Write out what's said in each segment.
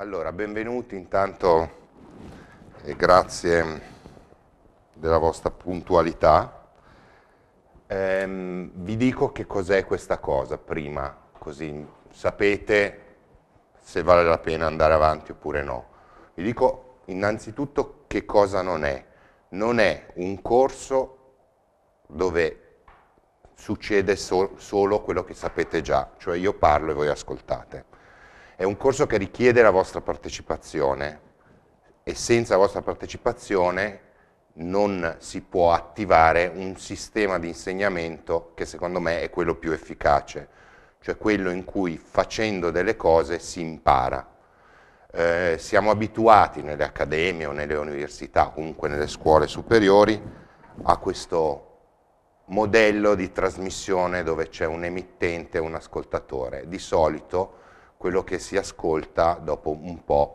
Allora, benvenuti intanto e grazie della vostra puntualità. Ehm, vi dico che cos'è questa cosa prima, così sapete se vale la pena andare avanti oppure no. Vi dico innanzitutto che cosa non è. Non è un corso dove succede so solo quello che sapete già, cioè io parlo e voi ascoltate. È un corso che richiede la vostra partecipazione e senza la vostra partecipazione non si può attivare un sistema di insegnamento che secondo me è quello più efficace, cioè quello in cui facendo delle cose si impara. Eh, siamo abituati nelle accademie o nelle università, comunque nelle scuole superiori, a questo modello di trasmissione dove c'è un emittente e un ascoltatore. Di solito quello che si ascolta dopo un po'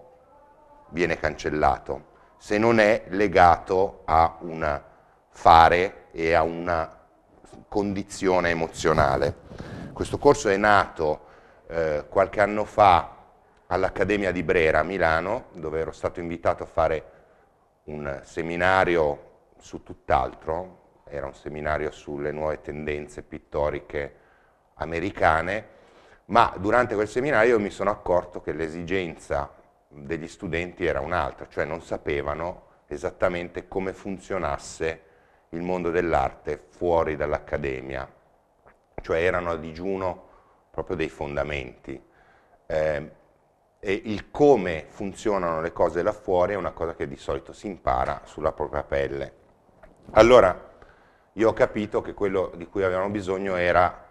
viene cancellato, se non è legato a un fare e a una condizione emozionale. Questo corso è nato eh, qualche anno fa all'Accademia di Brera a Milano, dove ero stato invitato a fare un seminario su tutt'altro, era un seminario sulle nuove tendenze pittoriche americane ma durante quel seminario mi sono accorto che l'esigenza degli studenti era un'altra, cioè non sapevano esattamente come funzionasse il mondo dell'arte fuori dall'accademia, cioè erano a digiuno proprio dei fondamenti. Eh, e il come funzionano le cose là fuori è una cosa che di solito si impara sulla propria pelle. Allora, io ho capito che quello di cui avevano bisogno era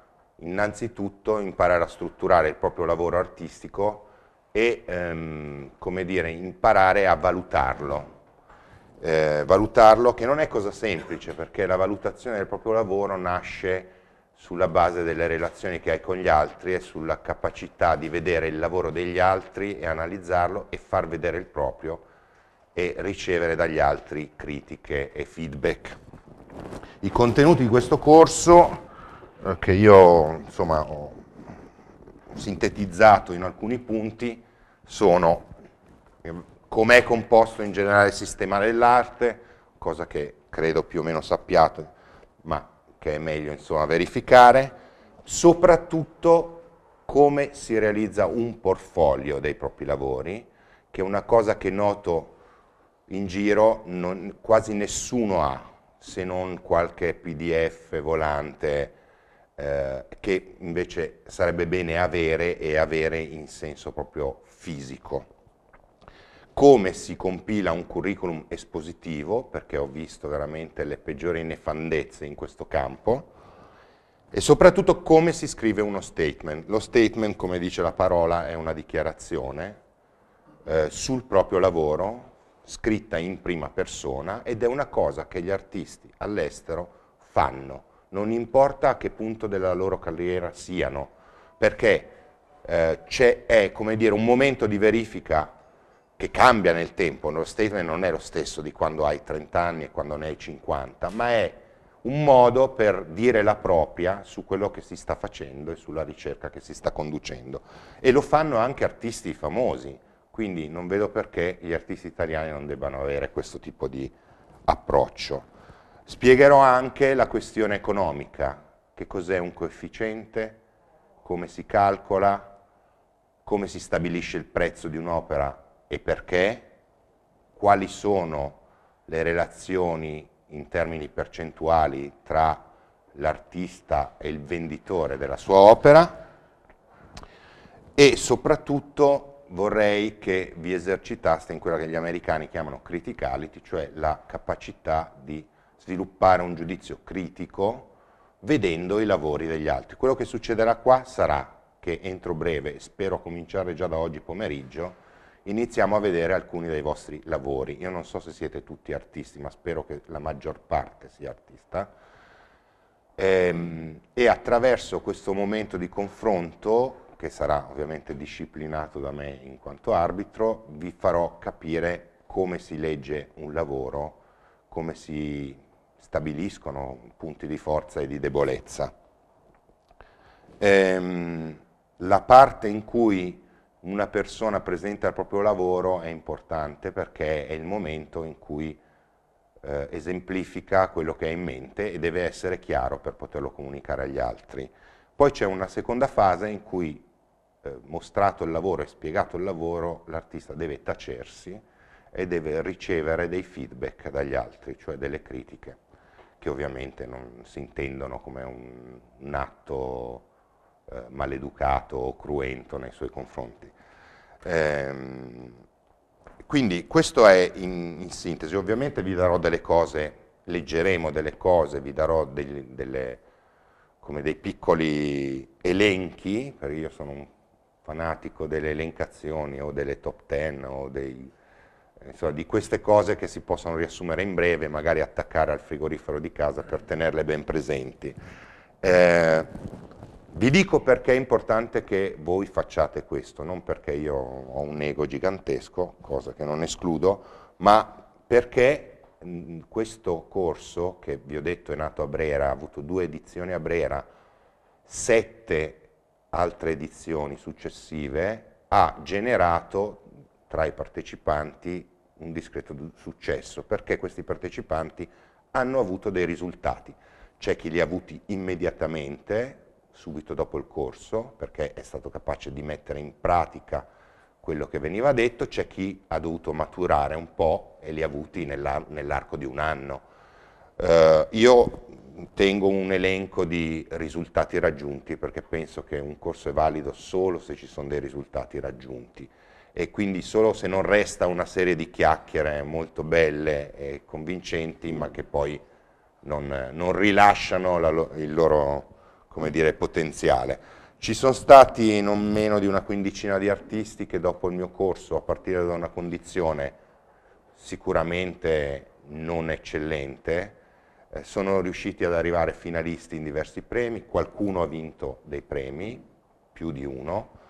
innanzitutto imparare a strutturare il proprio lavoro artistico e ehm, come dire, imparare a valutarlo. Eh, valutarlo che non è cosa semplice perché la valutazione del proprio lavoro nasce sulla base delle relazioni che hai con gli altri e sulla capacità di vedere il lavoro degli altri e analizzarlo e far vedere il proprio e ricevere dagli altri critiche e feedback. I contenuti di questo corso eh, che io insomma, ho sintetizzato in alcuni punti sono eh, com'è composto in generale il sistema dell'arte, cosa che credo più o meno sappiate, ma che è meglio insomma, verificare, soprattutto come si realizza un portfolio dei propri lavori, che è una cosa che noto in giro non, quasi nessuno ha, se non qualche PDF volante eh, che invece sarebbe bene avere e avere in senso proprio fisico. Come si compila un curriculum espositivo, perché ho visto veramente le peggiori nefandezze in questo campo, e soprattutto come si scrive uno statement. Lo statement, come dice la parola, è una dichiarazione eh, sul proprio lavoro, scritta in prima persona, ed è una cosa che gli artisti all'estero fanno non importa a che punto della loro carriera siano, perché eh, c'è un momento di verifica che cambia nel tempo, lo statement non è lo stesso di quando hai 30 anni e quando ne hai 50, ma è un modo per dire la propria su quello che si sta facendo e sulla ricerca che si sta conducendo. E lo fanno anche artisti famosi, quindi non vedo perché gli artisti italiani non debbano avere questo tipo di approccio. Spiegherò anche la questione economica, che cos'è un coefficiente, come si calcola, come si stabilisce il prezzo di un'opera e perché, quali sono le relazioni in termini percentuali tra l'artista e il venditore della sua opera e soprattutto vorrei che vi esercitaste in quella che gli americani chiamano criticality, cioè la capacità di sviluppare un giudizio critico vedendo i lavori degli altri. Quello che succederà qua sarà che entro breve, spero cominciare già da oggi pomeriggio, iniziamo a vedere alcuni dei vostri lavori. Io non so se siete tutti artisti, ma spero che la maggior parte sia artista. E, ehm, e attraverso questo momento di confronto, che sarà ovviamente disciplinato da me in quanto arbitro, vi farò capire come si legge un lavoro, come si stabiliscono punti di forza e di debolezza. Ehm, la parte in cui una persona presenta il proprio lavoro è importante perché è il momento in cui eh, esemplifica quello che ha in mente e deve essere chiaro per poterlo comunicare agli altri. Poi c'è una seconda fase in cui, eh, mostrato il lavoro e spiegato il lavoro, l'artista deve tacersi e deve ricevere dei feedback dagli altri, cioè delle critiche che ovviamente non si intendono come un, un atto eh, maleducato o cruento nei suoi confronti. Ehm, quindi questo è in, in, sintesi, ovviamente vi darò delle cose, leggeremo delle cose, vi darò degli, delle, dei piccoli elenchi, perché io sono un fanatico delle elencazioni o delle top ten o dei insomma, di queste cose che si possono riassumere in breve, magari attaccare al frigorifero di casa per tenerle ben presenti. Eh, vi dico perché è importante che voi facciate questo, non perché io ho un ego gigantesco, cosa che non escludo, ma perché questo corso, che vi ho detto è nato a Brera, ha avuto due edizioni a Brera, sette altre edizioni successive, ha generato tra i partecipanti un discreto successo, perché questi partecipanti hanno avuto dei risultati. C'è chi li ha avuti immediatamente, subito dopo il corso, perché è stato capace di mettere in pratica quello che veniva detto, c'è chi ha dovuto maturare un po' e li ha avuti nell'arco di un anno. Eh, io tengo un elenco di risultati raggiunti perché penso che un corso è valido solo se ci sono dei risultati raggiunti e quindi solo se non resta una serie di chiacchiere molto belle e convincenti ma che poi non, non rilasciano la, il loro dire, potenziale. Ci sono stati non meno di una quindicina di artisti che dopo il mio corso, a partire da una condizione sicuramente non eccellente, eh, sono riusciti ad arrivare finalisti in diversi premi, qualcuno ha vinto dei premi, più di uno,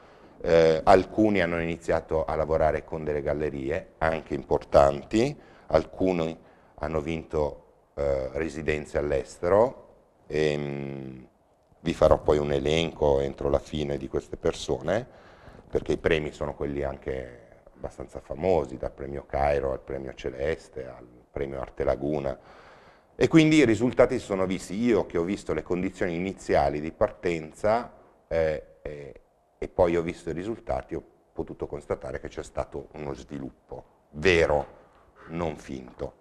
eh, alcuni hanno iniziato a lavorare con delle gallerie, anche importanti, alcuni hanno vinto eh, residenze all'estero, ehm, vi farò poi un elenco entro la fine di queste persone, perché i premi sono quelli anche abbastanza famosi, dal premio Cairo al premio Celeste, al premio Arte Laguna, e quindi i risultati sono visti. Io che ho visto le condizioni iniziali di partenza eh, eh, e poi ho visto i risultati, ho potuto constatare che c'è stato uno sviluppo vero, non finto.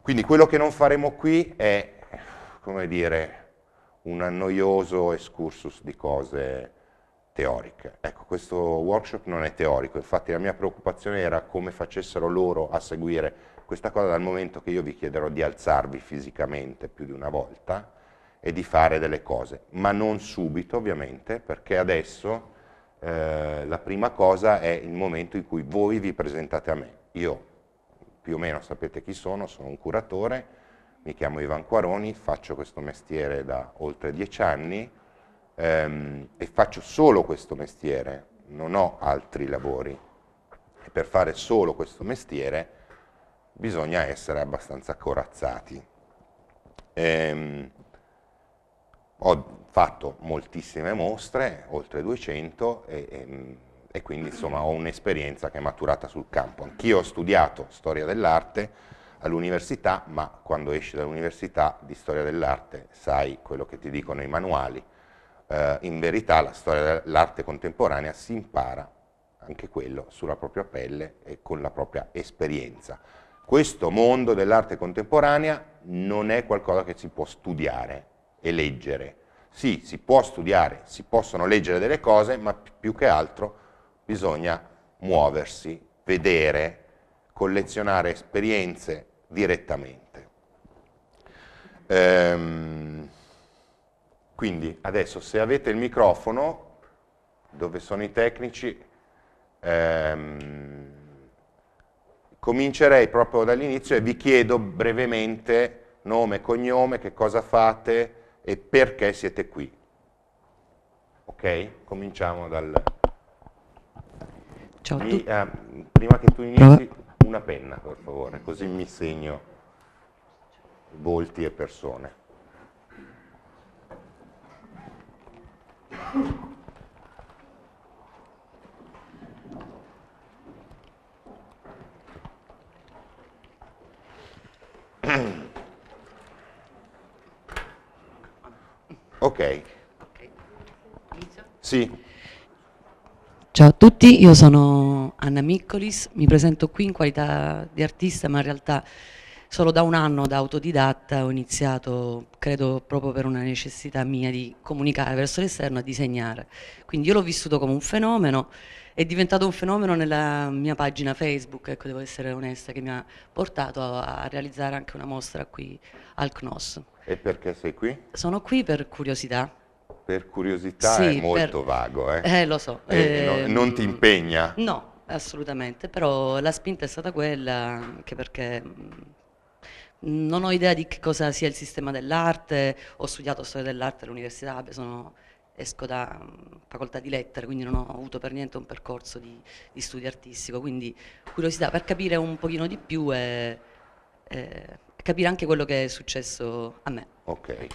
Quindi quello che non faremo qui è, come dire, un annoioso excursus di cose teoriche. Ecco, questo workshop non è teorico, infatti la mia preoccupazione era come facessero loro a seguire questa cosa dal momento che io vi chiederò di alzarvi fisicamente più di una volta e di fare delle cose, ma non subito ovviamente, perché adesso eh, la prima cosa è il momento in cui voi vi presentate a me. Io più o meno sapete chi sono, sono un curatore, mi chiamo Ivan Quaroni, faccio questo mestiere da oltre dieci anni ehm, e faccio solo questo mestiere, non ho altri lavori. E per fare solo questo mestiere bisogna essere abbastanza corazzati. Ehm, ho fatto moltissime mostre, oltre 200, e, e, e quindi insomma, ho un'esperienza che è maturata sul campo. Anch'io ho studiato storia dell'arte all'università, ma quando esci dall'università di storia dell'arte sai quello che ti dicono i manuali. Eh, in verità la storia dell'arte contemporanea si impara anche quello sulla propria pelle e con la propria esperienza. Questo mondo dell'arte contemporanea non è qualcosa che si può studiare, e leggere. Sì, si può studiare, si possono leggere delle cose, ma più che altro bisogna muoversi, vedere, collezionare esperienze direttamente. Ehm, quindi adesso se avete il microfono, dove sono i tecnici, ehm, comincerei proprio dall'inizio e vi chiedo brevemente nome, cognome, che cosa fate, e perché siete qui. Ok? Cominciamo dal... Ciao mi, eh, prima che tu inizi, una penna per favore, così mi segno volti e persone. Ok. Sì. Ciao a tutti, io sono Anna Miccolis, mi presento qui in qualità di artista, ma in realtà solo da un anno da autodidatta ho iniziato, credo proprio per una necessità mia di comunicare verso l'esterno, a disegnare. Quindi io l'ho vissuto come un fenomeno, è diventato un fenomeno nella mia pagina Facebook, ecco devo essere onesta, che mi ha portato a, a realizzare anche una mostra qui al CNOS. E perché sei qui? Sono qui per curiosità. Per curiosità sì, è molto per... vago, eh? Eh, lo so. Eh, eh, no, non ti impegna? No, assolutamente, però la spinta è stata quella, anche perché mm, non ho idea di che cosa sia il sistema dell'arte, ho studiato storia dell'arte all'università, sono esco da mm, facoltà di lettere, quindi non ho avuto per niente un percorso di, di studio artistico, quindi curiosità per capire un pochino di più e, e capire anche quello che è successo a me. Ok.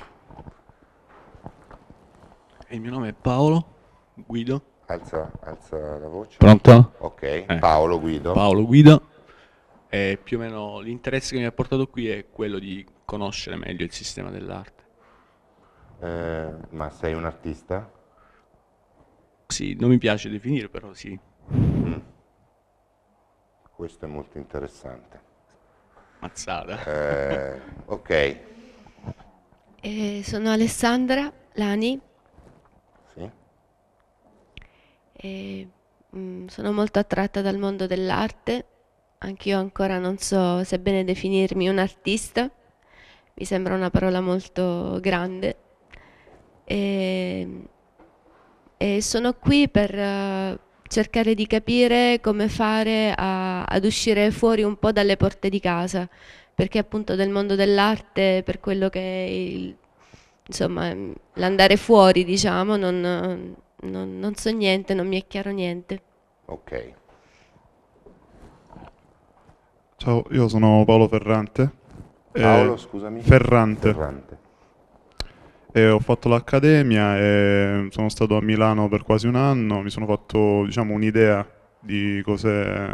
Il mio nome è Paolo Guido. Alza, alza la voce. Pronto? Ok, eh. Paolo Guido. Paolo Guido. E più o meno l'interesse che mi ha portato qui è quello di conoscere meglio il sistema dell'arte. Eh, ma sei un artista? Sì, non mi piace definire, però sì. Mm. Questo è molto interessante. Mazzata. Eh, ok. Eh, sono Alessandra Lani. Sì. E, eh, mh, mm, sono molto attratta dal mondo dell'arte. Anch'io ancora non so se è bene definirmi un artista. Mi sembra una parola molto grande e, e sono qui per eh, cercare di capire come fare a, ad uscire fuori un po' dalle porte di casa, perché appunto del mondo dell'arte, per quello che è il, insomma mm, l'andare fuori diciamo, non, non, non so niente, non mi è chiaro niente. Ok. Ciao, io sono Paolo Ferrante. Eh, Paolo, eh, scusami. Ferrante. Ferrante. E ho fatto l'accademia e sono stato a Milano per quasi un anno, mi sono fatto diciamo, un'idea di cos'è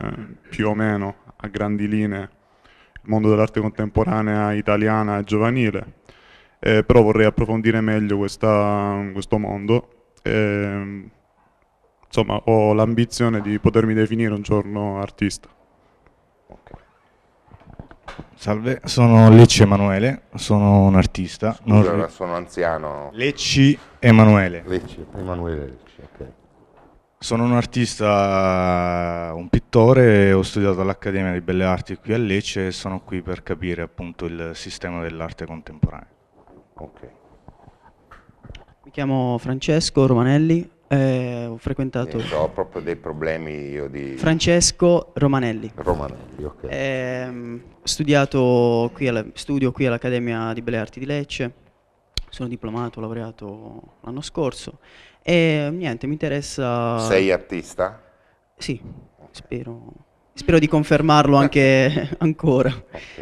più o meno a grandi linee il mondo dell'arte contemporanea italiana e giovanile, eh, però vorrei approfondire meglio questa, questo mondo. E, insomma ho l'ambizione di potermi definire un giorno artista. Salve, sono Lecce Emanuele, sono un artista. Scusa, non... sono anziano. Lecce Emanuele. Lecce Emanuele Lecce, ok. Sono un artista, un pittore, ho studiato all'Accademia di Belle Arti qui a Lecce e sono qui per capire appunto il sistema dell'arte contemporanea. Ok. Mi chiamo Francesco Romanelli, eh, ho frequentato. Eh, ho proprio dei problemi io di. Francesco Romanelli. Romanelli, ok. Eh, studiato qui alla, studio qui all'Accademia di Belle Arti di Lecce. Sono diplomato, laureato l'anno scorso. E niente, mi interessa. Sei artista? Sì, okay. spero. Spero di confermarlo anche ancora.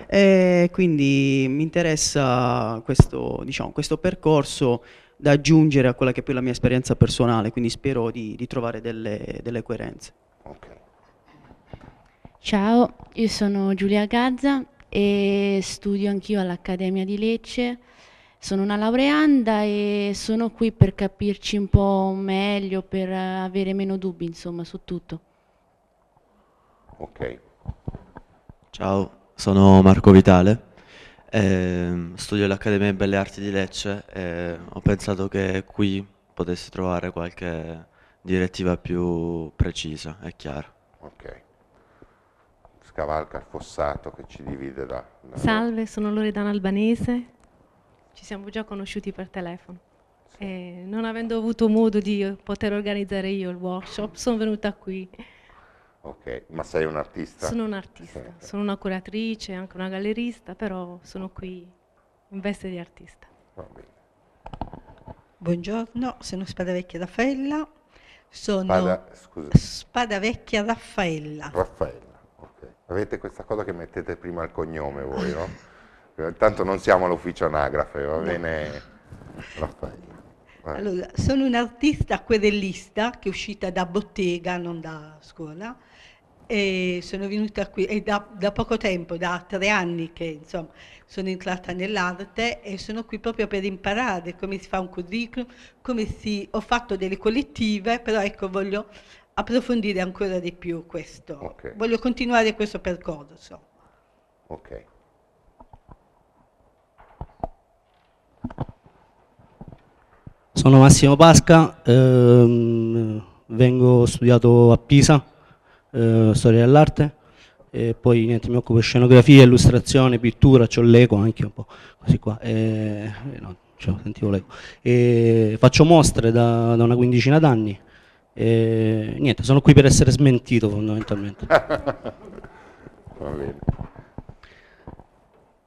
Okay. quindi mi interessa questo, diciamo, questo percorso da aggiungere a quella che è poi la mia esperienza personale, quindi spero di, di trovare delle, delle coerenze. Okay. Ciao, io sono Giulia Gazza e studio anch'io all'Accademia di Lecce. Sono una laureanda e sono qui per capirci un po' meglio, per avere meno dubbi, insomma, su tutto. Ok. Ciao, sono Marco Vitale eh, studio all'Accademia di Belle Arti di Lecce e ho pensato che qui potessi trovare qualche direttiva più precisa e chiara. Ok. Scavalca il fossato che ci divide da... da... Salve, sono Loredana Albanese, ci siamo già conosciuti per telefono. Sì. non avendo avuto modo di poter organizzare io il workshop, sono venuta qui Ok, ma sei un artista? Sono un artista, eh. sono una curatrice, anche una gallerista, però sono qui in veste di artista. Va bene. Buongiorno, sono Spada Vecchia Raffaella. Sono Spada, scusa. Spadavecchia Raffaella. Raffaella, ok. Avete questa cosa che mettete prima il cognome voi, no? Tanto non siamo all'ufficio anagrafe, va no. bene? Raffaella. Allora, sono un'artista querellista che è uscita da bottega, non da scuola e sono venuta qui e da, da, poco tempo, da tre anni che insomma, sono entrata nell'arte e sono qui proprio per imparare come si fa un curriculum, come si... ho fatto delle collettive, però ecco voglio approfondire ancora di più questo, okay. voglio continuare questo percorso. Ok. Sono Massimo Pasca, ehm, vengo studiato a Pisa eh, storia dell'arte, e poi niente, mi occupo di scenografia, illustrazione, pittura, c'ho l'eco anche un po', così qua. E, no, sentivo l'eco. E faccio mostre da, da una quindicina d'anni. E, niente, sono qui per essere smentito fondamentalmente. Va bene.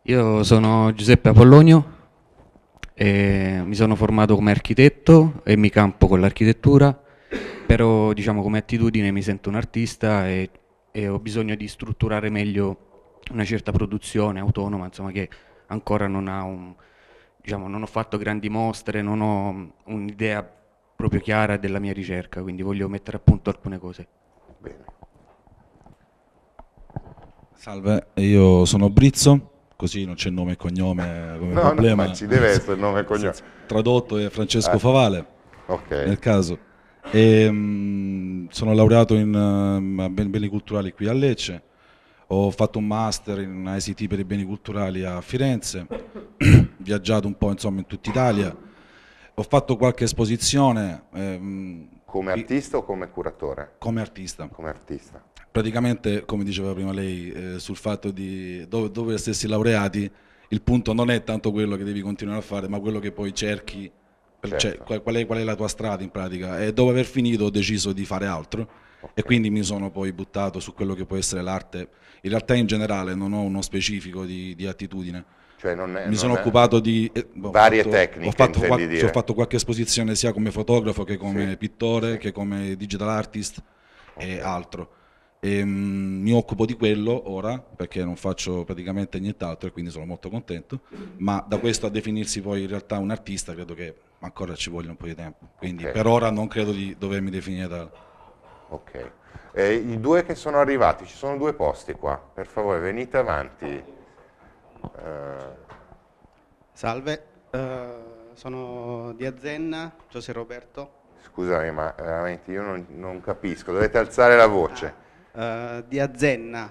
Io sono Giuseppe Apollonio, mi sono formato come architetto e mi campo con l'architettura però diciamo come attitudine mi sento un artista e, e ho bisogno di strutturare meglio una certa produzione autonoma, insomma che ancora non ha un, diciamo, non ho fatto grandi mostre, non ho un'idea proprio chiara della mia ricerca, quindi voglio mettere a punto alcune cose. Bene. Salve, io sono Brizzo, così non c'è nome e cognome come no, problema. No, ma ci deve essere nome e cognome. Tradotto è Francesco ah. Favale, okay. nel caso. E, ehm, mh, sono laureato in uh, beni culturali qui a Lecce, ho fatto un master in ICT per i beni culturali a Firenze, viaggiato un po' insomma in tutta Italia, ho fatto qualche esposizione. Ehm, come artista o come curatore? Come artista. Come artista. Praticamente, come diceva prima lei, eh, sul fatto di dove, dove essersi laureati, il punto non è tanto quello che devi continuare a fare, ma quello che poi cerchi certo. cioè, qual, è, qual, è, la tua strada in pratica e dopo aver finito ho deciso di fare altro okay. e quindi mi sono poi buttato su quello che può essere l'arte in realtà in generale non ho uno specifico di, di attitudine cioè non, mi sono occupato di eh, boh, varie fatto, tecniche. Ho fatto, qualche, cioè, ho fatto, qualche esposizione sia come fotografo che come sì. pittore sì. che come digital artist okay. e altro. E, ehm, mi occupo di quello ora perché non faccio praticamente nient'altro e quindi sono molto contento, ma da questo a definirsi poi in realtà un artista credo che ancora ci voglia un po' di tempo, quindi okay. per ora non credo di dovermi definire tale. Ok, eh, i due che sono arrivati, ci sono due posti qua, per favore venite avanti. Uh... Salve, uh, sono di Azenna, Giuseppe Roberto. Scusami, ma veramente io non, non, capisco, dovete alzare la voce. Ah. Eh, di Azenna,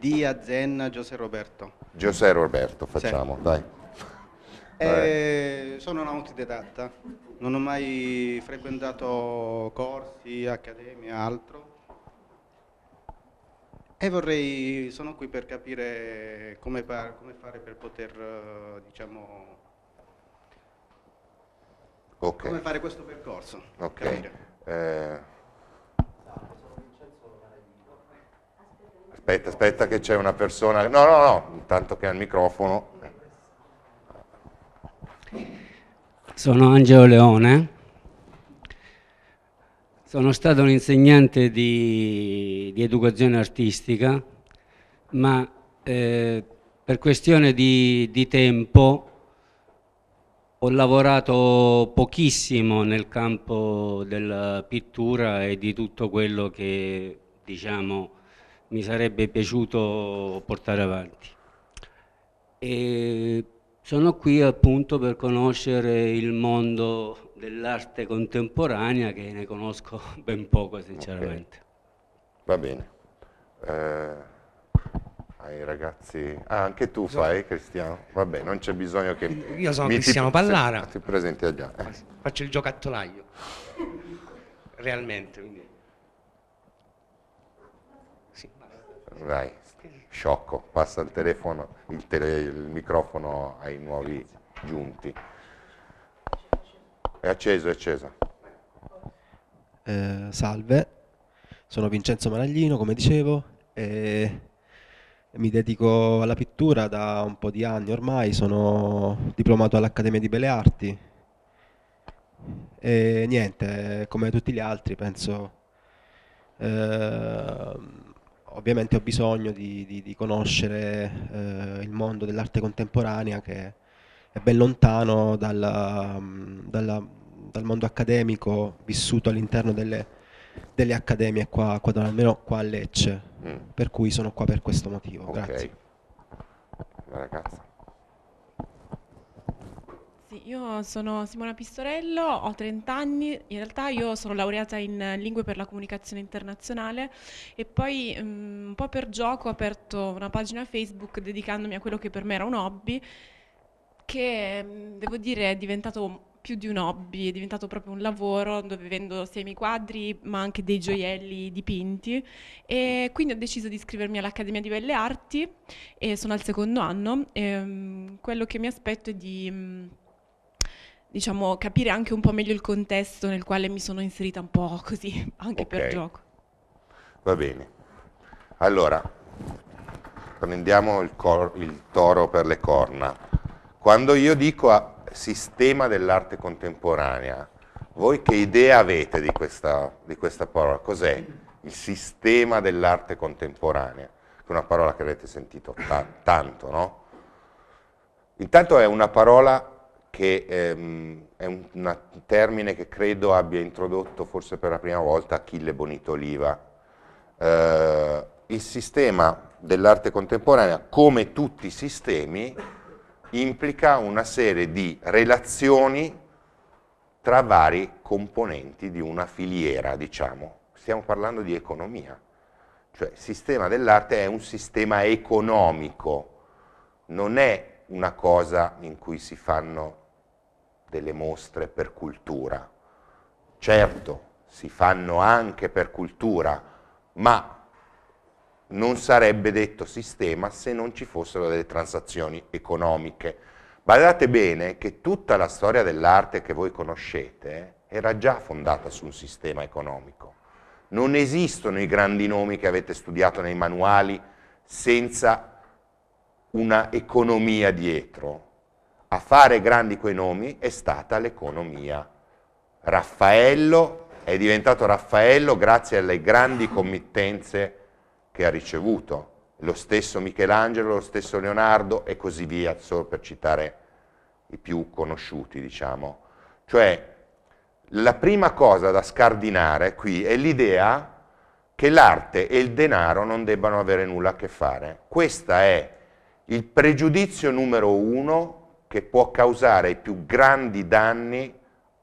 di Azenna Giuseppe Roberto. Giuseppe Roberto, facciamo, sì. dai. Eh, sono un autodidatta, non ho mai frequentato corsi, accademia, altro. E vorrei, sono qui per capire come, par, come fare per poter, eh, diciamo, okay. come fare questo percorso. Ok. Aspetta, aspetta che c'è una persona... No, no, no, intanto che ha il microfono. Sono Angelo Leone, sono stato un insegnante di, di educazione artistica, ma eh, per questione di, di tempo ho lavorato pochissimo nel campo della pittura e di tutto quello che diciamo mi sarebbe piaciuto portare avanti. E sono qui appunto per conoscere il mondo dell'arte contemporanea che ne conosco ben poco sinceramente. Okay. Va bene. Eh ai ragazzi. Ah, anche tu fai, no. Cristiano? Vabbè, non c'è bisogno che. Io sono Cristiano ti... Pallara. Ti presenti all'altro. Eh. Faccio il giocattolaio. Realmente. Quindi. Dai, sciocco, passa il, telefono, il, tele, il microfono ai nuovi giunti. È acceso, è acceso. Eh, salve, sono Vincenzo Maraglino, come dicevo, e mi dedico alla pittura da un po' di anni ormai, sono diplomato all'Accademia di Belle Arti e niente, come tutti gli altri penso... Eh, ovviamente ho bisogno di, di, di conoscere eh, il mondo dell'arte contemporanea che è ben lontano dalla, mm, dalla, dal mondo accademico vissuto all'interno delle, delle, accademie qua, qua, almeno qua a Lecce, mm. per cui sono qua per questo motivo. Okay. Grazie. Ragazza. Sì, io sono Simona Pistorello, ho 30 anni, in realtà io sono laureata in lingue per la comunicazione internazionale e poi um, un po' per gioco ho aperto una pagina Facebook dedicandomi a quello che per me era un hobby che mm, devo dire è diventato più di un hobby, è diventato proprio un lavoro dove vendo sia i miei quadri ma anche dei gioielli dipinti e quindi ho deciso di iscrivermi all'Accademia di Belle Arti e sono al secondo anno e, ehm, quello che mi aspetto è di mm, diciamo, capire anche un po' meglio il contesto nel quale mi sono inserita un po' così, anche okay. per gioco. Va bene. Allora, prendiamo il, cor- il toro per le corna. Quando io dico a sistema dell'arte contemporanea, voi che idea avete di questa, di questa parola? Cos'è il sistema dell'arte contemporanea? È una parola che avete sentito ta- tanto, no? Intanto è una parola che ehm, è un una, termine che credo abbia introdotto forse per la prima volta Achille Bonitoliva. Eh, il sistema dell'arte contemporanea, come tutti i sistemi, implica una serie di relazioni tra vari componenti di una filiera, diciamo. Stiamo parlando di economia, cioè il sistema dell'arte è un sistema economico, non è una cosa in cui si fanno delle mostre per cultura. Certo, si fanno anche per cultura, ma non sarebbe detto sistema se non ci fossero delle transazioni economiche. Guardate bene che tutta la storia dell'arte che voi conoscete eh, era già fondata su un sistema economico. Non esistono i grandi nomi che avete studiato nei manuali senza una economia dietro, a fare grandi quei nomi è stata l'economia. Raffaello è diventato Raffaello grazie alle grandi committenze che ha ricevuto, lo stesso Michelangelo, lo stesso Leonardo e così via, solo per citare i più conosciuti, diciamo. Cioè, la prima cosa da scardinare qui è l'idea che l'arte e il denaro non debbano avere nulla a che fare. Questo è il pregiudizio numero uno che può causare i più grandi danni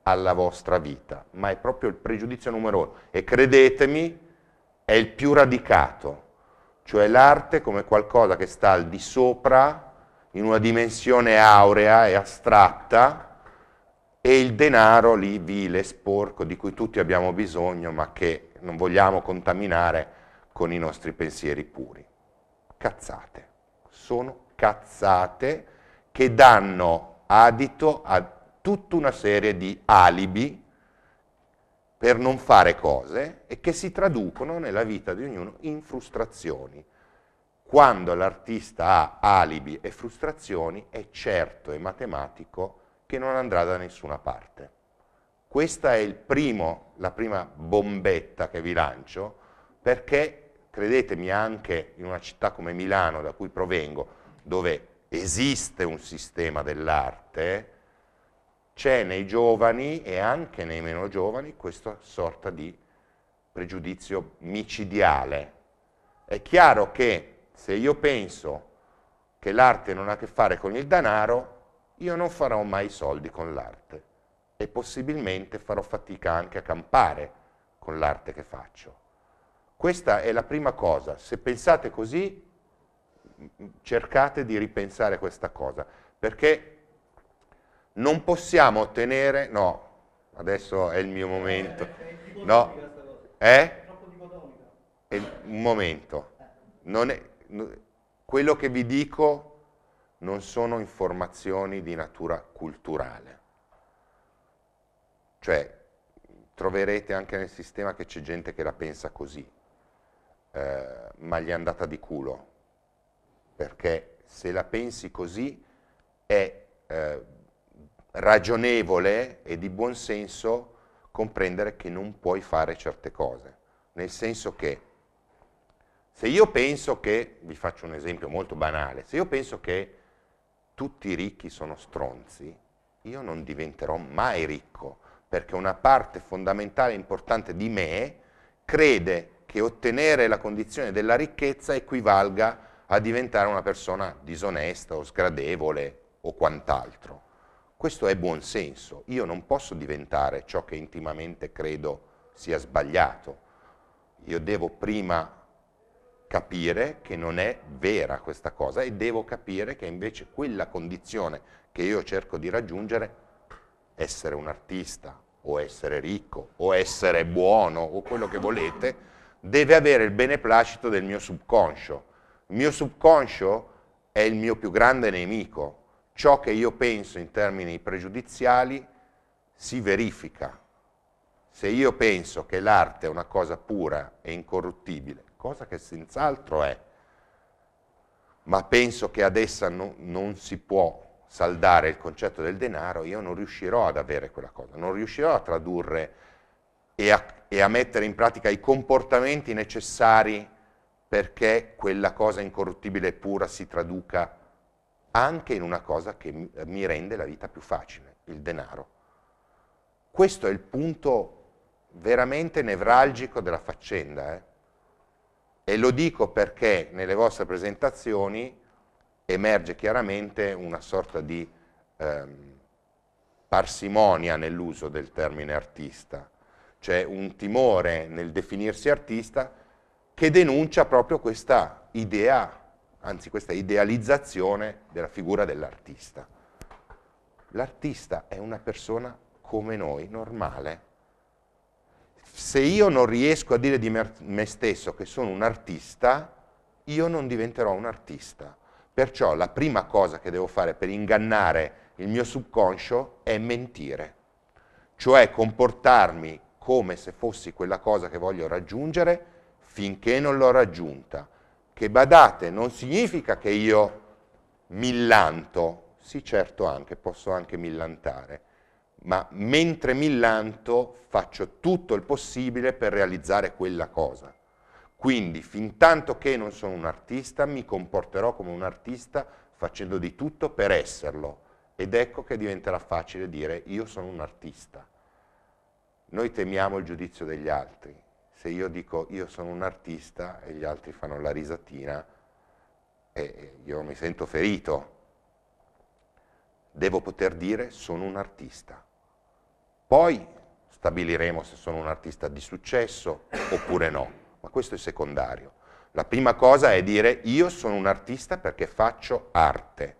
alla vostra vita, ma è proprio il pregiudizio numero uno. E credetemi, è il più radicato, cioè l'arte come qualcosa che sta al di sopra, in una dimensione aurea e astratta, e il denaro lì vile, sporco, di cui tutti abbiamo bisogno, ma che non vogliamo contaminare con i nostri pensieri puri. Cazzate, sono cazzate che danno adito a tutta una serie di alibi per non fare cose e che si traducono nella vita di ognuno in frustrazioni. Quando l'artista ha alibi e frustrazioni è certo e matematico che non andrà da nessuna parte. Questa è primo, la prima bombetta che vi lancio perché, credetemi, anche in una città come Milano, da cui provengo, dove esiste un sistema dell'arte, c'è nei giovani e anche nei meno giovani questa sorta di pregiudizio micidiale. È chiaro che se io penso che l'arte non ha a che fare con il denaro, io non farò mai soldi con l'arte e possibilmente farò fatica anche a campare con l'arte che faccio. Questa è la prima cosa, se pensate così cercate di ripensare questa cosa, perché non possiamo ottenere, no, adesso è il mio momento, eh, eh, no, eh? è, un momento, è, quello che vi dico non sono informazioni di natura culturale, cioè troverete anche nel sistema che c'è gente che la pensa così, eh, ma gli è andata di culo perché se la pensi così è eh, ragionevole e di buon senso comprendere che non puoi fare certe cose, nel senso che se io penso che, vi faccio un esempio molto banale, se io penso che tutti i ricchi sono stronzi, io non diventerò mai ricco, perché una parte fondamentale e importante di me crede che ottenere la condizione della ricchezza equivalga a a diventare una persona disonesta o sgradevole o quant'altro. Questo è buon senso. Io non posso diventare ciò che intimamente credo sia sbagliato. Io devo prima capire che non è vera questa cosa e devo capire che invece quella condizione che io cerco di raggiungere, essere un artista o essere ricco o essere buono o quello che volete, deve avere il beneplacito del mio subconscio il mio subconscio è il mio più grande nemico. Ciò che io penso in termini pregiudiziali si verifica. Se io penso che l'arte è una cosa pura e incorruttibile, cosa che senz'altro è, ma penso che ad essa no, non si può saldare il concetto del denaro, io non riuscirò ad avere quella cosa, non riuscirò a tradurre e a, e a mettere in pratica i comportamenti necessari perché quella cosa incorruttibile e pura si traduca anche in una cosa che eh, mi rende la vita più facile, il denaro. Questo è il punto veramente nevralgico della faccenda. Eh? E lo dico perché nelle vostre presentazioni emerge chiaramente una sorta di ehm, parsimonia nell'uso del termine artista, cioè un timore nel definirsi artista che denuncia proprio questa idea, anzi questa idealizzazione della figura dell'artista. L'artista è una persona come noi, normale. Se io non riesco a dire di me stesso che sono un artista, io non diventerò un artista. Perciò la prima cosa che devo fare per ingannare il mio subconscio è mentire, cioè comportarmi come se fossi quella cosa che voglio raggiungere finché non l'ho raggiunta, che badate non significa che io millanto, sì certo anche, posso anche millantare, ma mentre millanto faccio tutto il possibile per realizzare quella cosa. Quindi, fin tanto che non sono un artista, mi comporterò come un artista facendo di tutto per esserlo. Ed ecco che diventerà facile dire io sono un artista. Noi temiamo il giudizio degli altri, se io dico io sono un artista e gli altri fanno la risatina, e io mi sento ferito. Devo poter dire sono un artista. Poi stabiliremo se sono un artista di successo oppure no, ma questo è secondario. La prima cosa è dire io sono un artista perché faccio arte.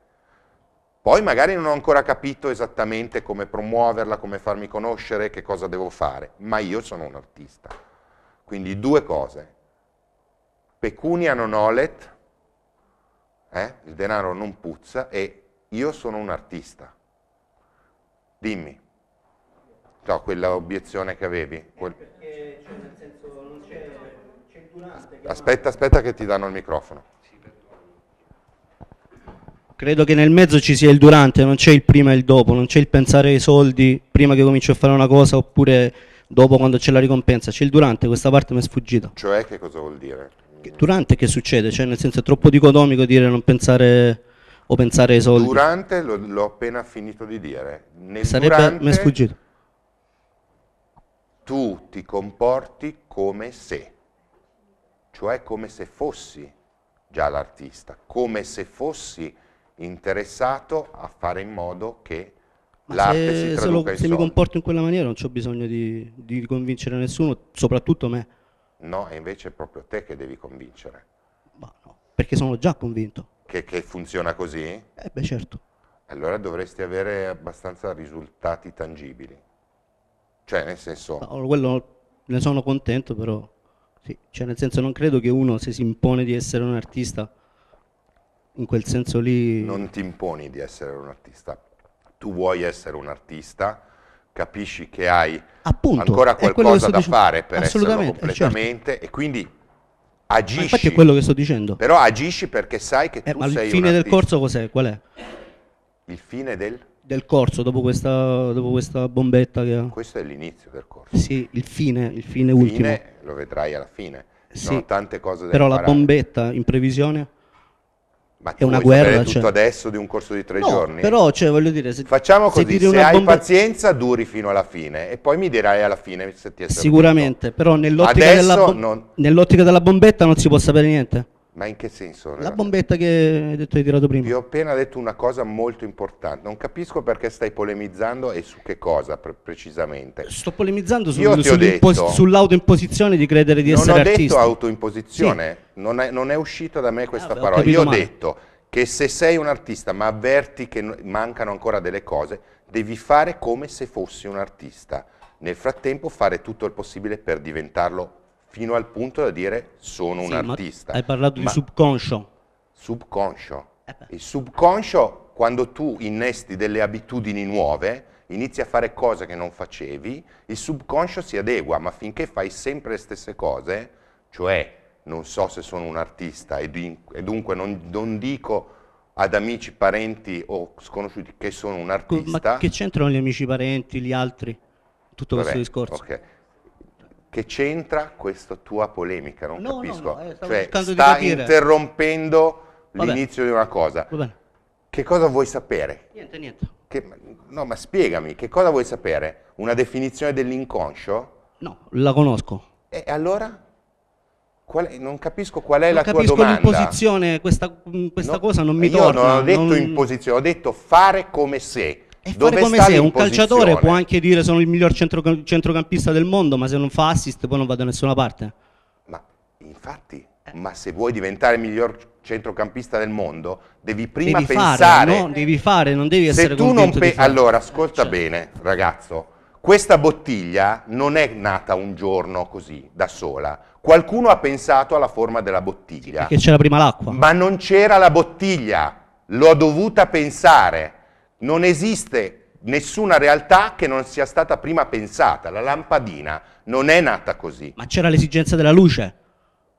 Poi magari non ho ancora capito esattamente come promuoverla, come farmi conoscere, che cosa devo fare, ma io sono un artista. Quindi due cose. Pecunia non olet, eh? il denaro non puzza e io sono un artista. Dimmi. No, quella obiezione che avevi. Eh, Quel... Perché, cioè, nel senso, non c'è, il durante. aspetta, aspetta che ti danno il microfono. Credo che nel mezzo ci sia il durante, non c'è il prima e il dopo, non c'è il pensare ai soldi prima che comincio a fare una cosa oppure dopo quando c'è la ricompensa, c'è il durante, questa parte mi è sfuggita. Cioè che cosa vuol dire? Durante che succede? Cioè nel senso è troppo dicotomico dire non pensare o pensare ai soldi. Durante l'ho appena finito di dire. Nel Sarebbe, durante, mi è sfuggito. Tu ti comporti come se, cioè come se fossi già l'artista, come se fossi interessato a fare in modo che l'arte si se, lo, se mi comporto in quella maniera non ho bisogno di, di convincere nessuno, soprattutto me. No, è invece proprio te che devi convincere. Ma no, perché sono già convinto. Che, che funziona così? Eh beh certo. Allora dovresti avere abbastanza risultati tangibili. Cioè nel senso... No, oh, quello ne sono contento però, sì. cioè, nel senso non credo che uno se si impone di essere un artista in quel senso lì... Non ti imponi di essere un artista, tu vuoi essere un artista, capisci che hai Appunto, ancora qualcosa da fare per esserlo certo. completamente certo. e quindi agisci. Ma infatti è quello che sto dicendo. Però agisci perché sai che eh, tu ma sei il fine del corso cos'è? Qual è? Il fine del? Del corso, dopo questa, dopo questa bombetta che... Questo è l'inizio del corso. Sì, il fine, il fine, il fine ultimo. lo vedrai alla fine. sì, sono tante cose da Però imparare. la bombetta in previsione? Ma è una guerra. Cioè tutto cioè... adesso di un corso di tre no, giorni? però, cioè, voglio dire... Se, Facciamo così, se, se bomba... pazienza duri fino alla fine e poi mi dirai alla fine se ti è servito. Sicuramente, però nell'ottica della, bo... non... nell della bombetta non si può sapere niente. Ma in che senso? La bombetta che hai detto hai tirato prima. Vi ho appena detto una cosa molto importante. Non capisco perché stai polemizzando e su che cosa pre precisamente. Sto polemizzando sul, sull'autoimposizione di credere di essere artista. Non ho detto autoimposizione, sì. non, è, non, è, uscita da me questa ah, parola. Ho Io male. ho detto che se sei un artista ma avverti che mancano ancora delle cose, devi fare come se fossi un artista. Nel frattempo fare tutto il possibile per diventarlo fino al punto da dire sono sì, un artista. Hai parlato ma di subconscio. Subconscio. Eh Il subconscio, quando tu innesti delle abitudini nuove, inizi a fare cose che non facevi, il subconscio si adegua, ma finché fai sempre le stesse cose, cioè non so se sono un artista e, di, e dunque non, non, dico ad amici, parenti o sconosciuti che sono un ecco, artista. Ma che c'entrano gli amici, parenti, gli altri? Tutto Vabbè, questo discorso. Okay. Che c'entra questa tua polemica? Non no, capisco. No, no, eh, cioè, sta interrompendo l'inizio di una cosa. Che cosa vuoi sapere? Niente, niente. Che, no, ma spiegami, che cosa vuoi sapere? Una definizione dell'inconscio? No, la conosco. E allora? È, non capisco qual è non la tua domanda. Non capisco l'imposizione, questa, questa no, cosa non mi io torna. Io non ho detto non... imposizione, ho detto fare come se. E fare come se un calciatore può anche dire sono il miglior centrocampista del mondo, ma se non fa assist poi non va da nessuna parte. Ma infatti, ma se vuoi diventare il miglior centrocampista del mondo, devi prima devi pensare... Fare, no? Devi fare, non devi essere se tu non pe- Allora, ascolta cioè. bene, ragazzo. Questa bottiglia non è nata un giorno così, da sola. Qualcuno ha pensato alla forma della bottiglia. Sì, perché c'era prima l'acqua. Ma non c'era la bottiglia, l'ho dovuta pensare. Non esiste nessuna realtà che non sia stata prima pensata, la lampadina non è nata così. Ma c'era l'esigenza della luce?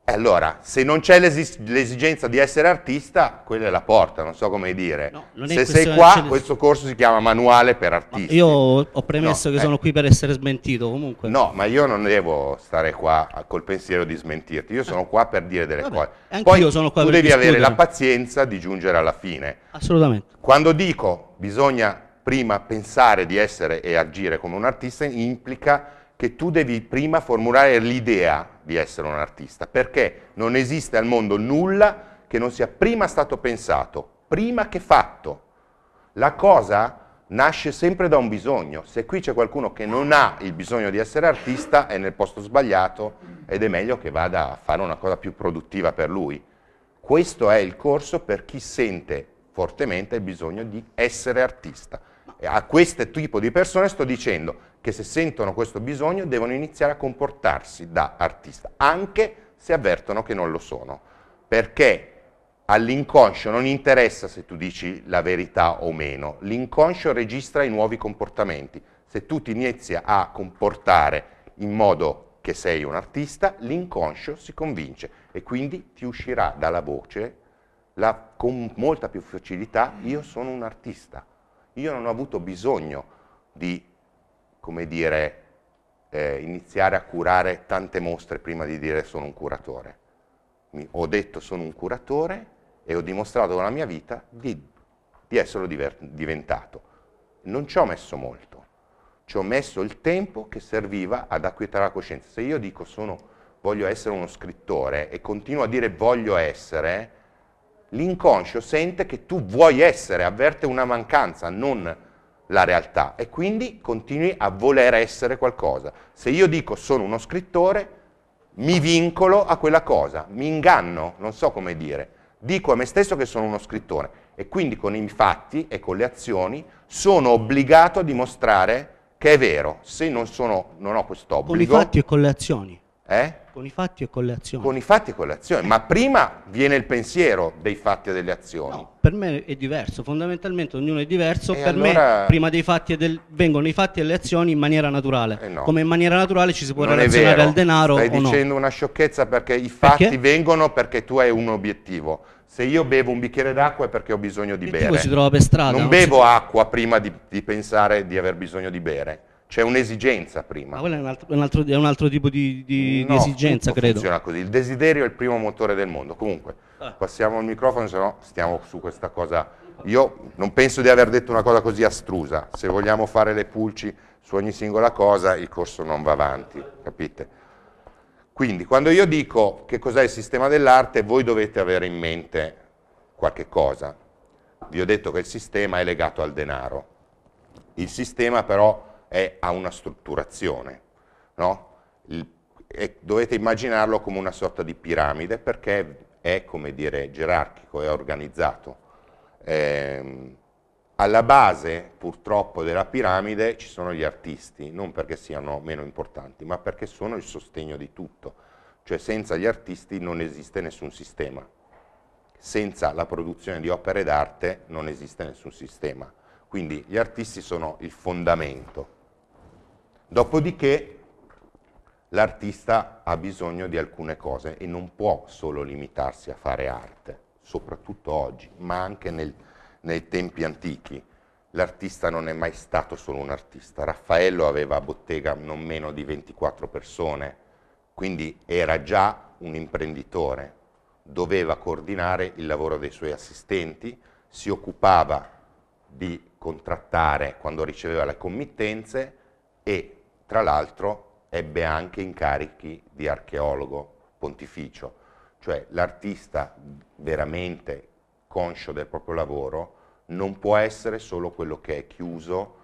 E allora, se non c'è l'esigenza di essere artista, quella è la porta, non so come dire. No, se sei qua, questo corso si chiama Manuale per Artisti. io ho premesso no, che eh. sono qui per essere smentito comunque. No, ma io non devo stare qua col pensiero di smentirti, io sono ah. qua per dire delle Vabbè, cose. Anche Poi io sono qua tu per devi avere la pazienza di giungere alla fine. Assolutamente. Quando dico bisogna prima pensare di essere e agire come un artista, implica che tu devi prima formulare l'idea di essere un artista, perché non esiste al mondo nulla che non sia prima stato pensato, prima che fatto. La cosa nasce sempre da un bisogno. Se qui c'è qualcuno che non ha il bisogno di essere artista, è nel posto sbagliato ed è meglio che vada a fare una cosa più produttiva per lui. Questo è il corso per chi sente fortemente il bisogno di essere artista. E a questo tipo di persone sto dicendo che se sentono questo bisogno devono iniziare a comportarsi da artista, anche se avvertono che non lo sono, perché all'inconscio non interessa se tu dici la verità o meno, l'inconscio registra i nuovi comportamenti, se tu ti inizi a comportare in modo che sei un artista, l'inconscio si convince e quindi ti uscirà dalla voce la, con molta più facilità io sono un artista, io non ho avuto bisogno di come dire, eh, iniziare a curare tante mostre prima di dire sono un curatore. Mi, ho detto sono un curatore e ho dimostrato con la mia vita di, di esserlo diventato. Non ci ho messo molto, ci ho messo il tempo che serviva ad acquietare la coscienza. Se io dico sono, voglio essere uno scrittore e continuo a dire voglio essere, l'inconscio sente che tu vuoi essere, avverte una mancanza, non la realtà e quindi continui a voler essere qualcosa. Se io dico sono uno scrittore, mi vincolo a quella cosa, mi inganno, non so come dire, dico a me stesso che sono uno scrittore e quindi con i fatti e con le azioni sono obbligato a dimostrare che è vero, se non, sono, non ho quest'obbligo... Con i fatti e con le azioni. Eh? Con i fatti e con le azioni. Con i fatti e con le azioni, ma prima viene il pensiero dei fatti e delle azioni. No, per me è diverso, fondamentalmente ognuno è diverso, e per allora... me prima dei fatti e del... vengono i fatti e le azioni in maniera naturale, eh no. come in maniera naturale ci si può non relazionare al denaro Stai dicendo no. una sciocchezza perché i fatti perché? vengono perché tu hai un obiettivo. Se io bevo un bicchiere d'acqua è perché ho bisogno di bere. si trova per strada. Non, non bevo si... acqua prima di, di pensare di aver bisogno di bere c'è un'esigenza prima. Ma quello è un altro, un altro, è un altro tipo di, di, no, di esigenza, credo. funziona così. Il desiderio è il primo motore del mondo. Comunque, ah. passiamo il microfono, se no stiamo su questa cosa. Io non penso di aver detto una cosa così astrusa. Se vogliamo fare le pulci su ogni singola cosa, il corso non va avanti, capite? Quindi, quando io dico che cos'è il sistema dell'arte, voi dovete avere in mente qualche cosa. Vi ho detto che il sistema è legato al denaro. Il sistema però è, ha una strutturazione, no? Il, dovete immaginarlo come una sorta di piramide perché è, come dire, gerarchico, è organizzato. Eh, alla base, purtroppo, della piramide ci sono gli artisti, non perché siano meno importanti, ma perché sono il sostegno di tutto. Cioè senza gli artisti non esiste nessun sistema. Senza la produzione di opere d'arte non esiste nessun sistema. Quindi gli artisti sono il fondamento Dopodiché l'artista ha bisogno di alcune cose e non può solo limitarsi a fare arte, soprattutto oggi, ma anche nel, nei tempi antichi. L'artista non è mai stato solo un artista. Raffaello aveva a bottega non meno di 24 persone, quindi era già un imprenditore. Doveva coordinare il lavoro dei suoi assistenti, si occupava di contrattare quando riceveva le committenze e tra l'altro ebbe anche incarichi di archeologo pontificio, cioè l'artista veramente conscio del proprio lavoro non può essere solo quello che è chiuso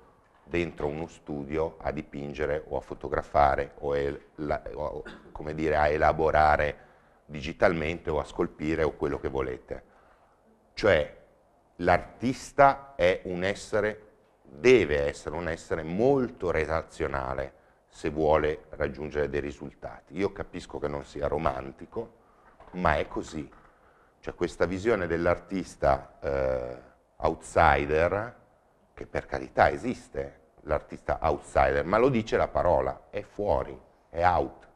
dentro uno studio a dipingere o a fotografare o, la, o dire, a elaborare digitalmente o a scolpire o quello che volete. Cioè l'artista è un essere deve essere un essere molto relazionale se vuole raggiungere dei risultati. Io capisco che non sia romantico, ma è così. Cioè questa visione dell'artista eh, outsider, che per carità esiste, l'artista outsider, ma lo dice la parola, è fuori, è out.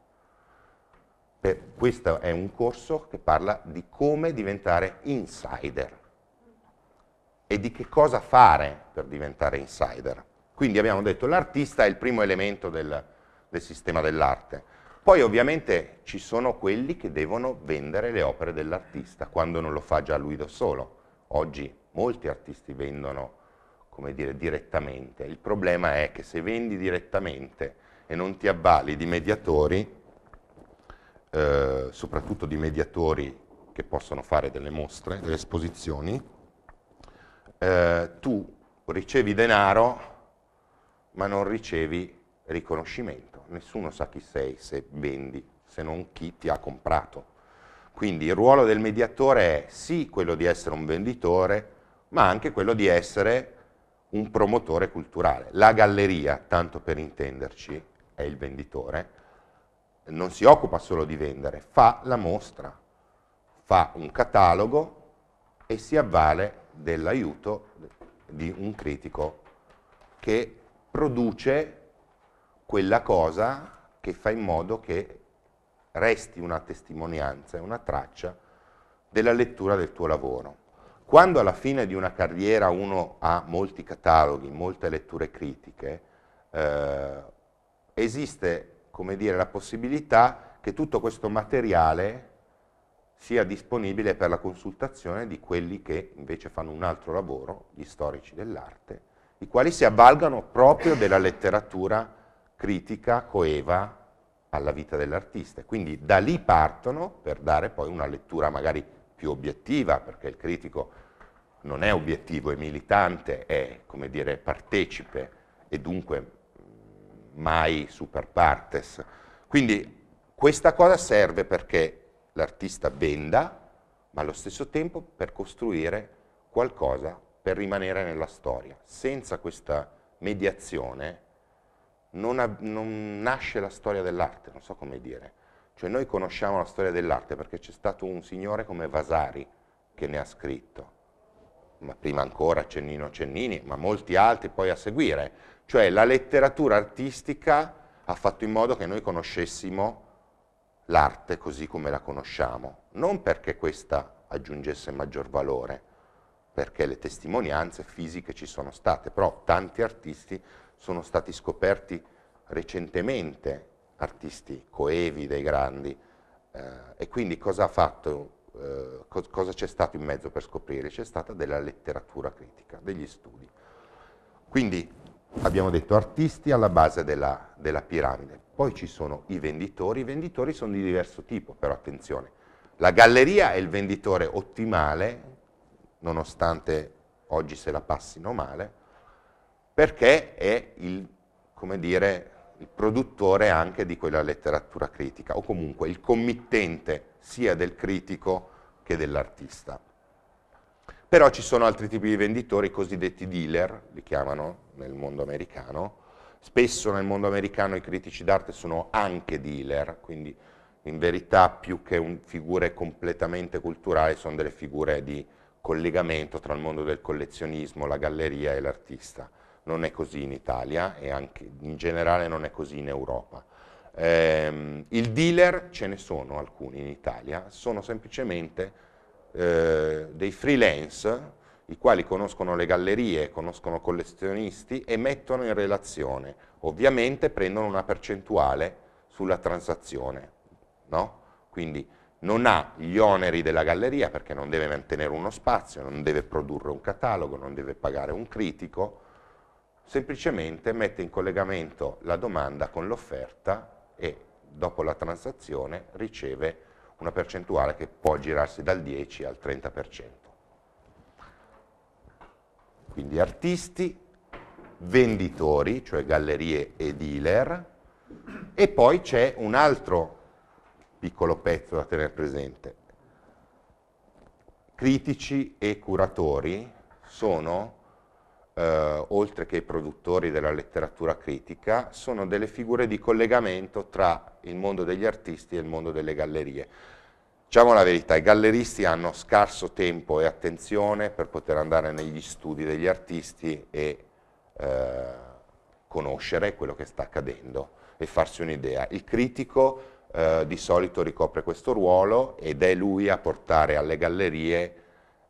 Per, questo è un corso che parla di come diventare insider e di che cosa fare per diventare insider. Quindi abbiamo detto che l'artista è il primo elemento del, del sistema dell'arte. Poi ovviamente ci sono quelli che devono vendere le opere dell'artista, quando non lo fa già lui da solo. Oggi molti artisti vendono, come dire, direttamente. Il problema è che se vendi direttamente e non ti avvali di mediatori, eh, soprattutto di mediatori che possono fare delle mostre, delle esposizioni, eh, tu ricevi denaro ma non ricevi riconoscimento. Nessuno sa chi sei se vendi, se non chi ti ha comprato. Quindi il ruolo del mediatore è sì quello di essere un venditore, ma anche quello di essere un promotore culturale. La galleria, tanto per intenderci, è il venditore, non si occupa solo di vendere, fa la mostra, fa un catalogo e si avvale dell'aiuto di un critico che produce quella cosa che fa in modo che resti una testimonianza, una traccia della lettura del tuo lavoro. Quando alla fine di una carriera uno ha molti cataloghi, molte letture critiche, eh, esiste come dire, la possibilità che tutto questo materiale sia disponibile per la consultazione di quelli che invece fanno un altro lavoro, gli storici dell'arte, i quali si avvalgano proprio della letteratura critica coeva alla vita dell'artista. Quindi da lì partono per dare poi una lettura magari più obiettiva, perché il critico non è obiettivo, è militante, è come dire partecipe e dunque mai super partes. Quindi questa cosa serve perché l'artista venda, ma allo stesso tempo per costruire qualcosa per rimanere nella storia. Senza questa mediazione non, non nasce la storia dell'arte, non so come dire. Cioè noi conosciamo la storia dell'arte perché c'è stato un signore come Vasari che ne ha scritto, ma prima ancora Cennino Cennini, ma molti altri poi a seguire. Cioè la letteratura artistica ha fatto in modo che noi conoscessimo l'arte così come la conosciamo, non perché questa aggiungesse maggior valore, perché le testimonianze fisiche ci sono state, però tanti artisti sono stati scoperti recentemente, artisti coevi dei grandi, eh, e quindi cosa ha fatto eh, cosa c'è stato in mezzo per scoprire? C'è stata della letteratura critica, degli studi. Quindi abbiamo detto artisti alla base della, della piramide. Poi ci sono i venditori, i venditori sono di diverso tipo, però attenzione, la galleria è il venditore ottimale, nonostante oggi se la passino male, perché è il, dire, il produttore anche di quella letteratura critica, o comunque il committente sia del critico che dell'artista. Però ci sono altri tipi di venditori, i cosiddetti dealer, li chiamano nel mondo americano, Spesso nel mondo americano i critici d'arte sono anche dealer, quindi in verità più che un, figure completamente culturali sono delle figure di collegamento tra il mondo del collezionismo, la galleria e l'artista. Non è così in Italia e anche in generale non è così in Europa. Ehm, il dealer ce ne sono alcuni in Italia, sono semplicemente eh, dei freelance i quali conoscono le gallerie, conoscono collezionisti e mettono in relazione. Ovviamente prendono una percentuale sulla transazione, no? Quindi non ha gli oneri della galleria perché non deve mantenere uno spazio, non deve produrre un catalogo, non deve pagare un critico, semplicemente mette in collegamento la domanda con l'offerta e dopo la transazione riceve una percentuale che può girarsi dal 10 al 30% quindi artisti, venditori, cioè gallerie e dealer, e poi c'è un altro piccolo pezzo da tenere presente. Critici e curatori sono, eh, oltre che i produttori della letteratura critica, sono delle figure di collegamento tra il mondo degli artisti e il mondo delle gallerie Diciamo la verità, i galleristi hanno scarso tempo e attenzione per poter andare negli studi degli artisti e eh, conoscere quello che sta accadendo e farsi un'idea. Il critico eh, di solito ricopre questo ruolo ed è lui a portare alle gallerie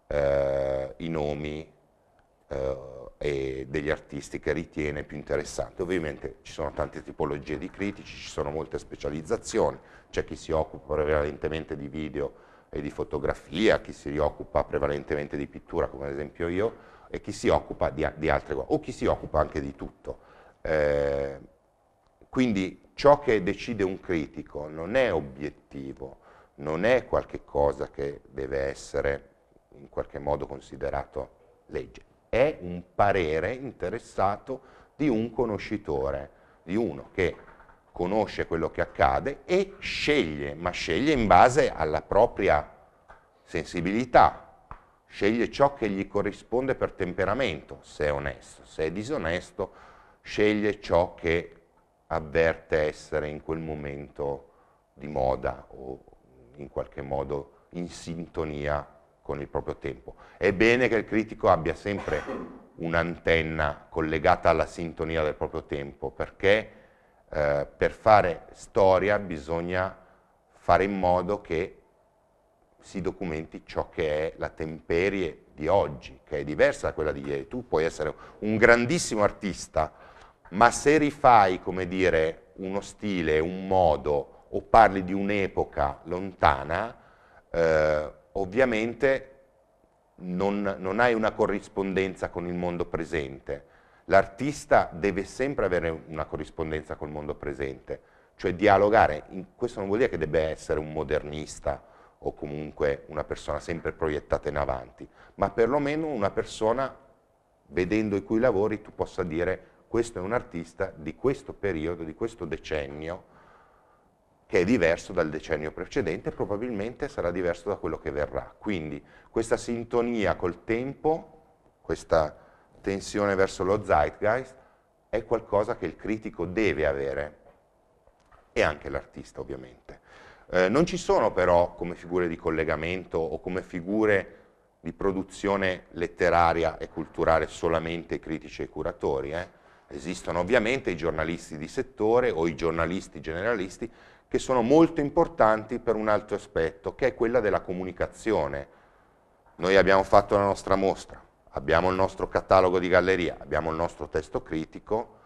eh, i nomi eh, e degli artisti che ritiene più interessanti. Ovviamente ci sono tante tipologie di critici, ci sono molte specializzazioni, c'è chi si occupa prevalentemente di video e di fotografia, chi si occupa prevalentemente di pittura come ad esempio io e chi si occupa di, di altre cose o chi si occupa anche di tutto. Eh, quindi ciò che decide un critico non è obiettivo, non è qualche cosa che deve essere in qualche modo considerato legge è un parere interessato di un conoscitore, di uno che conosce quello che accade e sceglie, ma sceglie in base alla propria sensibilità, sceglie ciò che gli corrisponde per temperamento, se è onesto, se è disonesto, sceglie ciò che avverte essere in quel momento di moda o in qualche modo in sintonia con il proprio tempo. È bene che il critico abbia sempre un'antenna collegata alla sintonia del proprio tempo, perché eh, per fare storia bisogna fare in modo che si documenti ciò che è la temperie di oggi, che è diversa da quella di ieri. Tu puoi essere un grandissimo artista, ma se rifai, come dire, uno stile, un modo, o parli di un'epoca lontana, eh, ovviamente non, non hai una corrispondenza con il mondo presente. L'artista deve sempre avere una corrispondenza col mondo presente, cioè dialogare. Questo non vuol dire che debba essere un modernista o comunque una persona sempre proiettata in avanti, ma perlomeno una persona, vedendo i cui lavori, tu possa dire questo è un artista di questo periodo, di questo decennio, che è diverso dal decennio precedente e probabilmente sarà diverso da quello che verrà. Quindi questa sintonia col tempo, questa tensione verso lo zeitgeist, è qualcosa che il critico deve avere e anche l'artista ovviamente. Eh, non ci sono però come figure di collegamento o come figure di produzione letteraria e culturale solamente critici e curatori, eh? esistono ovviamente i giornalisti di settore o i giornalisti generalisti, che sono molto importanti per un altro aspetto, che è quella della comunicazione. Noi abbiamo fatto la nostra mostra, abbiamo il nostro catalogo di galleria, abbiamo il nostro testo critico,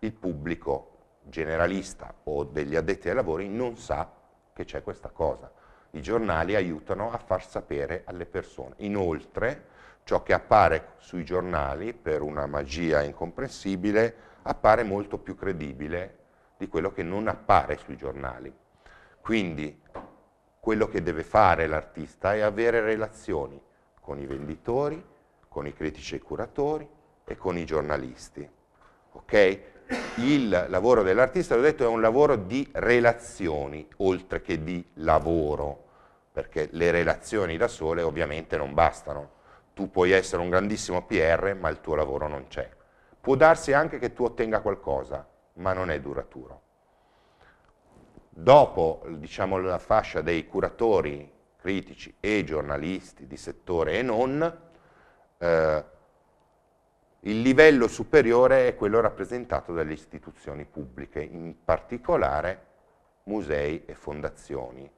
il pubblico generalista o degli addetti ai lavori non sa che c'è questa cosa. I giornali aiutano a far sapere alle persone. Inoltre, ciò che appare sui giornali, per una magia incomprensibile, appare molto più credibile di quello che non appare sui giornali. Quindi quello che deve fare l'artista è avere relazioni con i venditori, con i critici e i curatori e con i giornalisti. Okay? Il lavoro dell'artista, l'ho detto, è un lavoro di relazioni oltre che di lavoro, perché le relazioni da sole ovviamente non bastano. Tu puoi essere un grandissimo PR, ma il tuo lavoro non c'è. Può darsi anche che tu ottenga qualcosa, ma non è duraturo. Dopo diciamo, la fascia dei curatori critici e giornalisti di settore e non, eh, il livello superiore è quello rappresentato dalle istituzioni pubbliche, in particolare musei e fondazioni.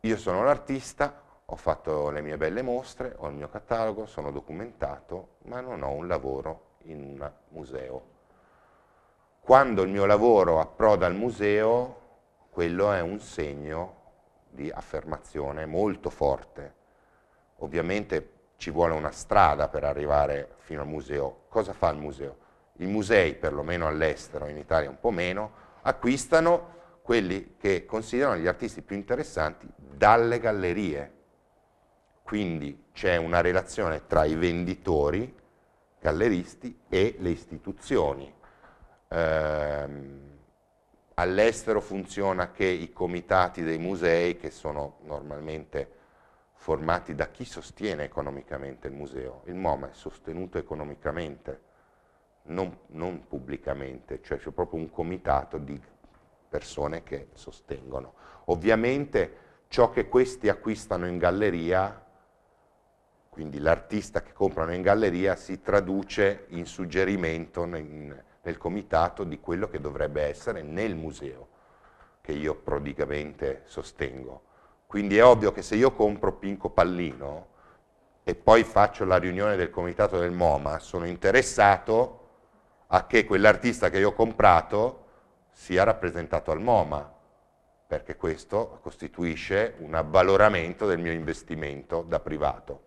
Io sono l'artista, ho fatto le mie belle mostre, ho il mio catalogo, sono documentato, ma non ho un lavoro in un museo quando il mio lavoro approda al museo, quello è un segno di affermazione molto forte. Ovviamente ci vuole una strada per arrivare fino al museo. Cosa fa il museo? I musei, perlomeno all'estero, in Italia un po' meno, acquistano quelli che considerano gli artisti più interessanti dalle gallerie. Quindi c'è una relazione tra i venditori, galleristi e le istituzioni. Ehm, all'estero funziona che i comitati dei musei, che sono normalmente formati da chi sostiene economicamente il museo, il MoMA è sostenuto economicamente, non, non pubblicamente, cioè c'è proprio un comitato di persone che sostengono. Ovviamente ciò che questi acquistano in galleria quindi l'artista che comprano in galleria si traduce in suggerimento in, nel comitato di quello che dovrebbe essere nel museo, che io prodigamente sostengo. Quindi è ovvio che se io compro Pinco Pallino e poi faccio la riunione del comitato del MoMA, sono interessato a che quell'artista che io ho comprato sia rappresentato al MoMA, perché questo costituisce un avvaloramento del mio investimento da privato.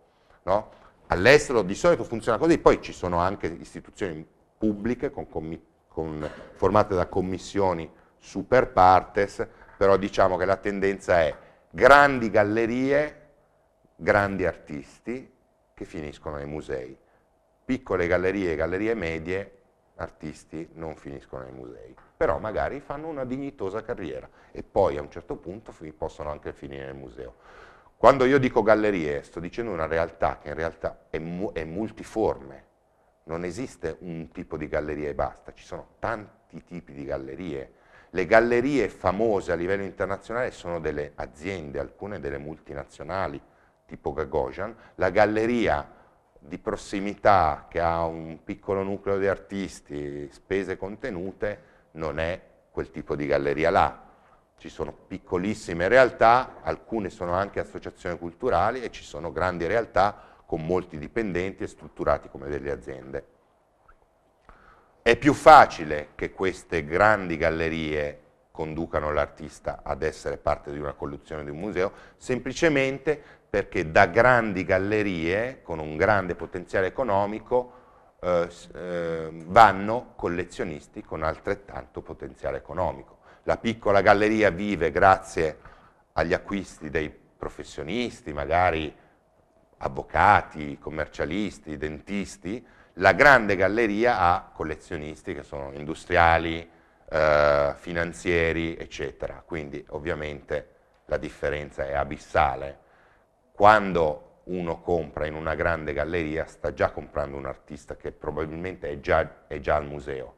No? All'estero di solito funziona così, poi ci sono anche istituzioni pubbliche con, con, formate da commissioni super partes, però diciamo che la tendenza è grandi gallerie, grandi artisti che finiscono nei musei, piccole gallerie, gallerie medie, artisti non finiscono nei musei, però magari fanno una dignitosa carriera e poi a un certo punto possono anche finire nel museo. Quando io dico gallerie sto dicendo una realtà che in realtà è, mu è multiforme, non esiste un tipo di galleria e basta, ci sono tanti tipi di gallerie. Le gallerie famose a livello internazionale sono delle aziende, alcune delle multinazionali, tipo Gagosian, la galleria di prossimità che ha un piccolo nucleo di artisti, spese contenute, non è quel tipo di galleria là. Ci sono piccolissime realtà, alcune sono anche associazioni culturali e ci sono grandi realtà con molti dipendenti e strutturati come delle aziende. È più facile che queste grandi gallerie conducano l'artista ad essere parte di una collezione di un museo, semplicemente perché da grandi gallerie con un grande potenziale economico eh, eh, vanno collezionisti con altrettanto potenziale economico. La piccola galleria vive grazie agli acquisti dei professionisti, magari avvocati, commercialisti, dentisti, la grande galleria ha collezionisti che sono industriali, eh, finanzieri, eccetera. Quindi ovviamente la differenza è abissale. Quando uno compra in una grande galleria sta già comprando un artista che probabilmente è già, è già al museo,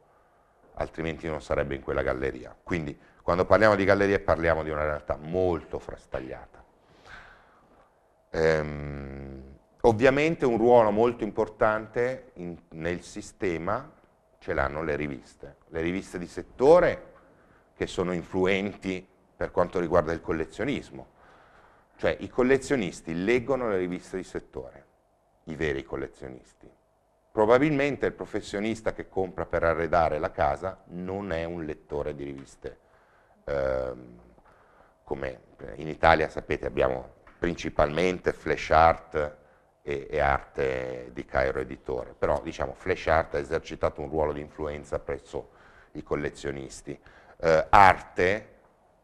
altrimenti non sarebbe in quella galleria. Quindi quando parliamo di gallerie parliamo di una realtà molto frastagliata. Ehm, ovviamente un ruolo molto importante in, nel sistema ce l'hanno le riviste, le riviste di settore che sono influenti per quanto riguarda il collezionismo, cioè i collezionisti leggono le riviste di settore, i veri collezionisti. Probabilmente il professionista che compra per arredare la casa non è un lettore di riviste. Eh, come in Italia sapete abbiamo principalmente flash art e, e, arte di Cairo Editore, però diciamo flash art ha esercitato un ruolo di influenza presso i collezionisti. Eh, arte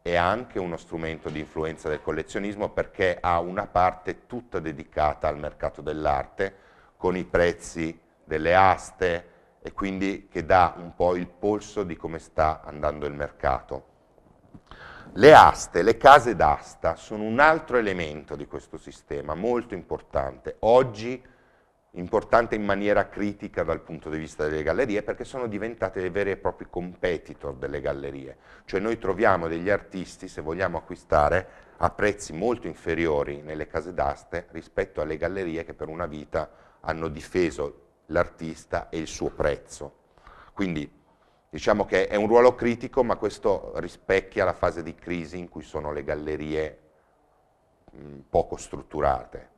è anche uno strumento di influenza del collezionismo perché ha una parte tutta dedicata al mercato dell'arte con i prezzi delle aste e quindi che dà un po' il polso di come sta andando il mercato. Le aste, le case d'asta sono un altro elemento di questo sistema molto importante. Oggi importante in maniera critica dal punto di vista delle gallerie perché sono diventate dei veri e propri competitor delle gallerie. Cioè noi troviamo degli artisti, se vogliamo acquistare, a prezzi molto inferiori nelle case d'aste rispetto alle gallerie che per una vita hanno difeso l'artista e il suo prezzo. Quindi Diciamo che è un ruolo critico, ma questo rispecchia la fase di crisi in cui sono le gallerie mh, mm, poco strutturate.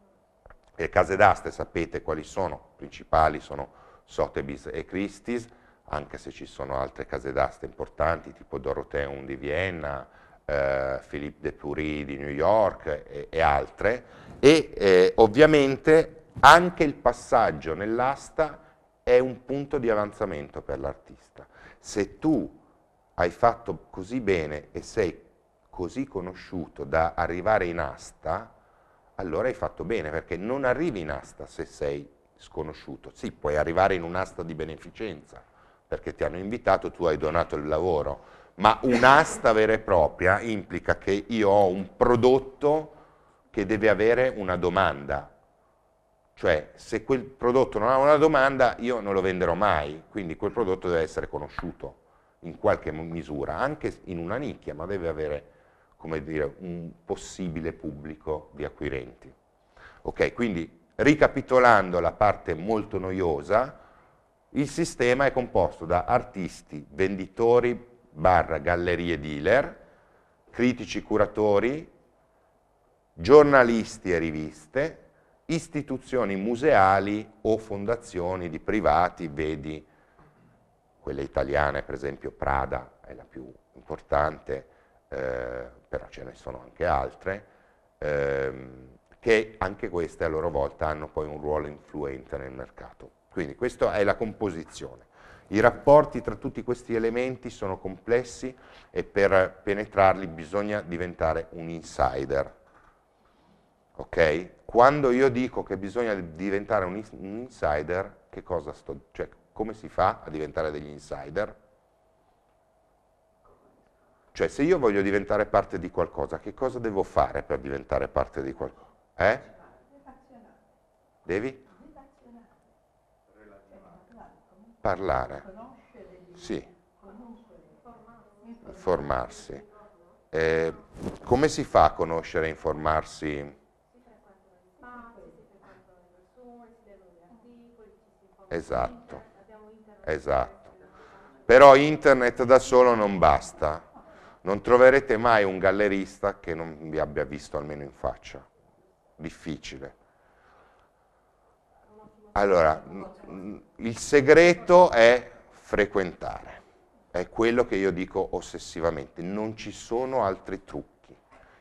Le case d'aste sapete quali sono, principali sono Sotheby's e Christie's, anche se ci sono altre case d'aste importanti tipo Dorotheum di Vienna, eh, Philippe de Pury di New York e, e altre, e eh, ovviamente anche il passaggio nell'asta è un punto di avanzamento per l'artista se tu hai fatto così bene e sei così conosciuto da arrivare in asta, allora hai fatto bene, perché non arrivi in asta se sei sconosciuto. Sì, puoi arrivare in un'asta di beneficenza, perché ti hanno invitato, tu hai donato il lavoro, ma un'asta vera e propria implica che io ho un prodotto che deve avere una domanda, cioè, se quel prodotto non ha una domanda, io non lo venderò mai, quindi quel prodotto deve essere conosciuto in qualche misura, anche in una nicchia, ma deve avere, come dire, un possibile pubblico di acquirenti. Ok, quindi ricapitolando la parte molto noiosa, il sistema è composto da artisti, venditori, barra gallerie dealer, critici curatori, giornalisti e riviste, istituzioni museali o fondazioni di privati, vedi quelle italiane, per esempio Prada è la più importante, eh, però ce ne sono anche altre, ehm, che anche queste a loro volta hanno poi un ruolo influente nel mercato. Quindi questa è la composizione. I rapporti tra tutti questi elementi sono complessi e per penetrarli bisogna diventare un insider, ok? Quando io dico che bisogna diventare un, insider, che cosa sto, cioè come si fa a diventare degli insider? Cioè se io voglio diventare parte di qualcosa, che cosa devo fare per diventare parte di qualcosa? Eh? Devi? Parlare. Sì. Informarsi. Eh, come si fa a conoscere e informarsi? Esatto. Esatto. Però internet da solo non basta. Non troverete mai un gallerista che non vi abbia visto almeno in faccia. Difficile. Allora, il segreto è frequentare. È quello che io dico ossessivamente. Non ci sono altri trucchi.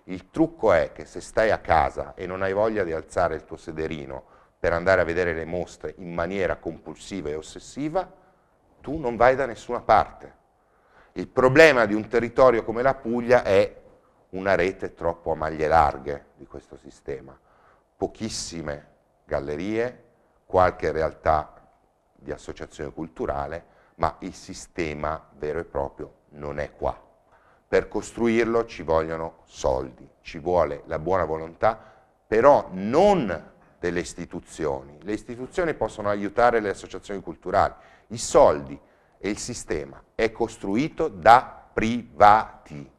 Il trucco è che se stai a casa e non hai voglia di alzare il tuo sederino per andare a vedere le mostre in maniera compulsiva e ossessiva, tu non vai da nessuna parte. Il problema di un territorio come la Puglia è una rete troppo a maglie larghe di questo sistema. Pochissime gallerie, qualche realtà di associazione culturale, ma il sistema vero e proprio non è qua. Per costruirlo ci vogliono soldi, ci vuole la buona volontà, però non delle istituzioni. Le istituzioni possono aiutare le associazioni culturali. I soldi e il sistema è costruito da privati.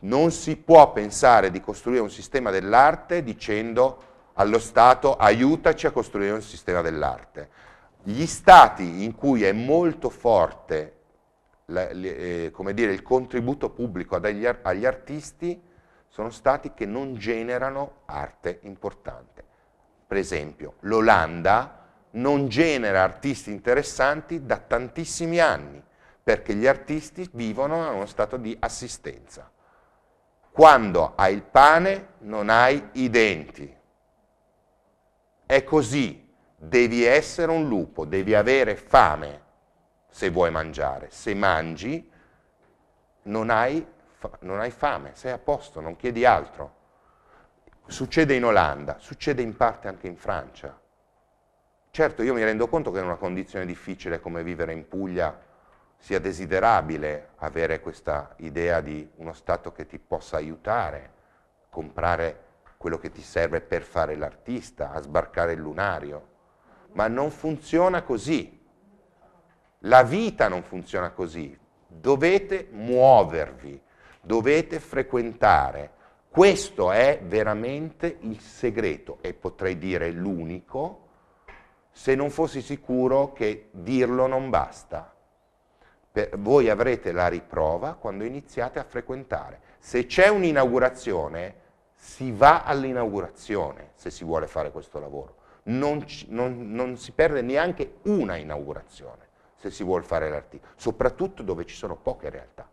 Non si può pensare di costruire un sistema dell'arte dicendo allo Stato aiutaci a costruire un sistema dell'arte. Gli stati in cui è molto forte la, le, eh, dire, il contributo pubblico agli, agli artisti sono stati che non generano arte importante. Per esempio, l'Olanda non genera artisti interessanti da tantissimi anni, perché gli artisti vivono in uno stato di assistenza. Quando hai il pane non hai i denti. È così, devi essere un lupo, devi avere fame se vuoi mangiare. Se mangi non hai non hai fame, sei a posto, non chiedi altro. Succede in Olanda, succede in parte anche in Francia. Certo, io mi rendo conto che in una condizione difficile come vivere in Puglia sia desiderabile avere questa idea di uno Stato che ti possa aiutare a comprare quello che ti serve per fare l'artista, a sbarcare il lunario, ma non funziona così. La vita non funziona così. Dovete muovervi dovete frequentare. Questo è veramente il segreto e potrei dire l'unico se non fossi sicuro che dirlo non basta. Per, voi avrete la riprova quando iniziate a frequentare. Se c'è un'inaugurazione, si va all'inaugurazione se si vuole fare questo lavoro. Non, non, non si perde neanche una inaugurazione se si vuole fare l'articolo, soprattutto dove ci sono poche realtà.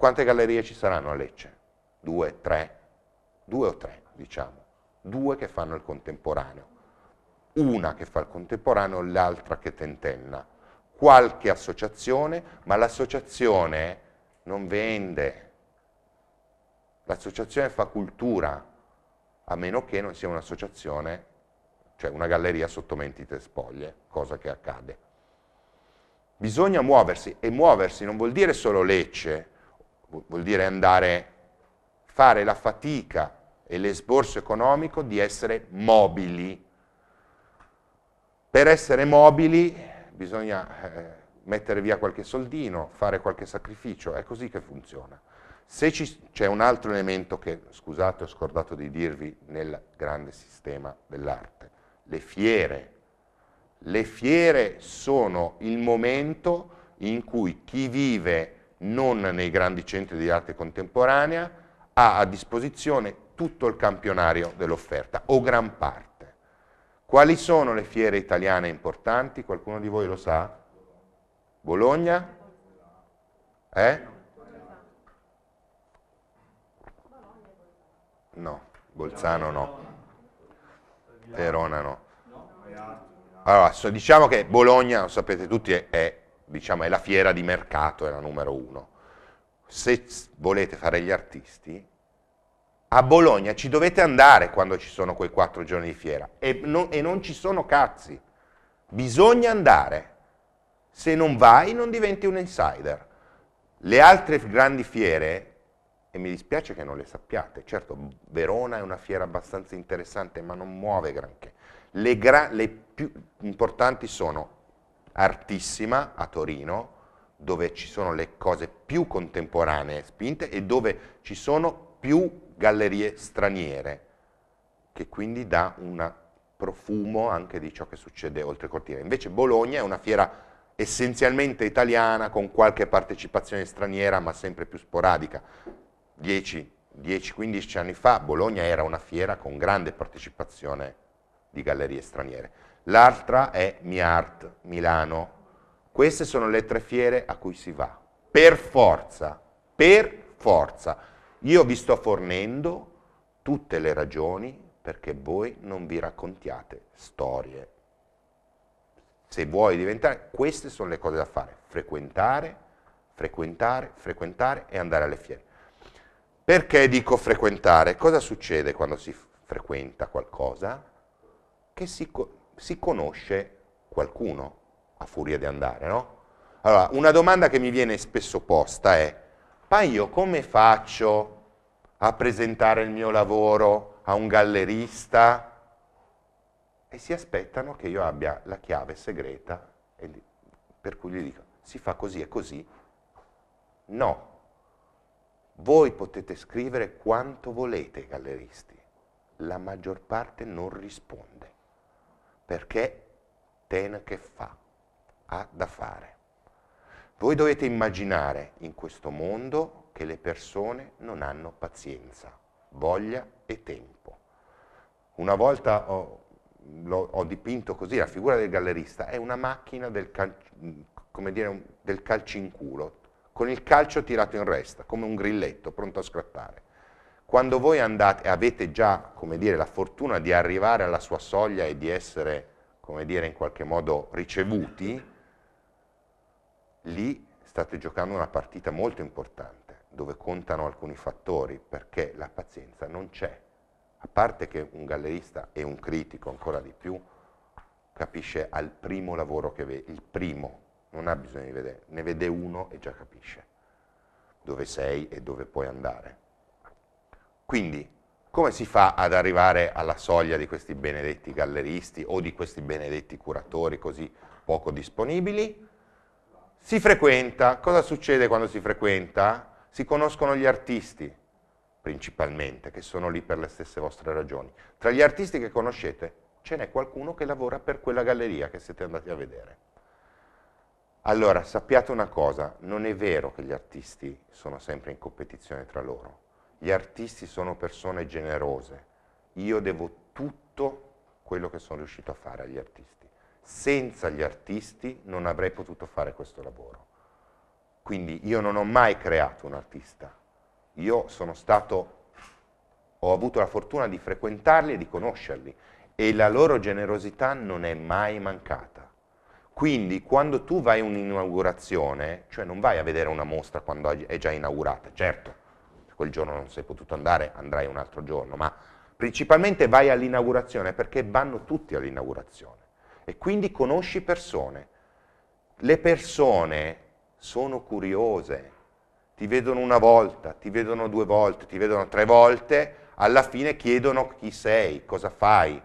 Quante gallerie ci saranno a Lecce? Due, tre? Due o tre, diciamo. Due che fanno il contemporaneo. Una che fa il contemporaneo, l'altra che tentenna. Qualche associazione, ma l'associazione non vende. L'associazione fa cultura, a meno che non sia un'associazione, cioè una galleria sotto mentite spoglie, cosa che accade. Bisogna muoversi e muoversi non vuol dire solo Lecce, vuol dire andare, fare la fatica e l'esborso economico di essere mobili. Per essere mobili bisogna eh, mettere via qualche soldino, fare qualche sacrificio, è così che funziona. Se c'è un altro elemento che, scusate, ho scordato di dirvi nel grande sistema dell'arte, le fiere. Le fiere sono il momento in cui chi vive non nei grandi centri di arte contemporanea, ha a disposizione tutto il campionario dell'offerta, o gran parte. Quali sono le fiere italiane importanti? Qualcuno di voi lo sa? Bologna? Eh? No, Bolzano no. Verona no. Allora, so, diciamo che Bologna, lo sapete tutti, è, è diciamo, è la fiera di mercato, è la numero uno. Se volete fare gli artisti, a Bologna ci dovete andare quando ci sono quei quattro giorni di fiera e non, e non ci sono cazzi. Bisogna andare. Se non vai non diventi un insider. Le altre grandi fiere, e mi dispiace che non le sappiate, certo Verona è una fiera abbastanza interessante ma non muove granché. Le, le più importanti sono artissima a Torino, dove ci sono le cose più contemporanee spinte e dove ci sono più gallerie straniere, che quindi dà un profumo anche di ciò che succede oltre cortina. Invece Bologna è una fiera essenzialmente italiana, con qualche partecipazione straniera, ma sempre più sporadica. 10-15 anni fa Bologna era una fiera con grande partecipazione di gallerie straniere l'altra è Miart, Milano. Queste sono le tre fiere a cui si va. Per forza, per forza. Io vi sto fornendo tutte le ragioni perché voi non vi raccontiate storie. Se vuoi diventare, queste sono le cose da fare, frequentare, frequentare, frequentare e andare alle fiere. Perché dico frequentare? Cosa succede quando si frequenta qualcosa? Che si, si conosce qualcuno a furia di andare, no? Allora, una domanda che mi viene spesso posta è, ma io come faccio a presentare il mio lavoro a un gallerista? E si aspettano che io abbia la chiave segreta, per cui gli dico, si fa così e così? No. Voi potete scrivere quanto volete, galleristi. La maggior parte non risponde perché ten che fa, ha da fare. Voi dovete immaginare in questo mondo che le persone non hanno pazienza, voglia e tempo. Una volta ho, ho dipinto così, la figura del gallerista è una macchina del, cal, dire, del calcio in culo, con il calcio tirato in resta, come un grilletto pronto a scrattare. Quando voi andate, e avete già dire, la fortuna di arrivare alla sua soglia e di essere dire, in qualche modo ricevuti, lì state giocando una partita molto importante, dove contano alcuni fattori, perché la pazienza non c'è. A parte che un gallerista e un critico ancora di più capisce al primo lavoro che vede, il primo, non ha bisogno di vedere, ne vede uno e già capisce dove sei e dove puoi andare. Quindi, come si fa ad arrivare alla soglia di questi benedetti galleristi o di questi benedetti curatori così poco disponibili? Si frequenta. Cosa succede quando si frequenta? Si conoscono gli artisti, principalmente, che sono lì per le stesse vostre ragioni. Tra gli artisti che conoscete ce n'è qualcuno che lavora per quella galleria che siete andati a vedere. Allora, sappiate una cosa, non è vero che gli artisti sono sempre in competizione tra loro gli artisti sono persone generose, io devo tutto quello che sono riuscito a fare agli artisti. Senza gli artisti non avrei potuto fare questo lavoro. Quindi io non ho mai creato un artista, io sono stato, ho avuto la fortuna di frequentarli e di conoscerli e la loro generosità non è mai mancata. Quindi quando tu vai a un'inaugurazione, cioè non vai a vedere una mostra quando è già inaugurata, certo, quel giorno non sei potuto andare, andrai un altro giorno, ma principalmente vai all'inaugurazione perché vanno tutti all'inaugurazione e quindi conosci persone. Le persone sono curiose, ti vedono una volta, ti vedono due volte, ti vedono tre volte, alla fine chiedono chi sei, cosa fai,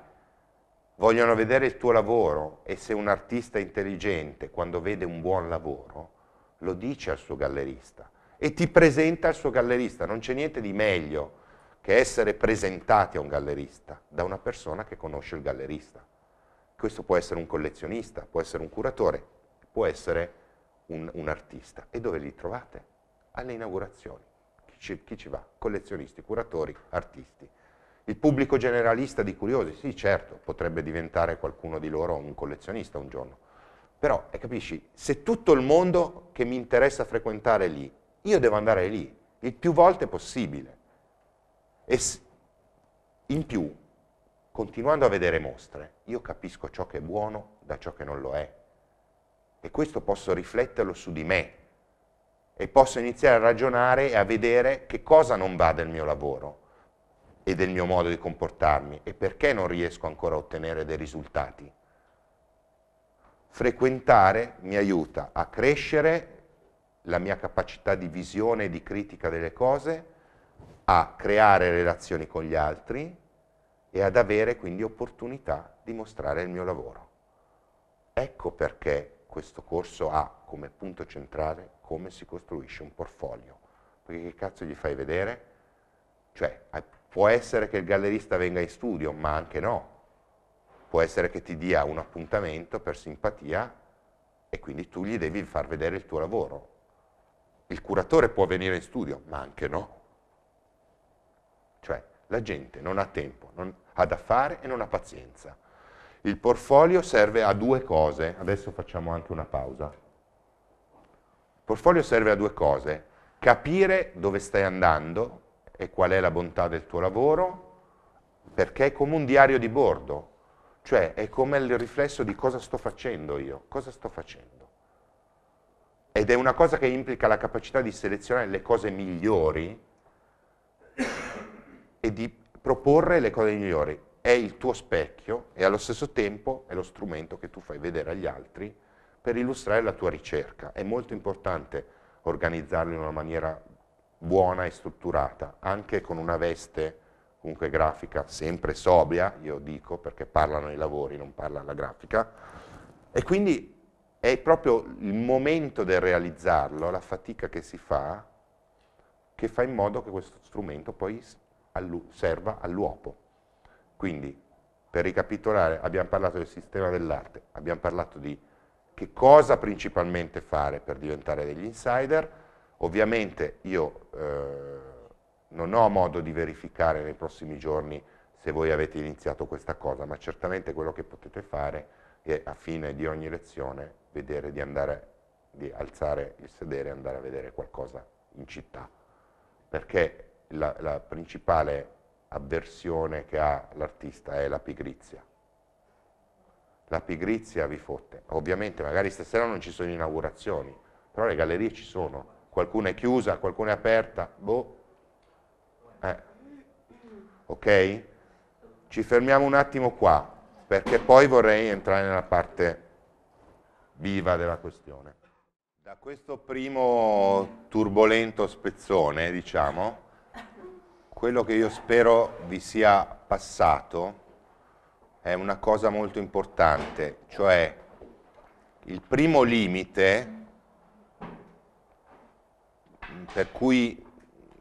vogliono vedere il tuo lavoro e se un artista intelligente quando vede un buon lavoro lo dice al suo gallerista e ti presenta al suo gallerista. Non c'è niente di meglio che essere presentati a un gallerista da una persona che conosce il gallerista. Questo può essere un collezionista, può essere un curatore, può essere un, un artista. E dove li trovate? Alle inaugurazioni. Chi ci, chi ci, va? Collezionisti, curatori, artisti. Il pubblico generalista di curiosi, sì certo, potrebbe diventare qualcuno di loro un collezionista un giorno. Però, eh, capisci, se tutto il mondo che mi interessa frequentare lì io devo andare lì il più volte possibile. E in più, continuando a vedere mostre, io capisco ciò che è buono da ciò che non lo è. E questo posso rifletterlo su di me e posso iniziare a ragionare e a vedere che cosa non va del mio lavoro e del mio modo di comportarmi e perché non riesco ancora a ottenere dei risultati. Frequentare mi aiuta a crescere la mia capacità di visione e di critica delle cose a creare relazioni con gli altri e ad avere quindi opportunità di mostrare il mio lavoro. Ecco perché questo corso ha come punto centrale come si costruisce un portfolio. Perché che cazzo gli fai vedere? Cioè, eh, può essere che il gallerista venga in studio, ma anche no. Può essere che ti dia un appuntamento per simpatia e quindi tu gli devi far vedere il tuo lavoro il curatore può venire in studio, ma anche no. Cioè, la gente non ha tempo, non ha da fare e non ha pazienza. Il portfolio serve a due cose, adesso facciamo anche una pausa. Il portfolio serve a due cose, capire dove stai andando e qual è la bontà del tuo lavoro, perché è come un diario di bordo, cioè è come il riflesso di cosa sto facendo io, cosa sto facendo ed è una cosa che implica la capacità di selezionare le cose migliori e di proporre le cose migliori. È il tuo specchio e allo stesso tempo è lo strumento che tu fai vedere agli altri per illustrare la tua ricerca. È molto importante organizzarlo in una maniera buona e strutturata, anche con una veste comunque grafica sempre sobria, io dico, perché parlano i lavori, non parla la grafica, e quindi è proprio il momento del realizzarlo, la fatica che si fa, che fa in modo che questo strumento poi serva all'uopo. Quindi, per ricapitolare, abbiamo parlato del sistema dell'arte, abbiamo parlato di che cosa principalmente fare per diventare degli insider. Ovviamente io eh, non ho modo di verificare nei prossimi giorni se voi avete iniziato questa cosa, ma certamente quello che potete fare è a fine di ogni lezione vedere di andare, di alzare il sedere e andare a vedere qualcosa in città, perché la, la principale avversione che ha l'artista è la pigrizia. La pigrizia vi fotte. Ovviamente magari stasera non ci sono inaugurazioni, però le gallerie ci sono. Qualcuna è chiusa, qualcuna è aperta, boh. Eh. Ok? Ci fermiamo un attimo qua, perché poi vorrei entrare nella parte viva della questione. Da questo primo turbolento spezzone, diciamo, quello che io spero vi sia passato è una cosa molto importante, cioè il primo limite per cui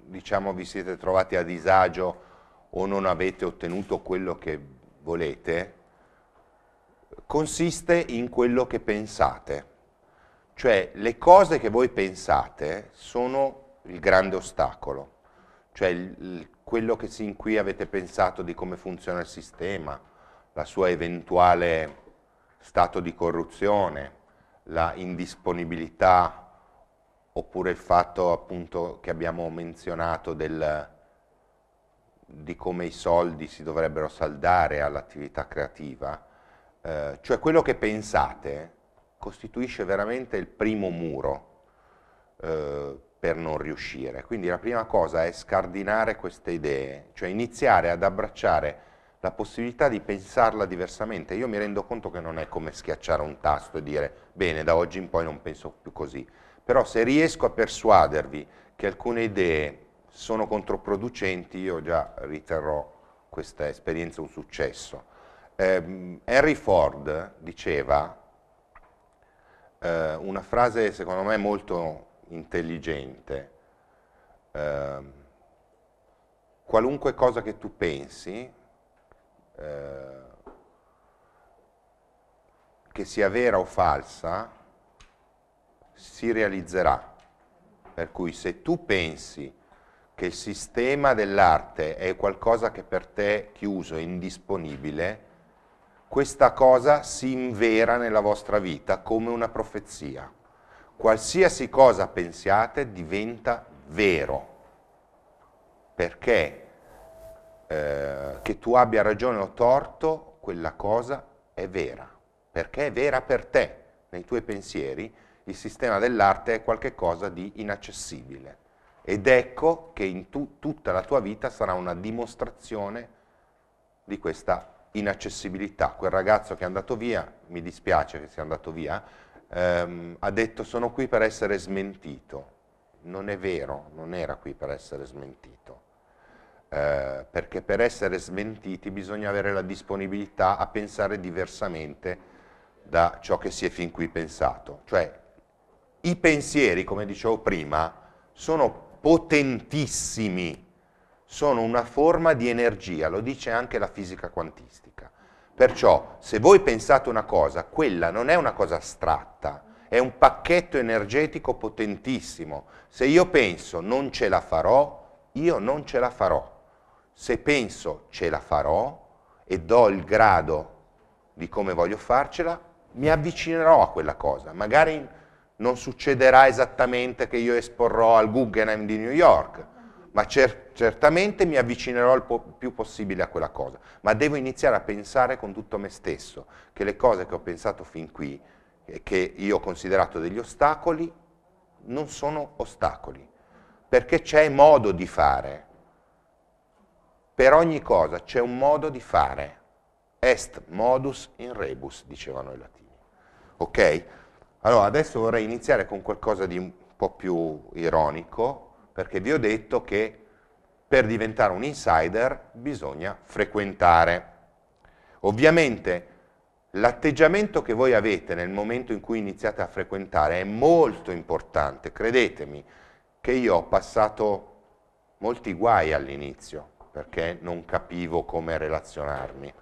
diciamo, vi siete trovati a disagio o non avete ottenuto quello che volete consiste in quello che pensate. Cioè le cose che voi pensate sono il grande ostacolo, cioè il, quello che sin qui avete pensato di come funziona il sistema, la sua eventuale stato di corruzione, la indisponibilità oppure il fatto appunto che abbiamo menzionato del, di come i soldi si dovrebbero saldare all'attività creativa, eh, cioè quello che pensate costituisce veramente il primo muro eh, per non riuscire. Quindi la prima cosa è scardinare queste idee, cioè iniziare ad abbracciare la possibilità di pensarla diversamente. Io mi rendo conto che non è come schiacciare un tasto e dire bene, da oggi in poi non penso più così. Però se riesco a persuadervi che alcune idee sono controproducenti, io già riterrò questa esperienza un successo. Eh, Henry Ford diceva eh, una frase secondo me molto intelligente, eh, qualunque cosa che tu pensi, eh, che sia vera o falsa, si realizzerà. Per cui se tu pensi che il sistema dell'arte è qualcosa che per te è chiuso, indisponibile, questa cosa si invera nella vostra vita come una profezia. Qualsiasi cosa pensiate diventa vero. Perché eh, che tu abbia ragione o torto, quella cosa è vera. Perché è vera per te, nei tuoi pensieri, il sistema dell'arte è qualcosa di inaccessibile. Ed ecco che in tu, tutta la tua vita sarà una dimostrazione di questa inaccessibilità. Quel ragazzo che è andato via, mi dispiace che sia andato via, ehm, ha detto sono qui per essere smentito. Non è vero, non era qui per essere smentito. Eh, perché per essere smentiti bisogna avere la disponibilità a pensare diversamente da ciò che si è fin qui pensato. Cioè, i pensieri, come dicevo prima, sono potentissimi sono una forma di energia, lo dice anche la fisica quantistica. Perciò se voi pensate una cosa, quella non è una cosa astratta, è un pacchetto energetico potentissimo. Se io penso non ce la farò, io non ce la farò. Se penso ce la farò e do il grado di come voglio farcela, mi avvicinerò a quella cosa. Magari non succederà esattamente che io esporrò al Guggenheim di New York, ma cer certamente mi avvicinerò il po più possibile a quella cosa, ma devo iniziare a pensare con tutto me stesso che le cose che ho pensato fin qui, eh, che io ho considerato degli ostacoli, non sono ostacoli, perché c'è modo di fare. Per ogni cosa c'è un modo di fare. Est modus in rebus, dicevano i latini. Ok? Allora, adesso vorrei iniziare con qualcosa di un po' più ironico, perché vi ho detto che per diventare un insider bisogna frequentare. Ovviamente l'atteggiamento che voi avete nel momento in cui iniziate a frequentare è molto importante, credetemi, che io ho passato molti guai all'inizio perché non capivo come relazionarmi.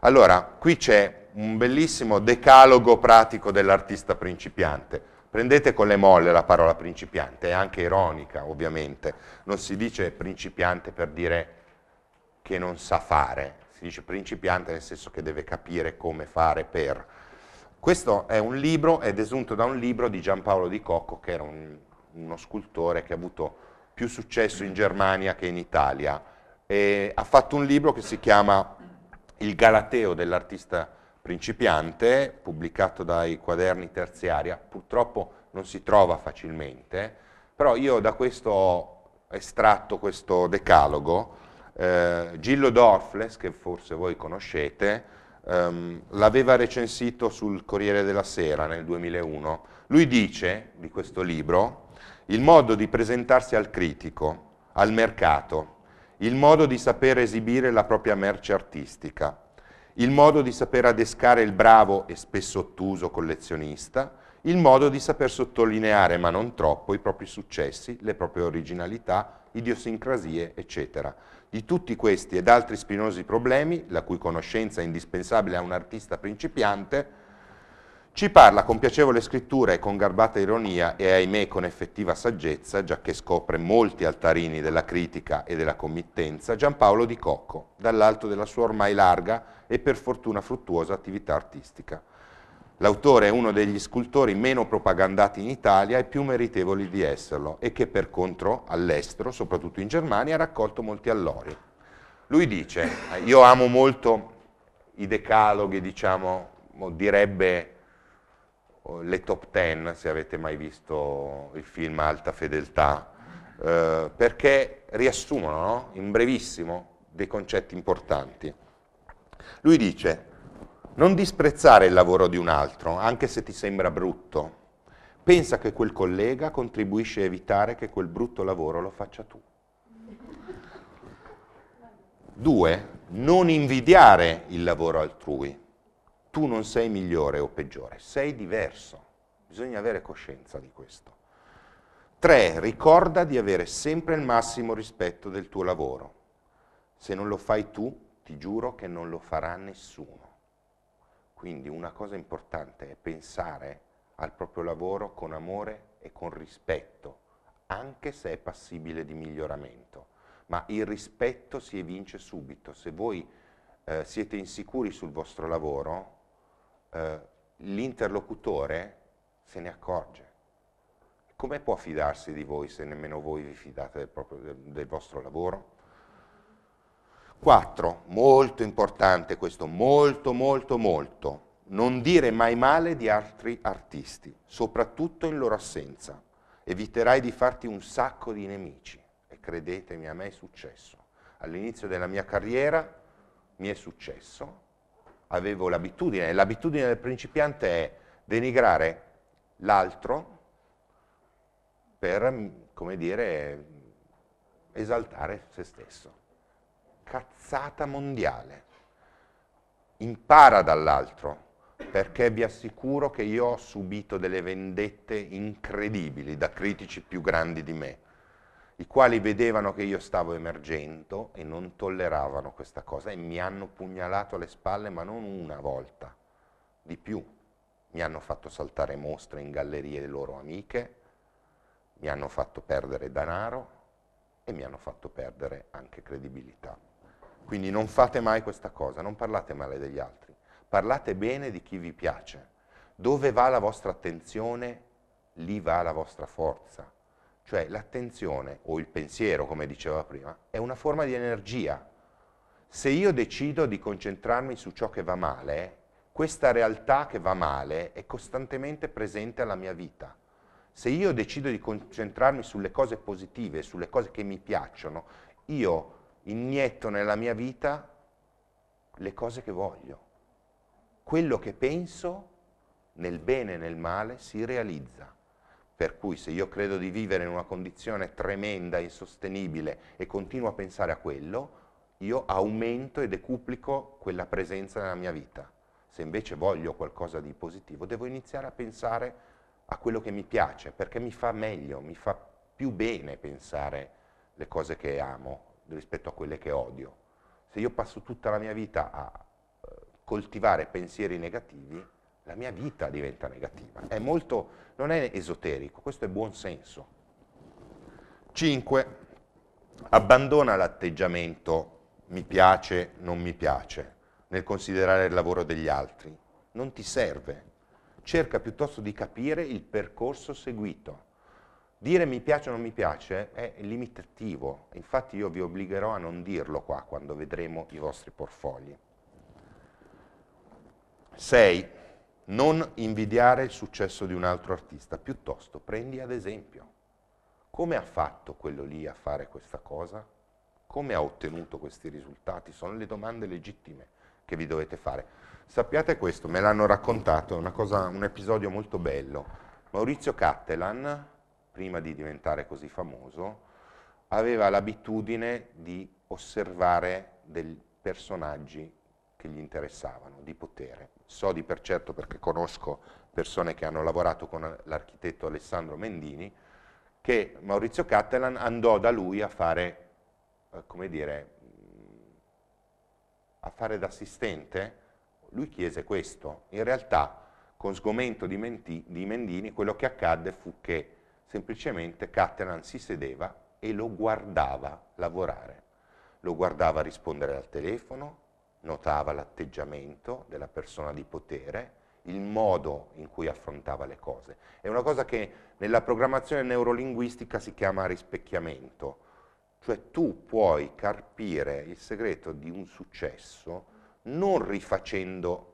Allora, qui c'è un bellissimo decalogo pratico dell'artista principiante Prendete con le molle la parola principiante, è anche ironica ovviamente, non si dice principiante per dire che non sa fare, si dice principiante nel senso che deve capire come fare per. Questo è un libro, è desunto da un libro di Giampaolo Di Cocco, che era un, uno scultore che ha avuto più successo in Germania che in Italia. E ha fatto un libro che si chiama Il Galateo dell'artista principiante, pubblicato dai quaderni terziaria, purtroppo non si trova facilmente, però io da questo ho estratto questo decalogo, eh, Gillo Dorfles, che forse voi conoscete, ehm, l'aveva recensito sul Corriere della Sera nel 2001, lui dice di questo libro il modo di presentarsi al critico, al mercato, il modo di sapere esibire la propria merce artistica, il modo di saper adescare il bravo e spesso ottuso collezionista, il modo di saper sottolineare, ma non troppo, i propri successi, le proprie originalità, idiosincrasie, eccetera. Di tutti questi ed altri spinosi problemi, la cui conoscenza è indispensabile a un artista principiante, ci parla con piacevole scrittura e con garbata ironia e ahimè con effettiva saggezza, già che scopre molti altarini della critica e della committenza, Giampaolo Di Cocco, dall'alto della sua ormai larga e per fortuna fruttuosa attività artistica. L'autore è uno degli scultori meno propagandati in Italia e più meritevoli di esserlo e che per contro all'estero, soprattutto in Germania, ha raccolto molti allori. Lui dice, io amo molto i decaloghi, diciamo, direbbe le top ten, se avete mai visto il film Alta Fedeltà, eh, perché riassumono no? in brevissimo dei concetti importanti. Lui dice, non disprezzare il lavoro di un altro, anche se ti sembra brutto, pensa che quel collega contribuisce a evitare che quel brutto lavoro lo faccia tu. Due, non invidiare il lavoro altrui, tu non sei migliore o peggiore, sei diverso, bisogna avere coscienza di questo. 3. ricorda di avere sempre il massimo rispetto del tuo lavoro. Se non lo fai tu, ti giuro che non lo farà nessuno. Quindi una cosa importante è pensare al proprio lavoro con amore e con rispetto, anche se è passibile di miglioramento. Ma il rispetto si evince subito. Se voi eh, siete insicuri sul vostro lavoro, eh, l'interlocutore se ne accorge. Come può fidarsi di voi se nemmeno voi vi fidate del, proprio, del, del vostro lavoro? Quattro, Molto importante questo, molto, molto, molto. Non dire mai male di altri artisti, soprattutto in loro assenza. Eviterai di farti un sacco di nemici. E credetemi, a me è successo. All'inizio della mia carriera mi è successo avevo l'abitudine, l'abitudine del principiante è denigrare l'altro per, come dire, esaltare se stesso. Cazzata mondiale. Impara dall'altro, perché vi assicuro che io ho subito delle vendette incredibili da critici più grandi di me i quali vedevano che io stavo emergendo e non tolleravano questa cosa e mi hanno pugnalato alle spalle, ma non una volta, di più. Mi hanno fatto saltare mostre in gallerie delle loro amiche, mi hanno fatto perdere denaro e mi hanno fatto perdere anche credibilità. Quindi non fate mai questa cosa, non parlate male degli altri, parlate bene di chi vi piace. Dove va la vostra attenzione, lì va la vostra forza cioè l'attenzione o il pensiero, come diceva prima, è una forma di energia. Se io decido di concentrarmi su ciò che va male, questa realtà che va male è costantemente presente alla mia vita. Se io decido di concentrarmi sulle cose positive, sulle cose che mi piacciono, io inietto nella mia vita le cose che voglio. Quello che penso nel bene e nel male si realizza. Per cui se io credo di vivere in una condizione tremenda, insostenibile e continuo a pensare a quello, io aumento e decuplico quella presenza nella mia vita. Se invece voglio qualcosa di positivo, devo iniziare a pensare a quello che mi piace, perché mi fa meglio, mi fa più bene pensare le cose che amo rispetto a quelle che odio. Se io passo tutta la mia vita a eh, coltivare pensieri negativi, la mia vita diventa negativa. È molto, non è esoterico, questo è buon senso. 5. Abbandona l'atteggiamento mi piace, non mi piace, nel considerare il lavoro degli altri. Non ti serve. Cerca piuttosto di capire il percorso seguito. Dire mi piace o non mi piace è limitativo, infatti io vi obbligherò a non dirlo qua quando vedremo i vostri portfogli. 6 non invidiare il successo di un altro artista, piuttosto prendi ad esempio come ha fatto quello lì a fare questa cosa, come ha ottenuto questi risultati, sono le domande legittime che vi dovete fare. Sappiate questo, me l'hanno raccontato, è un episodio molto bello. Maurizio Cattelan, prima di diventare così famoso, aveva l'abitudine di osservare dei personaggi che gli interessavano, di potere. So di per certo perché conosco persone che hanno lavorato con l'architetto Alessandro Mendini, che Maurizio Cattelan andò da lui a fare, eh, come dire, a fare d'assistente, lui chiese questo. In realtà, con sgomento di, Menti, di Mendini, quello che accadde fu che semplicemente Cattelan si sedeva e lo guardava lavorare. Lo guardava rispondere al telefono, notava l'atteggiamento della persona di potere, il modo in cui affrontava le cose. È una cosa che nella programmazione neurolinguistica si chiama rispecchiamento, cioè tu puoi carpire il segreto di un successo non rifacendo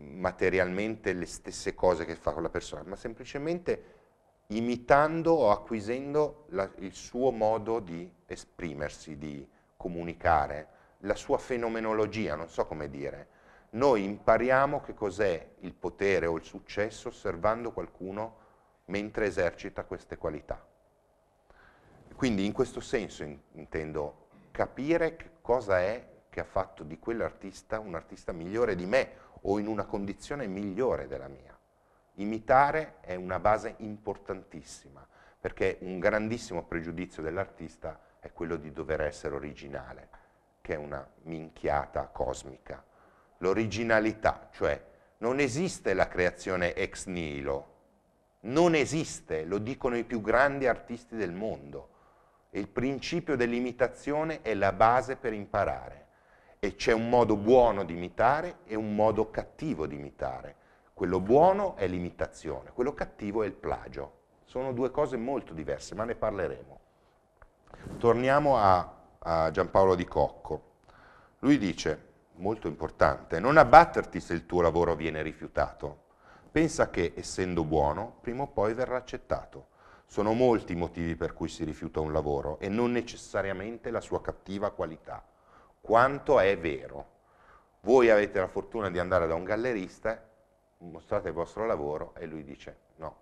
materialmente le stesse cose che fa quella persona, ma semplicemente imitando o acquisendo la, il suo modo di esprimersi, di comunicare, la sua fenomenologia, non so come dire. Noi impariamo che cos'è il potere o il successo osservando qualcuno mentre esercita queste qualità. Quindi in questo senso in, intendo capire che cosa è che ha fatto di quell'artista un artista migliore di me o in una condizione migliore della mia. Imitare è una base importantissima, perché un grandissimo pregiudizio dell'artista è quello di dover essere originale che è una minchiata cosmica, l'originalità, cioè non esiste la creazione ex nihilo, non esiste, lo dicono i più grandi artisti del mondo. Il principio dell'imitazione è la base per imparare e c'è un modo buono di imitare e un modo cattivo di imitare. Quello buono è l'imitazione, quello cattivo è il plagio. Sono due cose molto diverse, ma ne parleremo. Torniamo a a Giampaolo Di Cocco. Lui dice, molto importante, non abbatterti se il tuo lavoro viene rifiutato. Pensa che, essendo buono, prima o poi verrà accettato. Sono molti i motivi per cui si rifiuta un lavoro e non necessariamente la sua cattiva qualità. Quanto è vero? Voi avete la fortuna di andare da un gallerista, mostrate il vostro lavoro e lui dice no.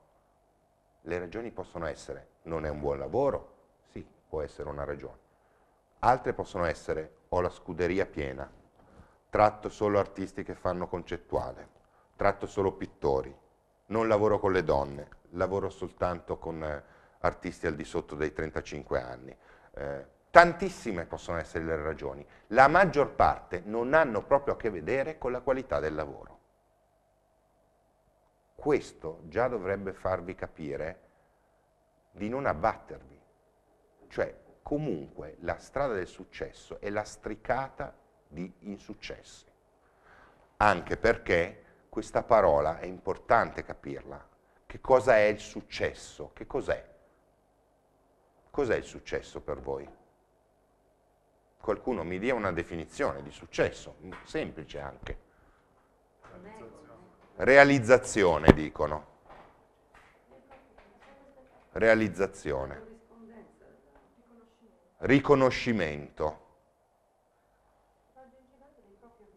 Le ragioni possono essere non è un buon lavoro, sì, può essere una ragione Altre possono essere ho la scuderia piena, tratto solo artisti che fanno concettuale, tratto solo pittori, non lavoro con le donne, lavoro soltanto con eh, artisti al di sotto dei 35 anni. Eh, tantissime possono essere le ragioni, la maggior parte non hanno proprio a che vedere con la qualità del lavoro. Questo già dovrebbe farvi capire di non abbattervi, cioè comunque la strada del successo è la stricata di insuccessi, anche perché questa parola è importante capirla. Che cosa è il successo? Che cos'è? Cos'è il successo per voi? Qualcuno mi dia una definizione di successo, semplice anche. Realizzazione, dicono. Realizzazione riconoscimento,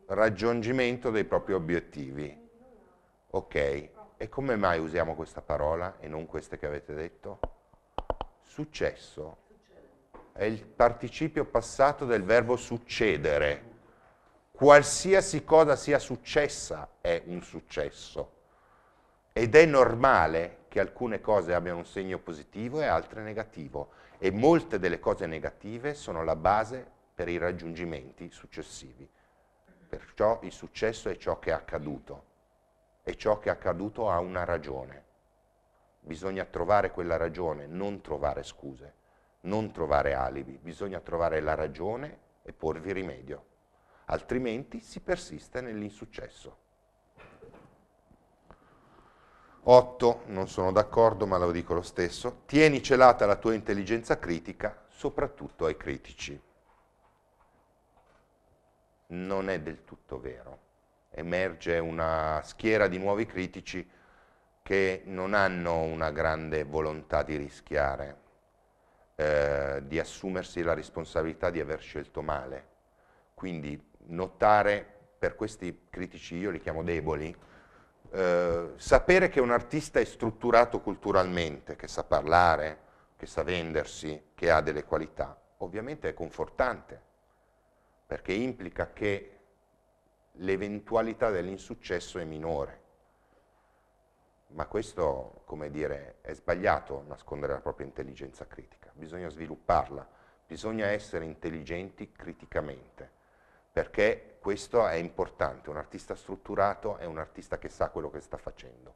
raggiungimento dei propri obiettivi. Ok, e come mai usiamo questa parola e non queste che avete detto? Successo è il participio passato del verbo succedere. Qualsiasi cosa sia successa è un successo. Ed è normale che alcune cose abbiano un segno positivo e altre negativo e molte delle cose negative sono la base per i raggiungimenti successivi. Perciò il successo è ciò che è accaduto e ciò che è accaduto ha una ragione. Bisogna trovare quella ragione, non trovare scuse, non trovare alibi, bisogna trovare la ragione e porvi rimedio, altrimenti si persiste nell'insuccesso. 8, non sono d'accordo ma lo dico lo stesso, tieni celata la tua intelligenza critica soprattutto ai critici. Non è del tutto vero. Emerge una schiera di nuovi critici che non hanno una grande volontà di rischiare, eh, di assumersi la responsabilità di aver scelto male. Quindi notare per questi critici, io li chiamo deboli, eh, sapere che un artista è strutturato culturalmente, che sa parlare, che sa vendersi, che ha delle qualità, ovviamente è confortante, perché implica che l'eventualità dell'insuccesso è minore. Ma questo, come dire, è sbagliato nascondere la propria intelligenza critica, bisogna svilupparla, bisogna essere intelligenti criticamente, perché questo è importante, un artista strutturato è un artista che sa quello che sta facendo.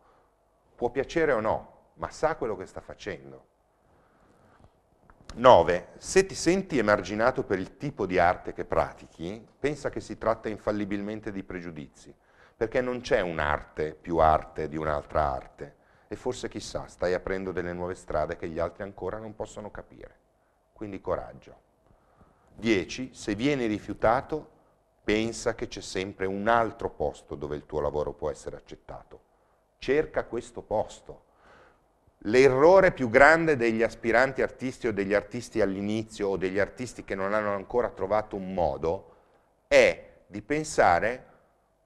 Può piacere o no, ma sa quello che sta facendo. 9. Se ti senti emarginato per il tipo di arte che pratichi, pensa che si tratta infallibilmente di pregiudizi, perché non c'è un'arte più arte di un'altra arte e forse chissà, stai aprendo delle nuove strade che gli altri ancora non possono capire. Quindi coraggio. 10. Se vieni rifiutato, pensa che c'è sempre un altro posto dove il tuo lavoro può essere accettato. Cerca questo posto. L'errore più grande degli aspiranti artisti o degli artisti all'inizio o degli artisti che non hanno ancora trovato un modo è di pensare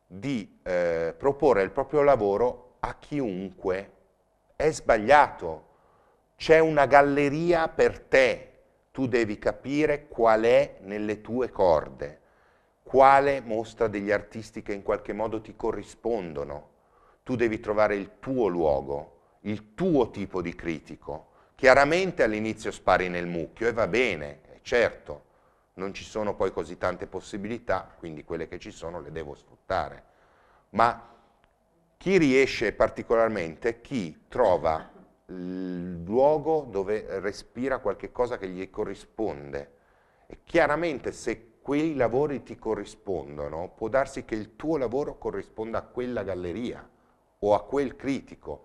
di eh, proporre il proprio lavoro a chiunque. È sbagliato. C'è una galleria per te. Tu devi capire qual è nelle tue corde quale mostra degli artisti che in qualche modo ti corrispondono. Tu devi trovare il tuo luogo, il tuo tipo di critico. Chiaramente all'inizio spari nel mucchio e va bene, certo, non ci sono poi così tante possibilità, quindi quelle che ci sono le devo sfruttare. Ma chi riesce particolarmente, chi trova il luogo dove respira qualche cosa che gli corrisponde. E chiaramente se quei lavori ti corrispondono, può darsi che il tuo lavoro corrisponda a quella galleria o a quel critico.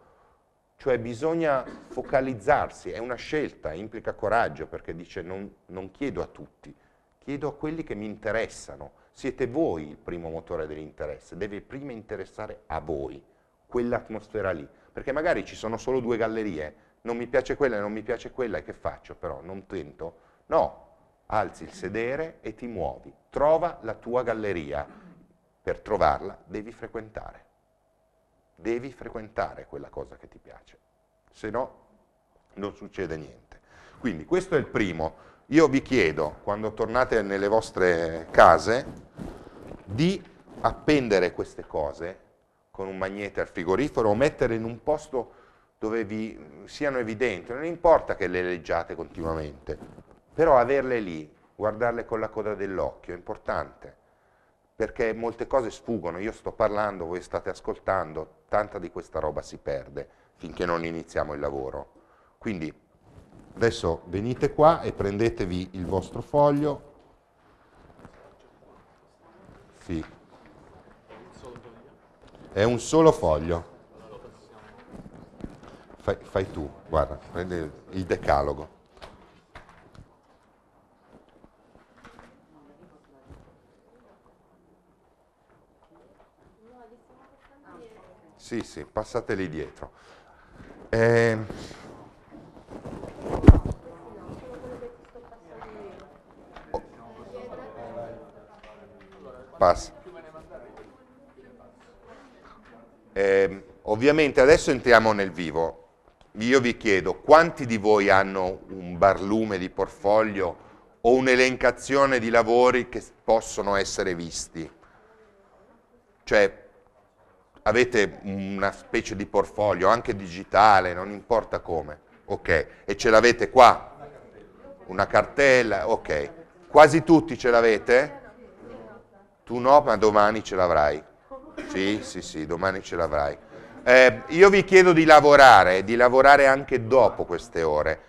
Cioè bisogna focalizzarsi, è una scelta, implica coraggio perché dice non, non chiedo a tutti, chiedo a quelli che mi interessano. Siete voi il primo motore dell'interesse, deve prima interessare a voi quell'atmosfera lì. Perché magari ci sono solo due gallerie, eh. non mi piace quella e non mi piace quella, e che faccio però? Non tento? No, alzi il sedere e ti muovi. Trova la tua galleria. Per trovarla devi frequentare. Devi frequentare quella cosa che ti piace, se no non succede niente. Quindi questo è il primo. Io vi chiedo, quando tornate nelle vostre case, di appendere queste cose con un magnete al frigorifero o mettere in un posto dove vi siano evidenti, non importa che le leggiate continuamente, però averle lì, guardarle con la coda dell'occhio, è importante, perché molte cose sfuggono, io sto parlando, voi state ascoltando, tanta di questa roba si perde finché non iniziamo il lavoro. Quindi adesso venite qua e prendetevi il vostro foglio. Sì. È un solo foglio. Fai, fai tu, guarda, prendi il decalogo. Sì, sì, passate lì dietro. Eh, oh. Passa. Eh, ovviamente adesso entriamo nel vivo. Io vi chiedo quanti di voi hanno un barlume di portfolio o un'elencazione di lavori che possono essere visti? Cioè avete una specie di portfolio, anche digitale, non importa come, ok, e ce l'avete qua? Una cartella, ok. Quasi tutti ce l'avete? Tu no, ma domani ce l'avrai. Sì, sì, sì, domani ce l'avrai. Eh, io vi chiedo di lavorare, di lavorare anche dopo queste ore.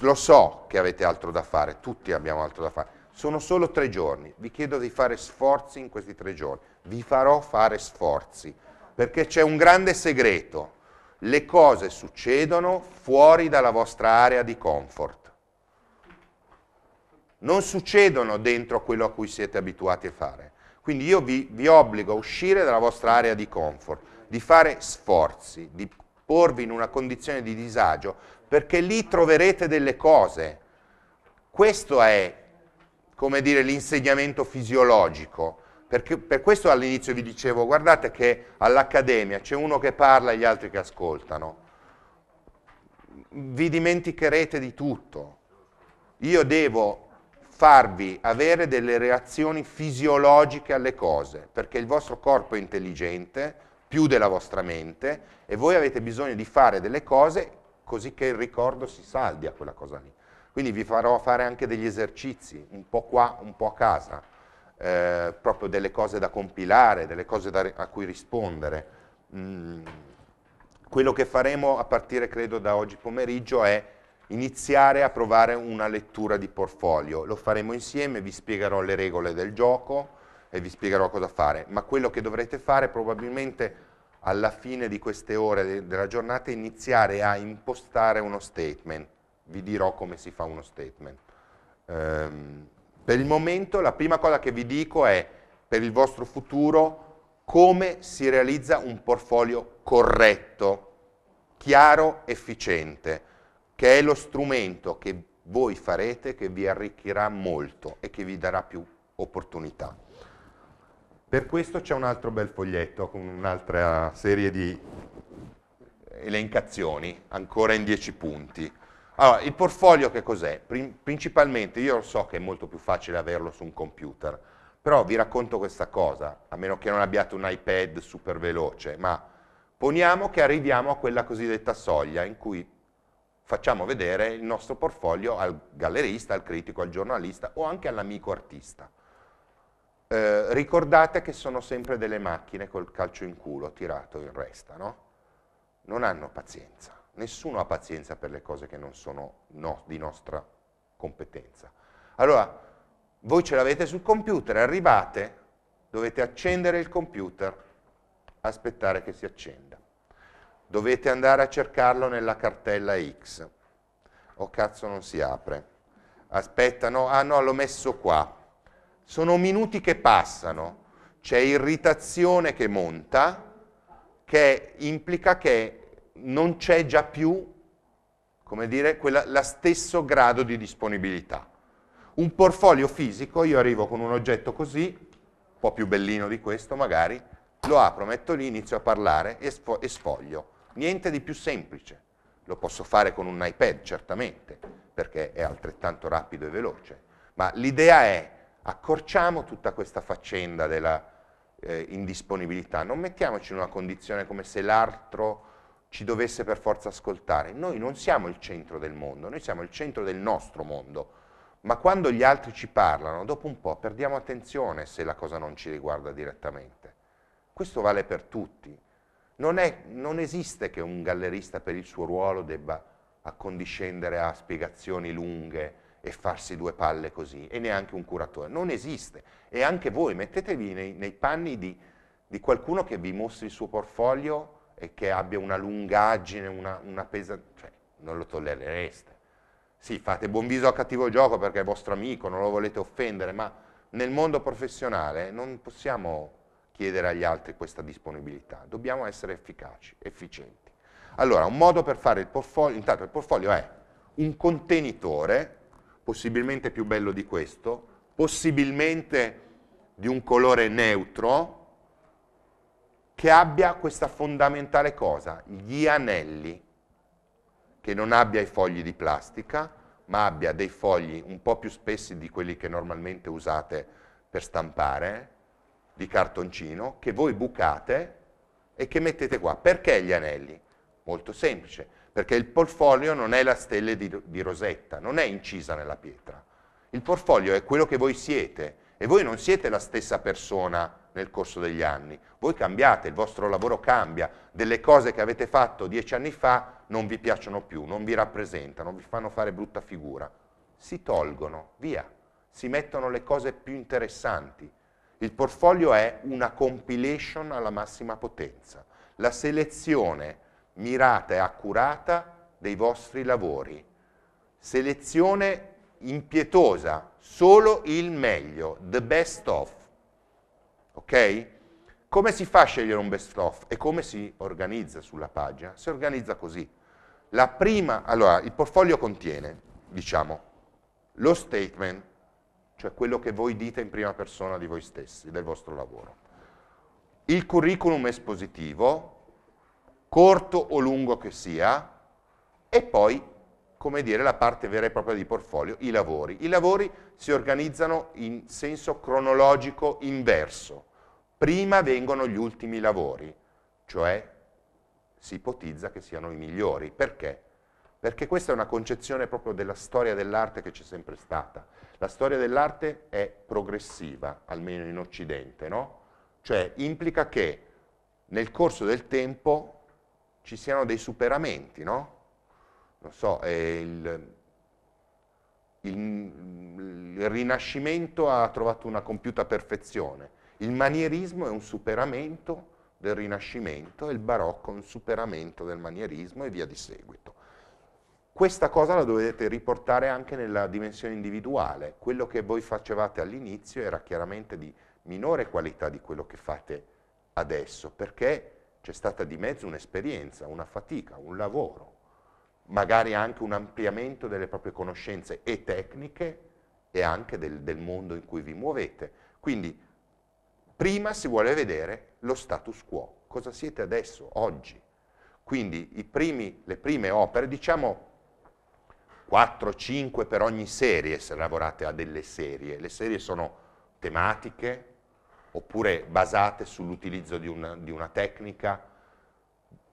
Lo so che avete altro da fare, tutti abbiamo altro da fare. Sono solo tre giorni, vi chiedo di fare sforzi in questi tre giorni. Vi farò fare sforzi perché c'è un grande segreto. Le cose succedono fuori dalla vostra area di comfort. Non succedono dentro quello a cui siete abituati a fare. Quindi io vi, vi obbligo a uscire dalla vostra area di comfort, di fare sforzi, di porvi in una condizione di disagio, perché lì troverete delle cose. Questo è, come dire, l'insegnamento fisiologico perché, per questo all'inizio vi dicevo, guardate che all'Accademia c'è uno che parla e gli altri che ascoltano. Vi dimenticherete di tutto. Io devo farvi avere delle reazioni fisiologiche alle cose, perché il vostro corpo è intelligente più della vostra mente e voi avete bisogno di fare delle cose così che il ricordo si saldi a quella cosa lì. Quindi vi farò fare anche degli esercizi, un po' qua, un po' a casa eh, proprio delle cose da compilare, delle cose da, a cui rispondere. Mm. Quello che faremo a partire, credo, da oggi pomeriggio è iniziare a provare una lettura di portfolio. Lo faremo insieme, vi spiegherò le regole del gioco e vi spiegherò cosa fare, ma quello che dovrete fare probabilmente alla fine di queste ore de della giornata è iniziare a impostare uno statement. Vi dirò come si fa uno statement. Um, per il momento la prima cosa che vi dico è, per il vostro futuro, come si realizza un portfolio corretto, chiaro, efficiente, che è lo strumento che voi farete che vi arricchirà molto e che vi darà più opportunità. Per questo c'è un altro bel foglietto con un'altra serie di elencazioni, ancora in 10 punti. Allora, il portfolio che cos'è? Principalmente, io so che è molto più facile averlo su un computer, però vi racconto questa cosa, a meno che non abbiate un iPad super veloce, ma poniamo che arriviamo a quella cosiddetta soglia in cui facciamo vedere il nostro portfolio al gallerista, al critico, al giornalista o anche all'amico artista. Eh, ricordate che sono sempre delle macchine col calcio in culo tirato in resta, no? Non hanno pazienza nessuno ha pazienza per le cose che non sono no, di nostra competenza. Allora, voi ce l'avete sul computer, arrivate, dovete accendere il computer, aspettare che si accenda. Dovete andare a cercarlo nella cartella X. Oh cazzo non si apre. Aspetta, no, ah no, l'ho messo qua. Sono minuti che passano, c'è irritazione che monta, che implica che non c'è già più, come dire, quella, la stesso grado di disponibilità. Un portfolio fisico, io arrivo con un oggetto così, un po' più bellino di questo magari, lo apro, metto lì, inizio a parlare e, sfo- e sfoglio. Niente di più semplice. Lo posso fare con un iPad, certamente, perché è altrettanto rapido e veloce. Ma l'idea è accorciamo tutta questa faccenda della eh, indisponibilità, non mettiamoci in una condizione come se l'altro ci dovesse per forza ascoltare. Noi non siamo il centro del mondo, noi siamo il centro del nostro mondo, ma quando gli altri ci parlano, dopo un po' perdiamo attenzione se la cosa non ci riguarda direttamente. Questo vale per tutti. Non, è, non esiste che un gallerista per il suo ruolo debba accondiscendere a spiegazioni lunghe e farsi due palle così, e neanche un curatore. Non esiste. E anche voi mettetevi nei, nei panni di, di qualcuno che vi mostri il suo portfolio e che abbia una lungaggine, una, una pesantezza, cioè, non lo tollerereste. Sì, fate buon viso a cattivo gioco perché è vostro amico, non lo volete offendere, ma nel mondo professionale non possiamo chiedere agli altri questa disponibilità, dobbiamo essere efficaci, efficienti. Allora, un modo per fare il portfolio, intanto il portfolio è un contenitore, possibilmente più bello di questo, possibilmente di un colore neutro, che abbia questa fondamentale cosa, gli anelli, che non abbia i fogli di plastica, ma abbia dei fogli un po' più spessi di quelli che normalmente usate per stampare, di cartoncino, che voi bucate e che mettete qua. Perché gli anelli? Molto semplice, perché il portfolio non è la stella di, di Rosetta, non è incisa nella pietra. Il portfolio è quello che voi siete e voi non siete la stessa persona nel corso degli anni. Voi cambiate, il vostro lavoro cambia, delle cose che avete fatto dieci anni fa non vi piacciono più, non vi rappresentano, vi fanno fare brutta figura. Si tolgono, via, si mettono le cose più interessanti. Il portfolio è una compilation alla massima potenza, la selezione mirata e accurata dei vostri lavori, selezione impietosa, solo il meglio, the best of ok? Come si fa a scegliere un best of e come si organizza sulla pagina? Si organizza così. La prima, allora, il portfolio contiene, diciamo, lo statement, cioè quello che voi dite in prima persona di voi stessi, del vostro lavoro. Il curriculum espositivo, corto o lungo che sia, e poi, come dire, la parte vera e propria di portfolio, i lavori. I lavori si organizzano in senso cronologico inverso prima vengono gli ultimi lavori, cioè si ipotizza che siano i migliori. Perché? Perché questa è una concezione proprio della storia dell'arte che c'è sempre stata. La storia dell'arte è progressiva, almeno in Occidente, no? Cioè implica che nel corso del tempo ci siano dei superamenti, no? Non so, eh, il, il, il Rinascimento ha trovato una compiuta perfezione, il manierismo è un superamento del Rinascimento e il barocco è un superamento del manierismo e via di seguito. Questa cosa la dovete riportare anche nella dimensione individuale. Quello che voi facevate all'inizio era chiaramente di minore qualità di quello che fate adesso, perché c'è stata di mezzo un'esperienza, una fatica, un lavoro, magari anche un ampliamento delle proprie conoscenze e tecniche e anche del, del mondo in cui vi muovete. Quindi Prima si vuole vedere lo status quo, cosa siete adesso, oggi. Quindi primi, le prime opere, diciamo 4-5 per ogni serie, se lavorate a delle serie. Le serie sono tematiche oppure basate sull'utilizzo di, di una tecnica,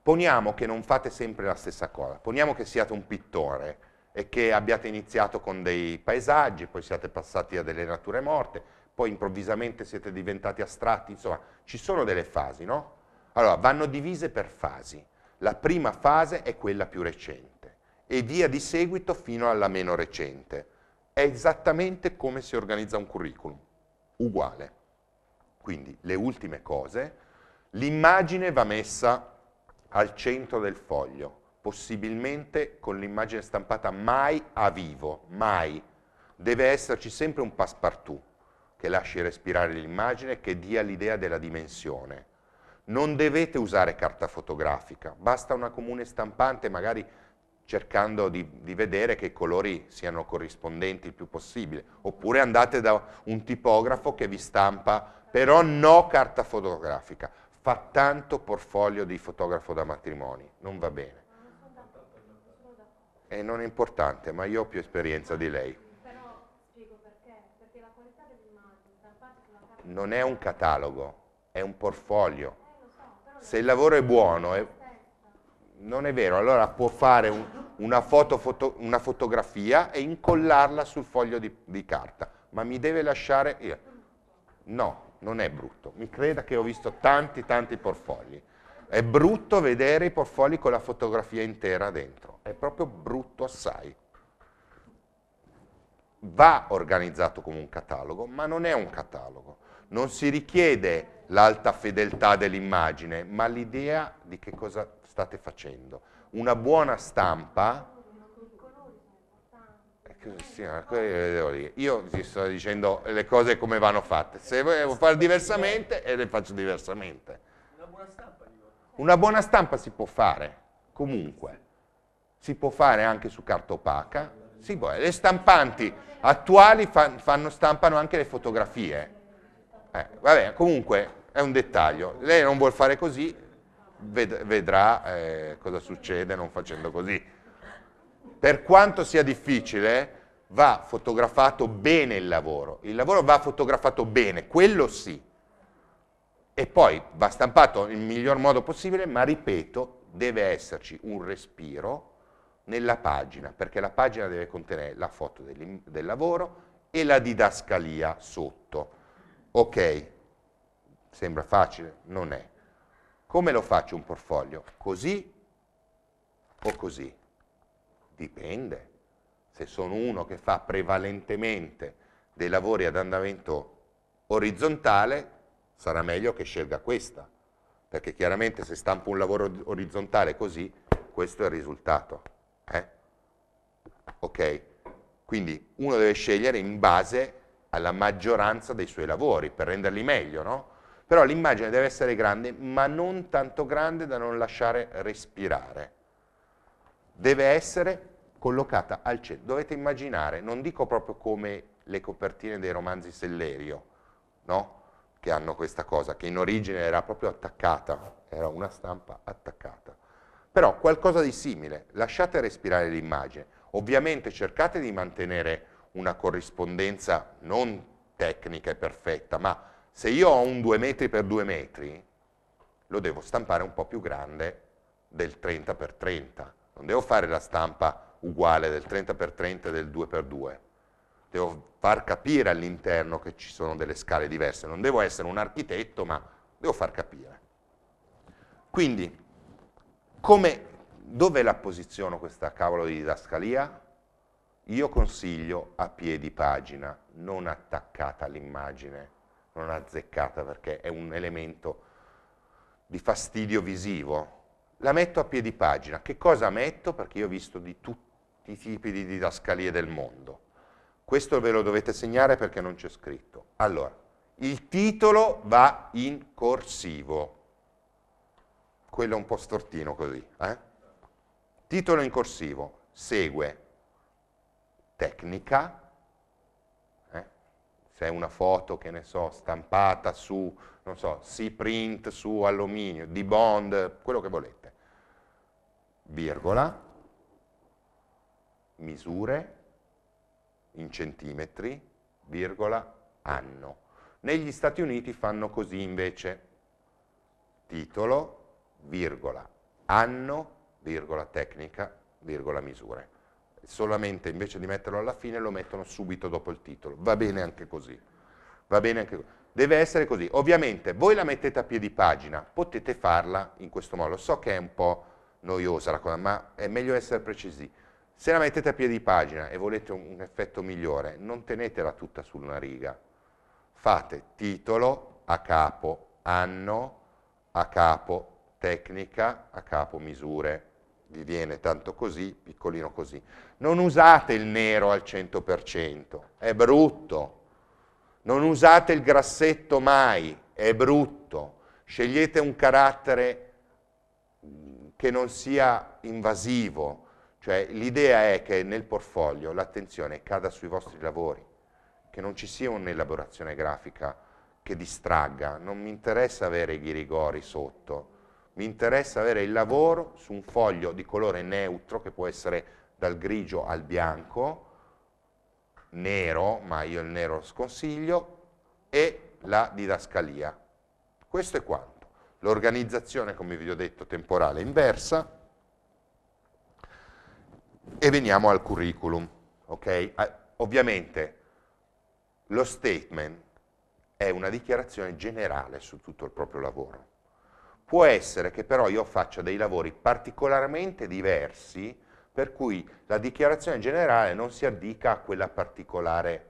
poniamo che non fate sempre la stessa cosa, poniamo che siate un pittore e che abbiate iniziato con dei paesaggi, poi siate passati a delle nature morte, poi improvvisamente siete diventati astratti, insomma ci sono delle fasi, no? Allora vanno divise per fasi, la prima fase è quella più recente e via di seguito fino alla meno recente, è esattamente come si organizza un curriculum, uguale. Quindi le ultime cose, l'immagine va messa al centro del foglio, possibilmente con l'immagine stampata mai a vivo, mai. Deve esserci sempre un passepartout, che lasci respirare l'immagine, che dia l'idea della dimensione. Non dovete usare carta fotografica, basta una comune stampante, magari cercando di, di, vedere che i colori siano corrispondenti il più possibile. Oppure andate da un tipografo che vi stampa, però no carta fotografica. Fa tanto portfolio di fotografo da matrimoni, non va bene. E eh, non è importante, ma io ho più esperienza di lei. non è un catalogo, è un portfolio. Se il lavoro è buono, è... non è vero, allora può fare un, una, foto, foto, una, fotografia e incollarla sul foglio di, di carta, ma mi deve lasciare... Io. No, non è brutto, mi creda che ho visto tanti tanti portfogli. È brutto vedere i portfogli con la fotografia intera dentro, è proprio brutto assai va organizzato come un catalogo, ma non è un catalogo non si richiede l'alta fedeltà dell'immagine, ma l'idea di che cosa state facendo. Una buona stampa... Eh, Io vi sto dicendo le cose come vanno fatte, se volevo fare diversamente eh, le faccio diversamente. Una buona stampa si può fare, comunque, si può fare anche su carta opaca, le stampanti attuali fanno, stampano anche le fotografie, eh, vabbè, comunque è un dettaglio. Lei non vuol fare così, ved vedrà eh, cosa succede non facendo così. Per quanto sia difficile, va fotografato bene il lavoro. Il lavoro va fotografato bene, quello sì. E poi va stampato nel miglior modo possibile, ma ripeto, deve esserci un respiro nella pagina, perché la pagina deve contenere la foto del, del lavoro e la didascalia sotto. Ok, sembra facile, non è. Come lo faccio un portfolio? Così o così? Dipende. Se sono uno che fa prevalentemente dei lavori ad andamento orizzontale, sarà meglio che scelga questa, perché chiaramente se stampo un lavoro orizzontale così, questo è il risultato. Eh? Ok? Quindi uno deve scegliere in base a alla maggioranza dei suoi lavori, per renderli meglio, no? Però l'immagine deve essere grande, ma non tanto grande da non lasciare respirare. Deve essere collocata al centro. Dovete immaginare, non dico proprio come le copertine dei romanzi Sellerio, no? Che hanno questa cosa, che in origine era proprio attaccata, era una stampa attaccata. Però qualcosa di simile, lasciate respirare l'immagine. Ovviamente cercate di mantenere una corrispondenza non tecnica e perfetta, ma se io ho un 2 metri per 2 metri, lo devo stampare un po' più grande del 30 per 30 Non devo fare la stampa uguale del 30 per 30 e del 2 per 2 Devo far capire all'interno che ci sono delle scale diverse. Non devo essere un architetto, ma devo far capire. Quindi, come, dove la posiziono questa cavolo di didascalia? Io consiglio a piedi pagina, non attaccata all'immagine, non azzeccata perché è un elemento di fastidio visivo. La metto a piedi pagina. Che cosa metto? Perché io ho visto di tutti i tipi di didascalie del mondo. Questo ve lo dovete segnare perché non c'è scritto. Allora, il titolo va in corsivo. Quello è un po' stortino così. Eh? Titolo in corsivo. Segue tecnica, eh? se è una foto che ne so, stampata su, non so, C-print su alluminio, di bond quello che volete, virgola, misure in centimetri, virgola, anno. Negli Stati Uniti fanno così invece, titolo, virgola, anno, virgola, tecnica, virgola, misure solamente invece di metterlo alla fine lo mettono subito dopo il titolo. Va bene anche così. Va bene anche così. Deve essere così. Ovviamente voi la mettete a piedi pagina, potete farla in questo modo. So che è un po' noiosa la cosa, ma è meglio essere precisi. Se la mettete a piedi pagina e volete un, un effetto migliore, non tenetela tutta su una riga. Fate titolo a capo anno, a capo tecnica, a capo misure vi viene tanto così, piccolino così. Non usate il nero al 100%, è brutto. Non usate il grassetto mai, è brutto. Scegliete un carattere mm, che non sia invasivo, cioè l'idea è che nel portfolio l'attenzione cada sui vostri lavori, che non ci sia un'elaborazione grafica che distragga, non mi interessa avere i ghirigori sotto, mi interessa avere il lavoro su un foglio di colore neutro, che può essere dal grigio al bianco, nero, ma io il nero lo sconsiglio, e la didascalia. Questo è quanto. L'organizzazione, come vi ho detto, temporale inversa. E veniamo al curriculum. Okay? Ovviamente lo statement è una dichiarazione generale su tutto il proprio lavoro Può essere che però io faccia dei lavori particolarmente diversi per cui la dichiarazione generale non si addica a quella particolare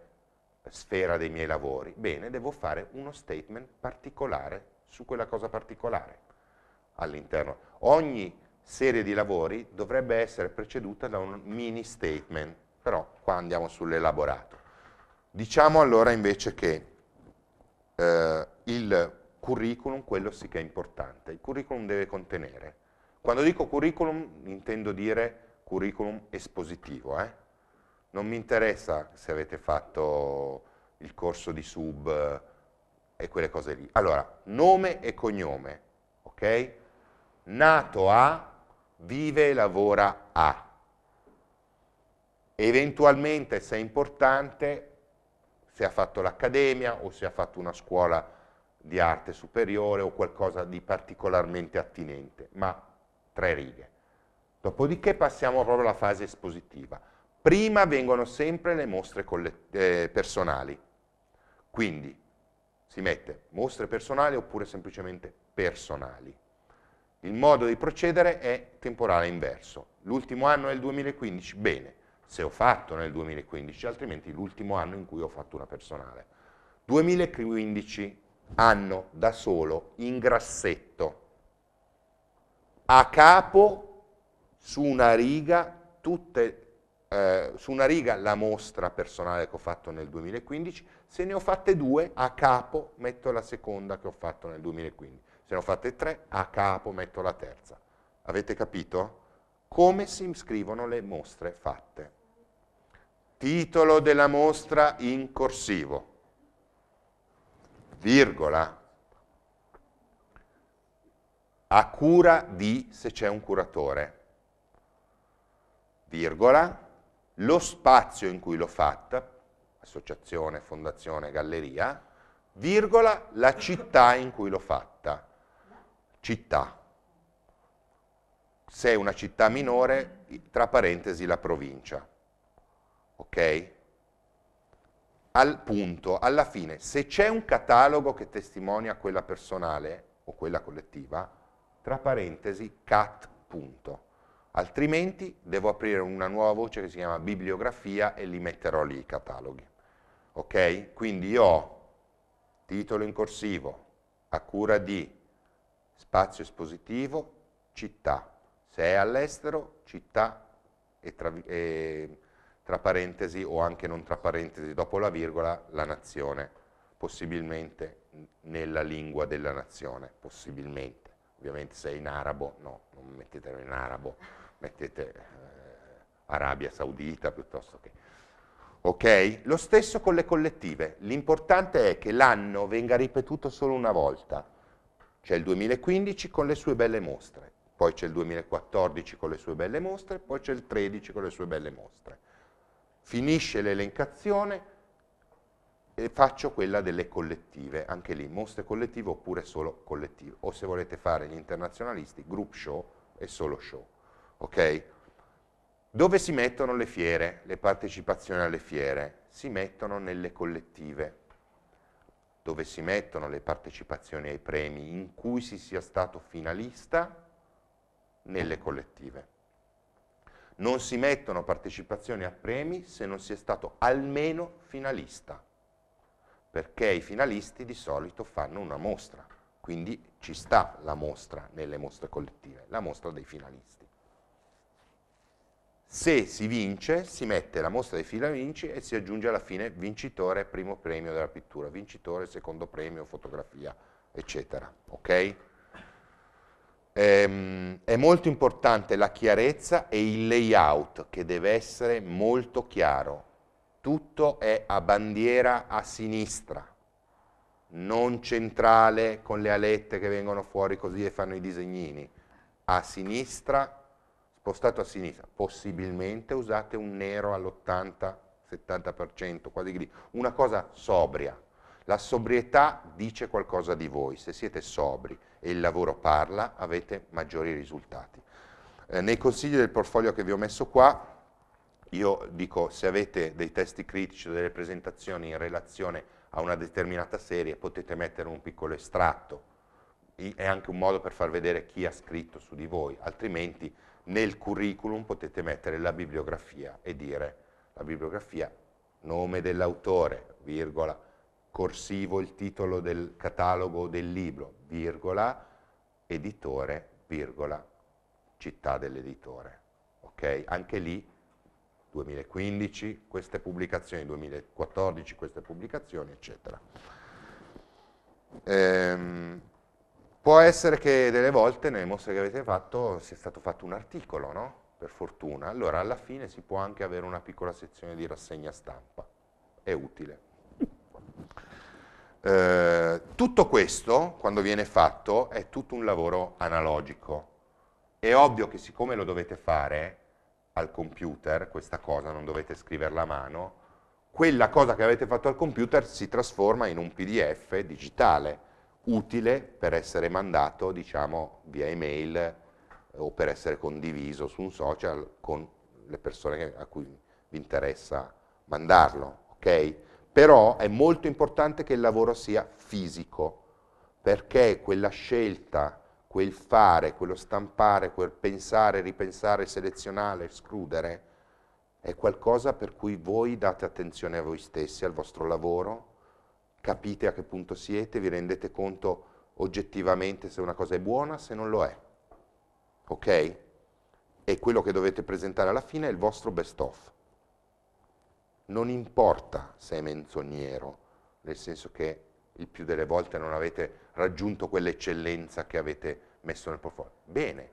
sfera dei miei lavori. Bene, devo fare uno statement particolare su quella cosa particolare all'interno. Ogni serie di lavori dovrebbe essere preceduta da un mini statement, però qua andiamo sull'elaborato. Diciamo allora invece che eh, il curriculum, quello sì che è importante. Il curriculum deve contenere. Quando dico curriculum intendo dire curriculum espositivo. Eh? Non mi interessa se avete fatto il corso di sub e quelle cose lì. Allora, nome e cognome, ok? Nato a, vive e lavora a. Eventualmente, se è importante, se ha fatto l'accademia o se ha fatto una scuola di arte superiore o qualcosa di particolarmente attinente, ma tre righe. Dopodiché passiamo proprio alla fase espositiva. Prima vengono sempre le mostre eh, personali, quindi si mette mostre personali oppure semplicemente personali. Il modo di procedere è temporale inverso. L'ultimo anno è il 2015, bene, se ho fatto nel 2015, altrimenti l'ultimo anno in cui ho fatto una personale. 2015, hanno da solo in grassetto a capo su una riga tutte eh, su una riga la mostra personale che ho fatto nel 2015, se ne ho fatte due a capo metto la seconda che ho fatto nel 2015, se ne ho fatte tre a capo metto la terza. Avete capito? Come si scrivono le mostre fatte? Titolo della mostra in corsivo virgola, a cura di se c'è un curatore, virgola, lo spazio in cui l'ho fatta, associazione, fondazione, galleria, virgola, la città in cui l'ho fatta, città. Se è una città minore, tra parentesi la provincia. Ok? al punto, alla fine, se c'è un catalogo che testimonia quella personale o quella collettiva, tra parentesi cat punto. Altrimenti devo aprire una nuova voce che si chiama bibliografia e li metterò lì i cataloghi. Ok? Quindi io ho titolo in corsivo a cura di spazio espositivo, città. Se è all'estero, città e, tra, e tra parentesi o anche non tra parentesi dopo la virgola, la nazione, possibilmente nella lingua della nazione, possibilmente. Ovviamente se è in arabo, no, non mettetelo in arabo, mettete eh, Arabia Saudita piuttosto che... Ok? Lo stesso con le collettive. L'importante è che l'anno venga ripetuto solo una volta. C'è il 2015 con le sue belle mostre, poi c'è il 2014 con le sue belle mostre, poi c'è il 13 con le sue belle mostre finisce l'elencazione e faccio quella delle collettive, anche lì mostre collettive oppure solo collettive, o se volete fare gli internazionalisti, group show e solo show. ok? Dove si mettono le fiere, le partecipazioni alle fiere? Si mettono nelle collettive, dove si mettono le partecipazioni ai premi in cui si sia stato finalista nelle collettive non si mettono partecipazioni a premi se non si è stato almeno finalista, perché i finalisti di solito fanno una mostra, quindi ci sta la mostra nelle mostre collettive, la mostra dei finalisti. Se si vince, si mette la mostra dei finalisti e si aggiunge alla fine vincitore primo premio della pittura, vincitore secondo premio fotografia, eccetera. Okay? ehm, è molto importante la chiarezza e il layout che deve essere molto chiaro. Tutto è a bandiera a sinistra, non centrale con le alette che vengono fuori così e fanno i disegnini. A sinistra, spostato a sinistra, possibilmente usate un nero all'80-70%, quasi lì, una cosa sobria. La sobrietà dice qualcosa di voi, se siete sobri e il lavoro parla, avete maggiori risultati. Eh, nei consigli del portfolio che vi ho messo qua, io dico se avete dei testi critici o delle presentazioni in relazione a una determinata serie potete mettere un piccolo estratto, è anche un modo per far vedere chi ha scritto su di voi, altrimenti nel curriculum potete mettere la bibliografia e dire la bibliografia, nome dell'autore, virgola, corsivo il titolo del catalogo del libro, virgola, editore, virgola, città dell'editore. Ok? Anche lì 2015 queste pubblicazioni, 2014 queste pubblicazioni, eccetera. Ehm, può essere che delle volte nelle mostre che avete fatto sia stato fatto un articolo, no? per fortuna, allora alla fine si può anche avere una piccola sezione di rassegna stampa, è utile. Eh, tutto questo, quando viene fatto, è tutto un lavoro analogico. È ovvio che siccome lo dovete fare al computer, questa cosa non dovete scriverla a mano, quella cosa che avete fatto al computer si trasforma in un PDF digitale, utile per essere mandato, diciamo, via email eh, o per essere condiviso su un social con le persone a cui vi interessa mandarlo, ok? Però è molto importante che il lavoro sia fisico, perché quella scelta, quel fare, quello stampare, quel pensare, ripensare, selezionare, escludere, è qualcosa per cui voi date attenzione a voi stessi, al vostro lavoro, capite a che punto siete, vi rendete conto oggettivamente se una cosa è buona, se non lo è. Ok? E quello che dovete presentare alla fine è il vostro best of non importa se è menzognero, nel senso che il più delle volte non avete raggiunto quell'eccellenza che avete messo nel portfolio. Bene,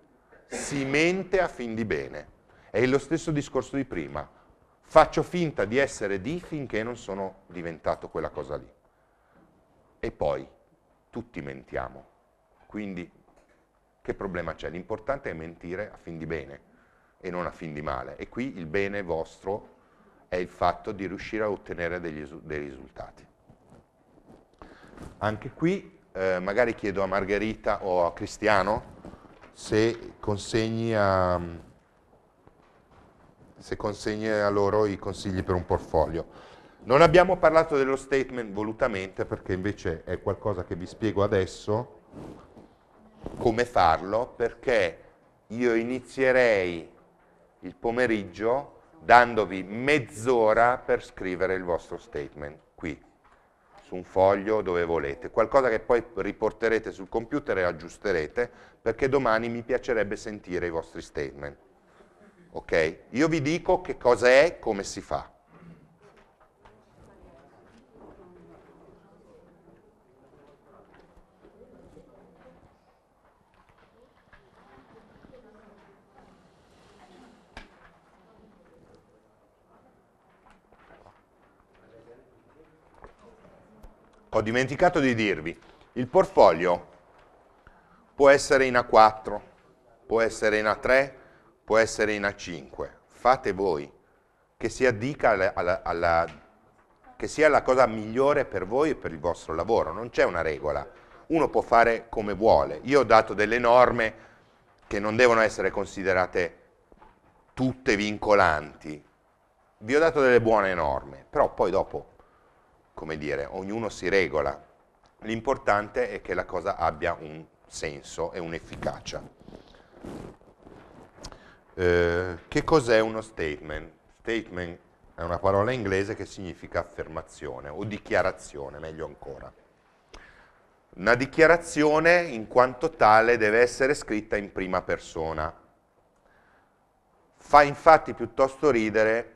si mente a fin di bene. È lo stesso discorso di prima. Faccio finta di essere di finché non sono diventato quella cosa lì. E poi tutti mentiamo. Quindi che problema c'è? L'importante è mentire a fin di bene e non a fin di male. E qui il bene vostro è il fatto di riuscire a ottenere degli, dei risultati. Anche qui eh, magari chiedo a Margherita o a Cristiano se consegni a, se consegni a loro i consigli per un portfolio. Non abbiamo parlato dello statement volutamente perché invece è qualcosa che vi spiego adesso come farlo perché io inizierei il pomeriggio dandovi mezz'ora per scrivere il vostro statement qui, su un foglio dove volete, qualcosa che poi riporterete sul computer e aggiusterete perché domani mi piacerebbe sentire i vostri statement. Ok? Io vi dico che cosa è, come si fa. ho dimenticato di dirvi, il portfolio può essere in A4, può essere in A3, può essere in A5, fate voi, che si addica alla, alla, alla, che sia la cosa migliore per voi e per il vostro lavoro, non c'è una regola, uno può fare come vuole, io ho dato delle norme che non devono essere considerate tutte vincolanti, vi ho dato delle buone norme, però poi dopo come dire, ognuno si regola, l'importante è che la cosa abbia un senso e un'efficacia. Eh, che cos'è uno statement? Statement è una parola inglese che significa affermazione o dichiarazione, meglio ancora. Una dichiarazione in quanto tale deve essere scritta in prima persona. Fa infatti piuttosto ridere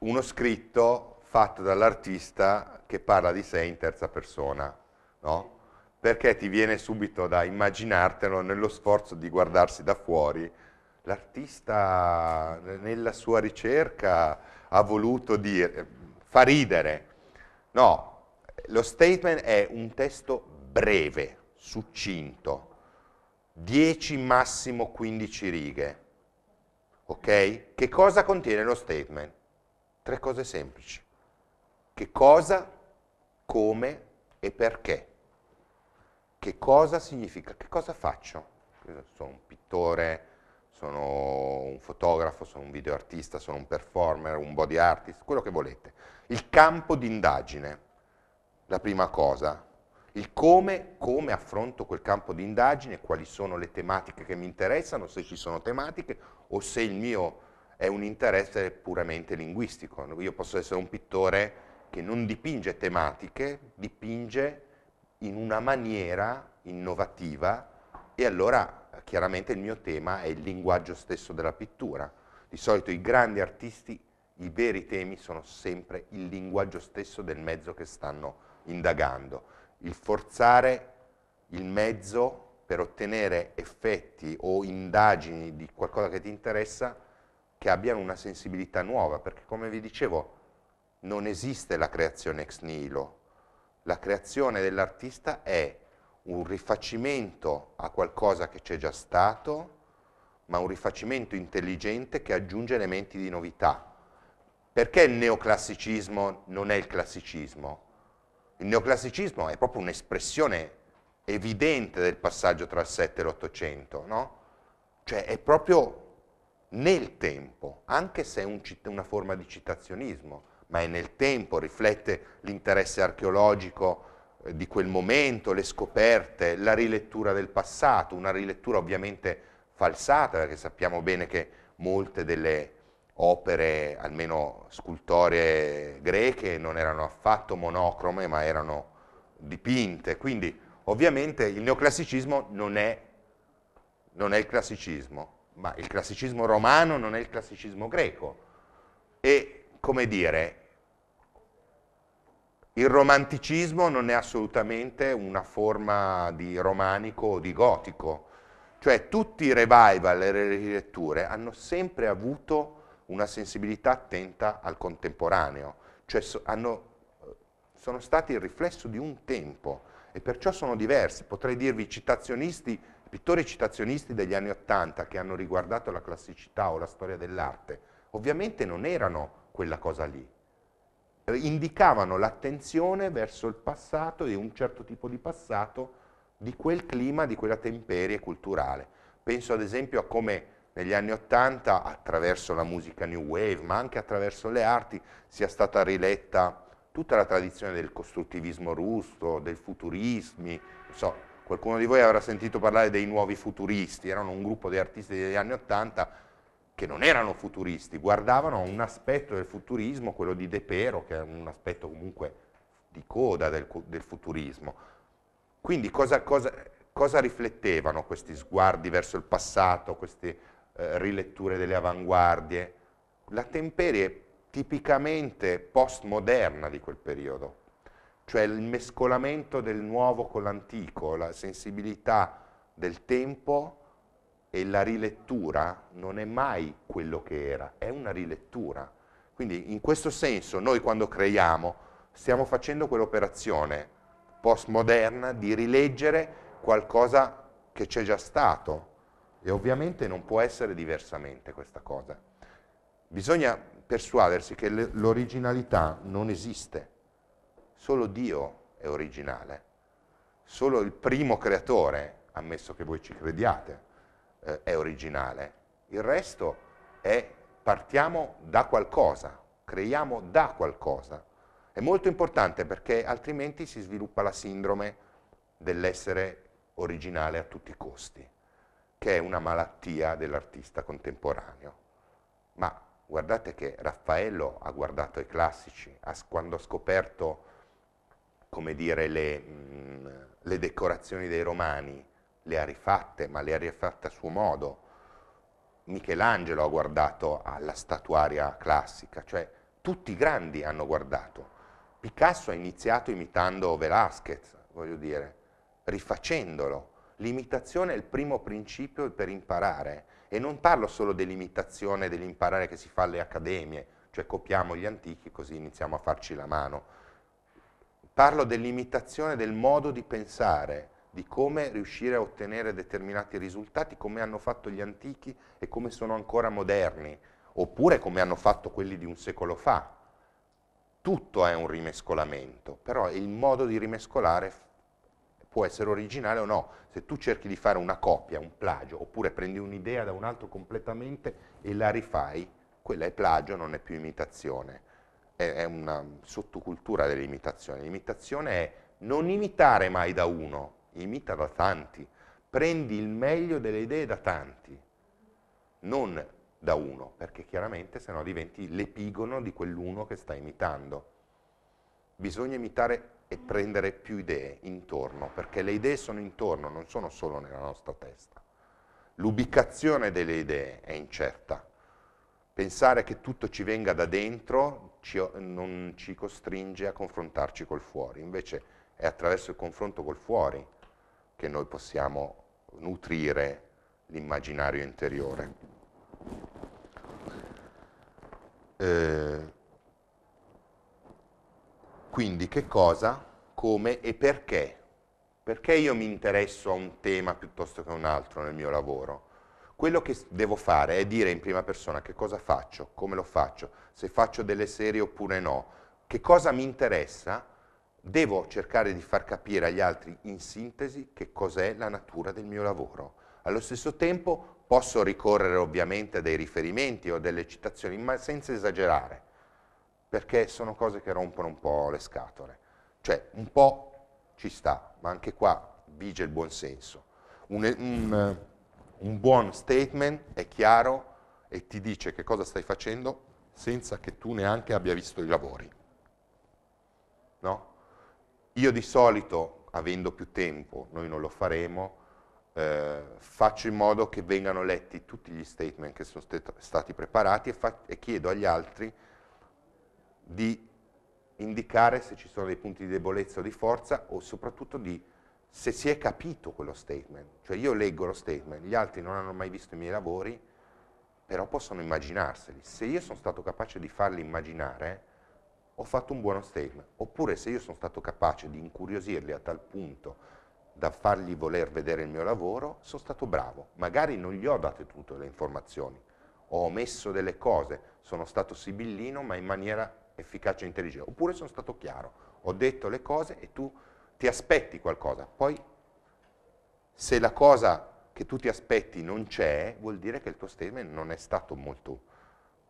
uno scritto fatta dall'artista che parla di sé in terza persona, no? perché ti viene subito da immaginartelo nello sforzo di guardarsi da fuori. L'artista nella sua ricerca ha voluto dire, fa ridere. No, lo statement è un testo breve, succinto, 10 massimo 15 righe. Ok? Che cosa contiene lo statement? Tre cose semplici. Che cosa, come e perché. Che cosa significa? Che cosa faccio? Sono un pittore, sono un fotografo, sono un videoartista, sono un performer, un body artist, quello che volete. Il campo d'indagine, la prima cosa. Il come, come affronto quel campo di indagine, quali sono le tematiche che mi interessano, se ci sono tematiche o se il mio è un interesse puramente linguistico. Io posso essere un pittore che non dipinge tematiche, dipinge in una maniera innovativa e allora eh, chiaramente il mio tema è il linguaggio stesso della pittura. Di solito i grandi artisti, i veri temi sono sempre il linguaggio stesso del mezzo che stanno indagando, il forzare il mezzo per ottenere effetti o indagini di qualcosa che ti interessa che abbiano una sensibilità nuova, perché come vi dicevo non esiste la creazione ex nihilo, la creazione dell'artista è un rifacimento a qualcosa che c'è già stato, ma un rifacimento intelligente che aggiunge elementi di novità. Perché il neoclassicismo non è il classicismo? Il neoclassicismo è proprio un'espressione evidente del passaggio tra il 7 e l'800, no? Cioè è proprio nel tempo, anche se è un, una forma di citazionismo ma è nel tempo, riflette l'interesse archeologico eh, di quel momento, le scoperte, la rilettura del passato, una rilettura ovviamente falsata, perché sappiamo bene che molte delle opere, almeno scultoree greche, non erano affatto monocrome, ma erano dipinte. Quindi ovviamente il neoclassicismo non è, non è il classicismo, ma il classicismo romano non è il classicismo greco. E come dire, il romanticismo non è assolutamente una forma di romanico o di gotico, cioè tutti i revival e le riletture hanno sempre avuto una sensibilità attenta al contemporaneo, cioè so, hanno, sono stati il riflesso di un tempo e perciò sono diversi. Potrei dirvi citazionisti, pittori citazionisti degli anni Ottanta che hanno riguardato la classicità o la storia dell'arte, ovviamente non erano quella cosa lì. Indicavano l'attenzione verso il passato e un certo tipo di passato di quel clima, di quella temperie culturale. Penso ad esempio a come negli anni Ottanta, attraverso la musica new wave, ma anche attraverso le arti, sia stata riletta tutta la tradizione del costruttivismo russo, del futurismi. So, qualcuno di voi avrà sentito parlare dei nuovi futuristi, erano un gruppo di artisti degli anni Ottanta che non erano futuristi, guardavano a un aspetto del futurismo, quello di De Pero, che è un aspetto comunque di coda del, del futurismo. Quindi cosa, cosa, cosa, riflettevano questi sguardi verso il passato, queste eh, riletture delle avanguardie? La temperie tipicamente postmoderna di quel periodo, cioè il mescolamento del nuovo con l'antico, la sensibilità del tempo e la rilettura non è mai quello che era, è una rilettura. Quindi in questo senso noi quando creiamo stiamo facendo quell'operazione postmoderna di rileggere qualcosa che c'è già stato e ovviamente non può essere diversamente questa cosa. Bisogna persuadersi che l'originalità non esiste, solo Dio è originale, solo il primo creatore, ammesso che voi ci crediate, eh, è originale, il resto è partiamo da qualcosa, creiamo da qualcosa. È molto importante perché altrimenti si sviluppa la sindrome dell'essere originale a tutti i costi, che è una malattia dell'artista contemporaneo. Ma guardate che Raffaello ha guardato i classici, ha, quando ha scoperto, come dire, le, mh, le decorazioni dei romani, le ha rifatte, ma le ha rifatte a suo modo. Michelangelo ha guardato alla statuaria classica, cioè tutti i grandi hanno guardato. Picasso ha iniziato imitando Velázquez, voglio dire, rifacendolo. L'imitazione è il primo principio per imparare e non parlo solo dell'imitazione, dell'imparare che si fa alle accademie, cioè copiamo gli antichi così iniziamo a farci la mano. Parlo dell'imitazione del modo di pensare, di come riuscire a ottenere determinati risultati, come hanno fatto gli antichi e come sono ancora moderni, oppure come hanno fatto quelli di un secolo fa. Tutto è un rimescolamento, però il modo di rimescolare può essere originale o no. Se tu cerchi di fare una copia, un plagio, oppure prendi un'idea da un altro completamente e la rifai, quella è plagio, non è più imitazione. È, è una sottocultura dell'imitazione. L'imitazione è non imitare mai da uno, imita da tanti, prendi il meglio delle idee da tanti, non da uno, perché chiaramente sennò diventi l'epigono di quell'uno che sta imitando. Bisogna imitare e prendere più idee intorno, perché le idee sono intorno, non sono solo nella nostra testa. L'ubicazione delle idee è incerta. Pensare che tutto ci venga da dentro ci, non ci costringe a confrontarci col fuori, invece è attraverso il confronto col fuori che noi possiamo nutrire l'immaginario interiore. Eh, quindi che cosa, come e perché? Perché io mi interesso a un tema piuttosto che a un altro nel mio lavoro? Quello che devo fare è dire in prima persona che cosa faccio, come lo faccio, se faccio delle serie oppure no, che cosa mi interessa devo cercare di far capire agli altri in sintesi che cos'è la natura del mio lavoro. Allo stesso tempo posso ricorrere ovviamente a dei riferimenti o delle citazioni, ma senza esagerare, perché sono cose che rompono un po' le scatole. Cioè, un po' ci sta, ma anche qua vige il buon senso. Un, un, un buon statement è chiaro e ti dice che cosa stai facendo senza che tu neanche abbia visto i lavori. No? Io di solito, avendo più tempo, noi non lo faremo, eh, faccio in modo che vengano letti tutti gli statement che sono stati preparati e, e chiedo agli altri di indicare se ci sono dei punti di debolezza o di forza o soprattutto di se si è capito quello statement. Cioè io leggo lo statement, gli altri non hanno mai visto i miei lavori, però possono immaginarseli. Se io sono stato capace di farli immaginare, ho fatto un buono statement, oppure se io sono stato capace di incuriosirli a tal punto da fargli voler vedere il mio lavoro, sono stato bravo, magari non gli ho date tutte le informazioni, ho omesso delle cose, sono stato sibillino ma in maniera efficace e intelligente, oppure sono stato chiaro, ho detto le cose e tu ti aspetti qualcosa, poi se la cosa che tu ti aspetti non c'è, vuol dire che il tuo statement non è stato molto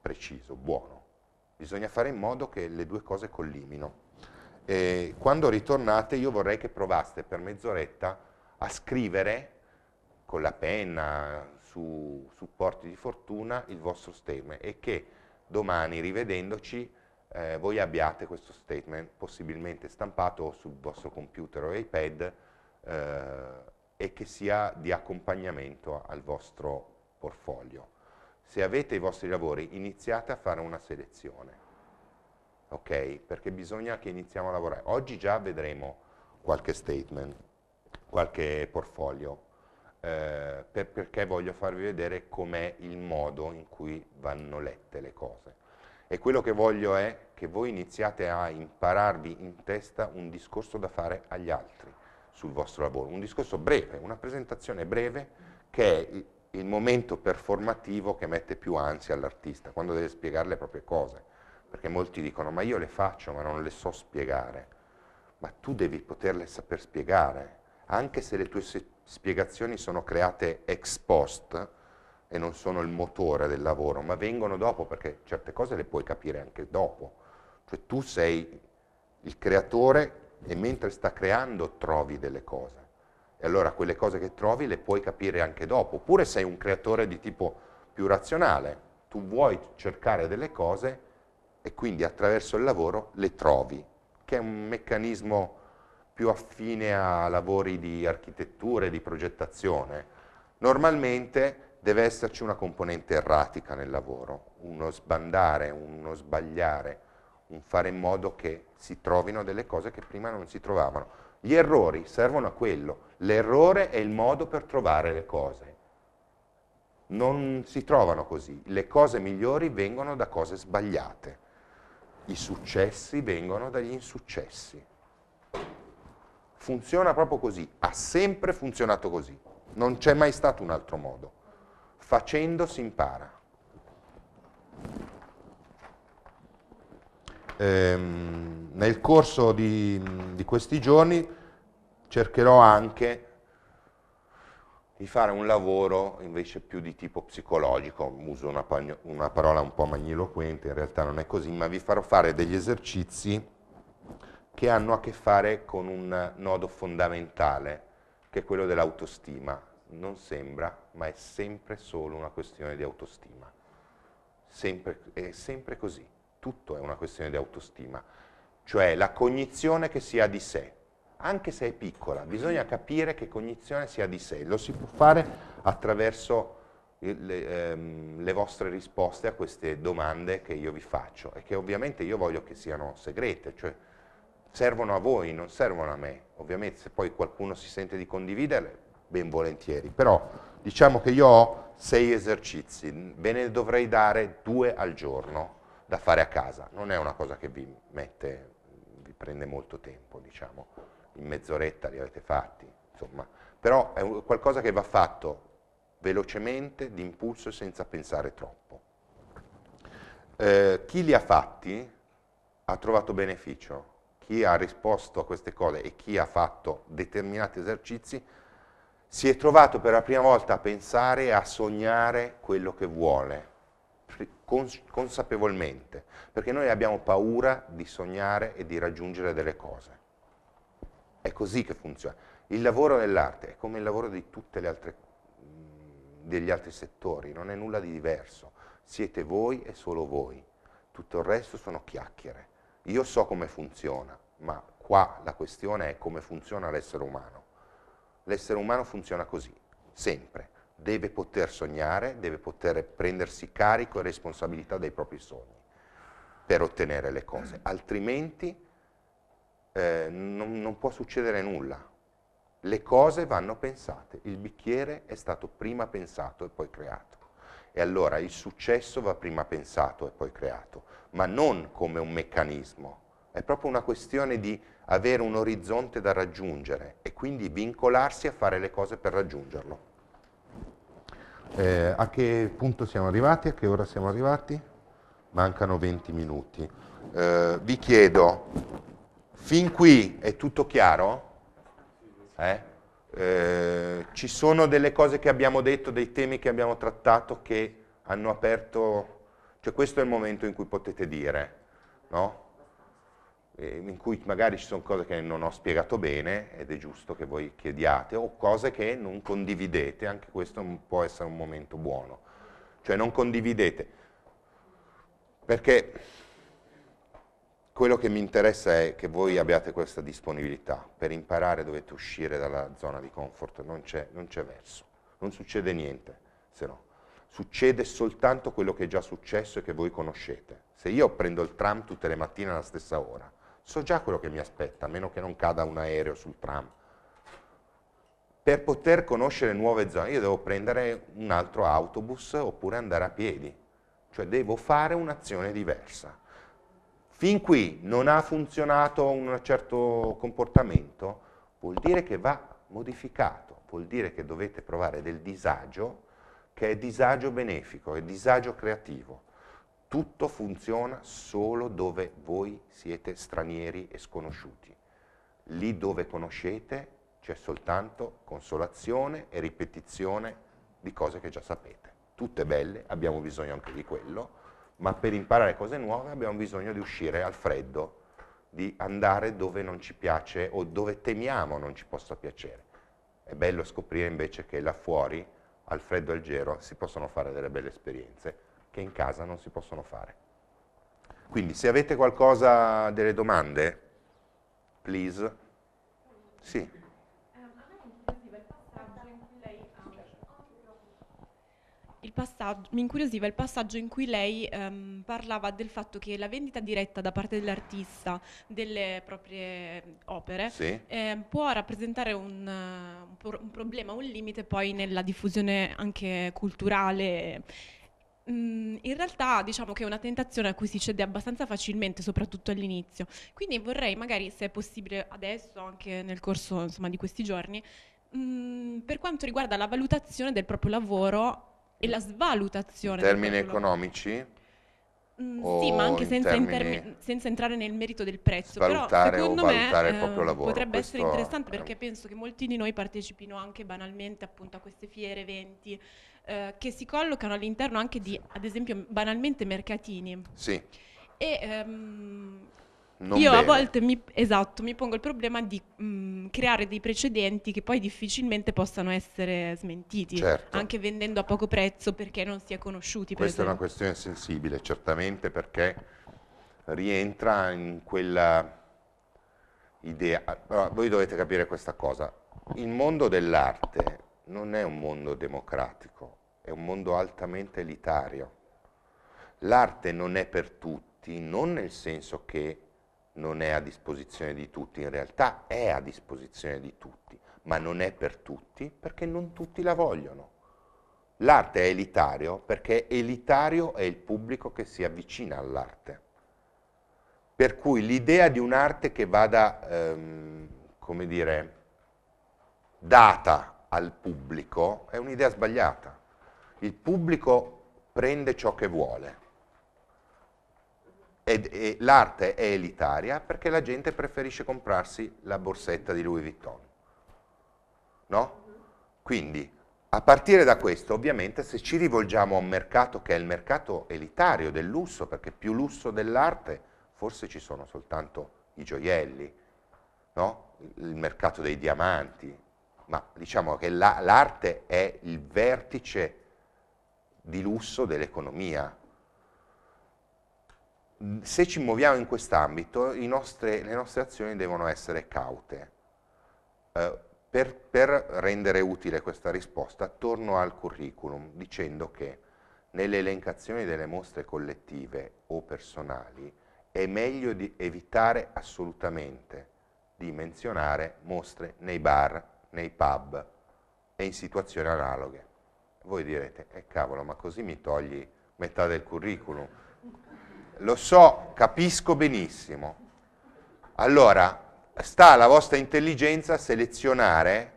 preciso, buono bisogna fare in modo che le due cose collimino. E quando ritornate io vorrei che provaste per mezz'oretta a scrivere con la penna su supporti di fortuna il vostro statement e che domani rivedendoci eh, voi abbiate questo statement possibilmente stampato sul vostro computer o iPad eh, e che sia di accompagnamento al vostro portfolio se avete i vostri lavori iniziate a fare una selezione, ok? Perché bisogna che iniziamo a lavorare. Oggi già vedremo qualche statement, qualche portfolio, eh, per, perché voglio farvi vedere com'è il modo in cui vanno lette le cose. E quello che voglio è che voi iniziate a impararvi in testa un discorso da fare agli altri sul vostro lavoro, un discorso breve, una presentazione breve che è il momento performativo che mette più ansia all'artista, quando deve spiegare le proprie cose, perché molti dicono ma io le faccio ma non le so spiegare, ma tu devi poterle saper spiegare, anche se le tue spiegazioni sono create ex post e non sono il motore del lavoro, ma vengono dopo perché certe cose le puoi capire anche dopo, cioè tu sei il creatore e mentre sta creando trovi delle cose allora quelle cose che trovi le puoi capire anche dopo. Oppure sei un creatore di tipo più razionale, tu vuoi cercare delle cose e quindi attraverso il lavoro le trovi, che è un meccanismo più affine a lavori di architettura e di progettazione. Normalmente deve esserci una componente erratica nel lavoro, uno sbandare, uno sbagliare, un fare in modo che si trovino delle cose che prima non si trovavano. Gli errori servono a quello, l'errore è il modo per trovare le cose. Non si trovano così, le cose migliori vengono da cose sbagliate, i successi vengono dagli insuccessi. Funziona proprio così, ha sempre funzionato così, non c'è mai stato un altro modo. Facendo si impara. Ehm, nel corso di, di questi giorni cercherò anche di fare un lavoro invece più di tipo psicologico, uso una, una parola un po' magniloquente, in realtà non è così, ma vi farò fare degli esercizi che hanno a che fare con un nodo fondamentale, che è quello dell'autostima. Non sembra, ma è sempre solo una questione di autostima. Sempre, è sempre così, tutto è una questione di autostima, cioè la cognizione che si ha di sé anche se è piccola, bisogna capire che cognizione sia di sé. Lo si può fare attraverso le, ehm, le, vostre risposte a queste domande che io vi faccio e che ovviamente io voglio che siano segrete, cioè servono a voi, non servono a me. Ovviamente se poi qualcuno si sente di condividerle, ben volentieri. Però diciamo che io ho sei esercizi, ve ne dovrei dare due al giorno da fare a casa. Non è una cosa che vi mette, vi prende molto tempo, diciamo in mezz'oretta li avete fatti, insomma. Però è qualcosa che va fatto velocemente, d'impulso e senza pensare troppo. Eh, chi li ha fatti ha trovato beneficio, chi ha risposto a queste cose e chi ha fatto determinati esercizi si è trovato per la prima volta a pensare e a sognare quello che vuole, cons consapevolmente, perché noi abbiamo paura di sognare e di raggiungere delle cose. È così che funziona. Il lavoro dell'arte è come il lavoro di tutti gli altri settori, non è nulla di diverso. Siete voi e solo voi. Tutto il resto sono chiacchiere. Io so come funziona, ma qua la questione è come funziona l'essere umano. L'essere umano funziona così, sempre. Deve poter sognare, deve poter prendersi carico e responsabilità dei propri sogni per ottenere le cose, altrimenti eh, non, non può succedere nulla. Le cose vanno pensate, il bicchiere è stato prima pensato e poi creato. E allora il successo va prima pensato e poi creato, ma non come un meccanismo, è proprio una questione di avere un orizzonte da raggiungere e quindi vincolarsi a fare le cose per raggiungerlo. Eh, a che punto siamo arrivati? A che ora siamo arrivati? Mancano 20 minuti. Eh, vi chiedo Fin qui è tutto chiaro? Eh? Eh, ci sono delle cose che abbiamo detto, dei temi che abbiamo trattato che hanno aperto, cioè questo è il momento in cui potete dire, no? Eh, in cui magari ci sono cose che non ho spiegato bene ed è giusto che voi chiediate o cose che non condividete, anche questo può essere un momento buono, cioè non condividete, perché quello che mi interessa è che voi abbiate questa disponibilità. Per imparare dovete uscire dalla zona di comfort, non c'è, verso, non succede niente se no. Succede soltanto quello che è già successo e che voi conoscete. Se io prendo il tram tutte le mattine alla stessa ora, so già quello che mi aspetta, a meno che non cada un aereo sul tram. Per poter conoscere nuove zone, io devo prendere un altro autobus oppure andare a piedi. Cioè devo fare un'azione diversa fin qui non ha funzionato un certo comportamento, vuol dire che va modificato, vuol dire che dovete provare del disagio che è disagio benefico, è disagio creativo. Tutto funziona solo dove voi siete stranieri e sconosciuti. Lì dove conoscete c'è soltanto consolazione e ripetizione di cose che già sapete. Tutte belle, abbiamo bisogno anche di quello, ma per imparare cose nuove abbiamo bisogno di uscire al freddo, di andare dove non ci piace o dove temiamo non ci possa piacere. È bello scoprire invece che là fuori, al freddo e al gelo, si possono fare delle belle esperienze che in casa non si possono fare. Quindi se avete qualcosa, delle domande, please. Sì. mi incuriosiva il passaggio in cui lei ehm, parlava del fatto che la vendita diretta da parte dell'artista delle proprie opere sì. eh, può rappresentare un, un problema, un limite poi nella diffusione anche culturale mm, in realtà diciamo che è una tentazione a cui si cede abbastanza facilmente, soprattutto all'inizio. Quindi vorrei magari, se è possibile adesso, anche nel corso insomma, di questi giorni, mh, mm, per quanto riguarda la valutazione del proprio lavoro, e la svalutazione. In termini economici? Mm, sì, ma anche senza, intermi- senza, entrare nel merito del prezzo. Però secondo me il eh, proprio lavoro, potrebbe essere interessante perché ehm... penso che molti di noi partecipino anche banalmente appunto a queste fiere, eventi, eh, che si collocano all'interno anche di, ad esempio, banalmente mercatini. Sì. E ehm, non Io bene. a volte mi, esatto, mi pongo il problema di mh, mm, creare dei precedenti che poi difficilmente possano essere smentiti, certo. anche vendendo a poco prezzo perché non si è conosciuti. Questa è una questione sensibile, certamente perché rientra in quella idea. Allora, voi dovete capire questa cosa, il mondo dell'arte non è un mondo democratico, è un mondo altamente elitario. L'arte non è per tutti, non nel senso che non è a disposizione di tutti, in realtà è a disposizione di tutti, ma non è per tutti perché non tutti la vogliono. L'arte è elitario perché elitario è il pubblico che si avvicina all'arte. Per cui l'idea di un'arte che vada, ehm, come dire, data al pubblico è un'idea sbagliata. Il pubblico prende ciò che vuole l'arte è elitaria perché la gente preferisce comprarsi la borsetta di Louis Vuitton. No? Quindi, a partire da questo, ovviamente, se ci rivolgiamo a un mercato che è il mercato elitario del lusso, perché più lusso dell'arte, forse ci sono soltanto i gioielli, no? il mercato dei diamanti, ma diciamo che l'arte è il vertice di lusso dell'economia se ci muoviamo in quest'ambito, le nostre azioni devono essere caute. Eh, per, per, rendere utile questa risposta, torno al curriculum dicendo che nelle elencazioni delle mostre collettive o personali è meglio evitare assolutamente di menzionare mostre nei bar, nei pub e in situazioni analoghe. Voi direte, eh cavolo, ma così mi togli metà del curriculum lo so, capisco benissimo. Allora, sta alla vostra intelligenza selezionare,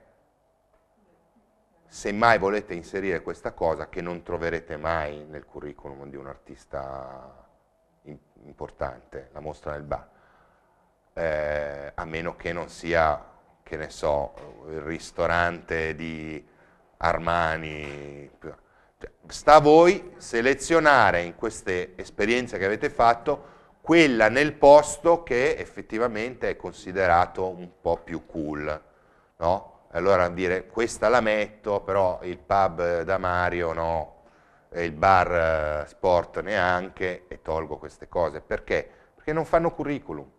se mai volete inserire questa cosa, che non troverete mai nel curriculum di un artista importante, la mostra nel bar, eh, a meno che non sia, che ne so, il ristorante di Armani sta a voi selezionare in queste esperienze che avete fatto quella nel posto che effettivamente è considerato un po' più cool, no? Allora dire questa la metto, però il pub da Mario no, e il bar eh, sport neanche e tolgo queste cose. Perché? Perché non fanno curriculum,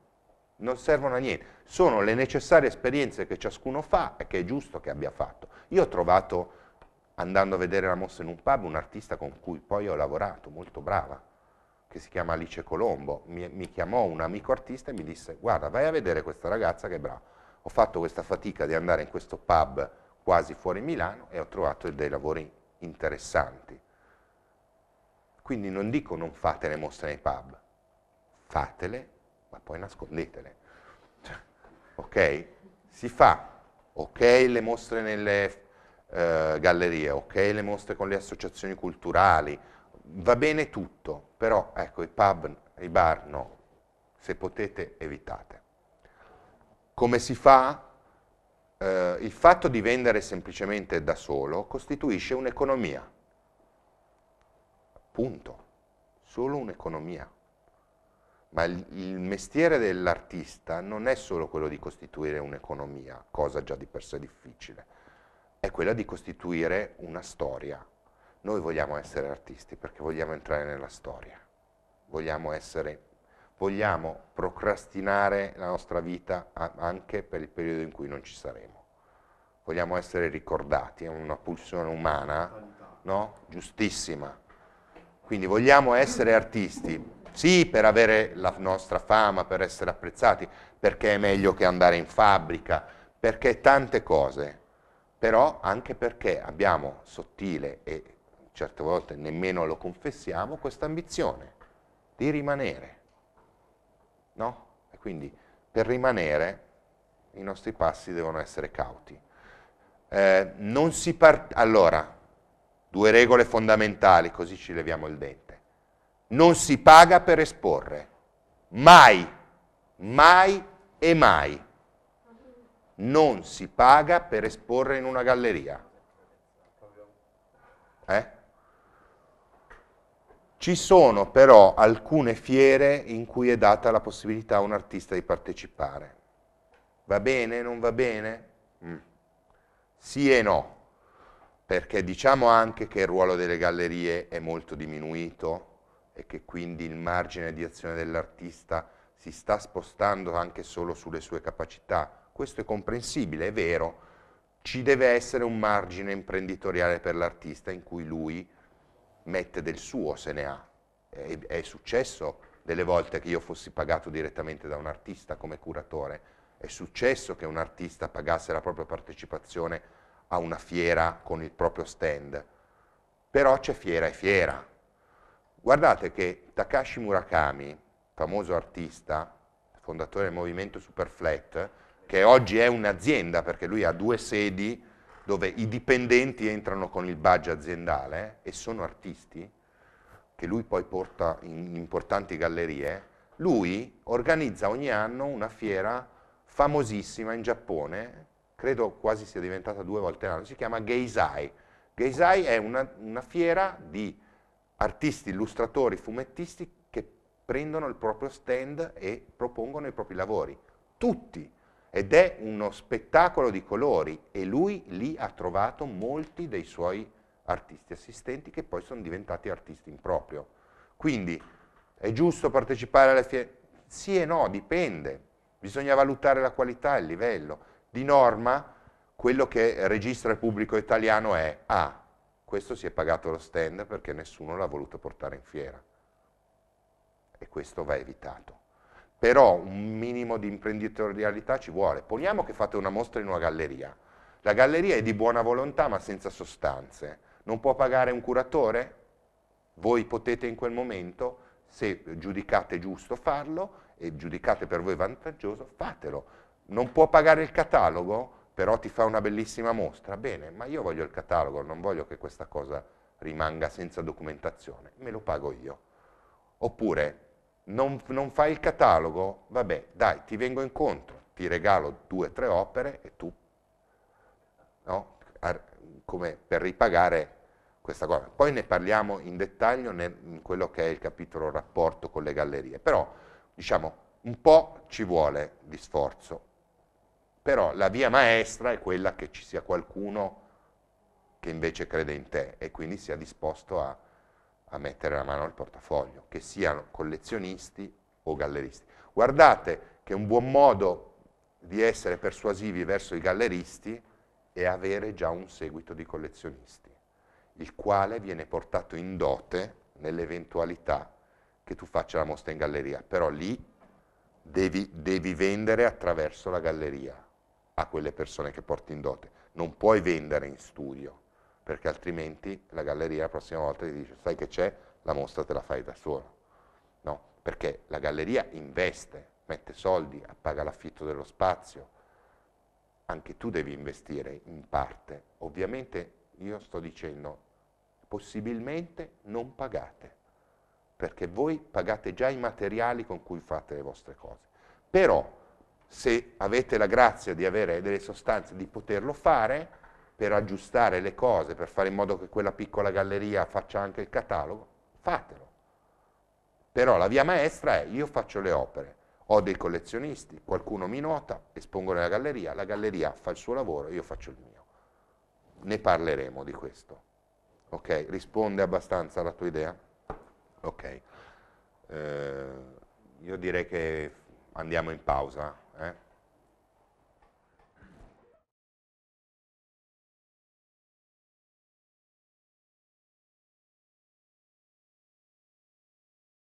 non servono a niente. Sono le necessarie esperienze che ciascuno fa e che è giusto che abbia fatto. Io ho trovato andando a vedere la mostra in un pub, un artista con cui poi ho lavorato, molto brava, che si chiama Alice Colombo, mi, mi chiamò un amico artista e mi disse guarda vai a vedere questa ragazza che è brava, ho fatto questa fatica di andare in questo pub quasi fuori Milano e ho trovato dei lavori interessanti. Quindi non dico non fate le mostre nei pub, fatele, ma poi nascondetele. ok? Si fa, ok le mostre nelle eh, gallerie, ok le mostre con le associazioni culturali, va bene tutto, però ecco i pub, i bar no, se potete evitate. Come si fa? Eh, il fatto di vendere semplicemente da solo costituisce un'economia, punto, solo un'economia. Ma il, il mestiere dell'artista non è solo quello di costituire un'economia, cosa già di per sé difficile, è quella di costituire una storia. Noi vogliamo essere artisti perché vogliamo entrare nella storia, vogliamo, essere, vogliamo procrastinare la nostra vita a, anche per il periodo in cui non ci saremo. Vogliamo essere ricordati, è una pulsione umana, no? Giustissima. Quindi vogliamo essere artisti, sì per avere la nostra fama, per essere apprezzati, perché è meglio che andare in fabbrica, perché tante cose, però anche perché abbiamo sottile e certe volte nemmeno lo confessiamo questa ambizione di rimanere. No? E quindi per rimanere i nostri passi devono essere cauti. Eh, non si part- allora, due regole fondamentali, così ci leviamo il dente. Non si paga per esporre, mai, mai e mai non si paga per esporre in una galleria. Eh? Ci sono però alcune fiere in cui è data la possibilità a un artista di partecipare. Va bene? Non va bene? Mm. Sì e no, perché diciamo anche che il ruolo delle gallerie è molto diminuito e che quindi il margine di azione dell'artista si sta spostando anche solo sulle sue capacità questo è comprensibile, è vero, ci deve essere un margine imprenditoriale per l'artista in cui lui mette del suo, se ne ha. È, è successo delle volte che io fossi pagato direttamente da un artista come curatore, è successo che un artista pagasse la propria partecipazione a una fiera con il proprio stand, però c'è fiera e fiera. Guardate che Takashi Murakami, famoso artista, fondatore del movimento Superflat, che oggi è un'azienda perché lui ha due sedi dove i dipendenti entrano con il badge aziendale e sono artisti che lui poi porta in importanti gallerie, lui organizza ogni anno una fiera famosissima in Giappone, credo quasi sia diventata due volte l'anno, si chiama Geisai. Geisai è una, una fiera di artisti, illustratori, fumettisti che prendono il proprio stand e propongono i propri lavori. Tutti ed è uno spettacolo di colori e lui lì ha trovato molti dei suoi artisti assistenti che poi sono diventati artisti in proprio. Quindi è giusto partecipare alle fiere? Sì e no, dipende. Bisogna valutare la qualità e il livello. Di norma quello che registra il pubblico italiano è ah, questo si è pagato lo stand perché nessuno l'ha voluto portare in fiera. E questo va evitato però un minimo di imprenditorialità ci vuole. Poniamo che fate una mostra in una galleria. La galleria è di buona volontà ma senza sostanze. Non può pagare un curatore? Voi potete in quel momento, se giudicate giusto farlo e giudicate per voi vantaggioso, fatelo. Non può pagare il catalogo? Però ti fa una bellissima mostra. Bene, ma io voglio il catalogo, non voglio che questa cosa rimanga senza documentazione. Me lo pago io. Oppure non, non fai il catalogo? Vabbè, dai, ti vengo incontro, ti regalo due o tre opere e tu, no? Ar- come per ripagare questa cosa. Poi ne parliamo in dettaglio nel, in quello che è il capitolo rapporto con le gallerie, però diciamo un po' ci vuole di sforzo, però la via maestra è quella che ci sia qualcuno che invece crede in te e quindi sia disposto a a mettere la mano al portafoglio, che siano collezionisti o galleristi. Guardate che un buon modo di essere persuasivi verso i galleristi è avere già un seguito di collezionisti, il quale viene portato in dote nell'eventualità che tu faccia la mostra in galleria, però lì devi, devi vendere attraverso la galleria a quelle persone che porti in dote, non puoi vendere in studio perché altrimenti la galleria la prossima volta ti dice sai che c'è, la mostra te la fai da sola. No, perché la galleria investe, mette soldi, paga l'affitto dello spazio, anche tu devi investire in parte. Ovviamente io sto dicendo possibilmente non pagate, perché voi pagate già i materiali con cui fate le vostre cose. Però se avete la grazia di avere delle sostanze, di poterlo fare, per aggiustare le cose, per fare in modo che quella piccola galleria faccia anche il catalogo, fatelo. Però la via maestra è io faccio le opere, ho dei collezionisti, qualcuno mi nota, espongo nella galleria, la galleria fa il suo lavoro, io faccio il mio. Ne parleremo di questo. Ok? Risponde abbastanza alla tua idea? Ok. Eh, io direi che andiamo in pausa. Eh?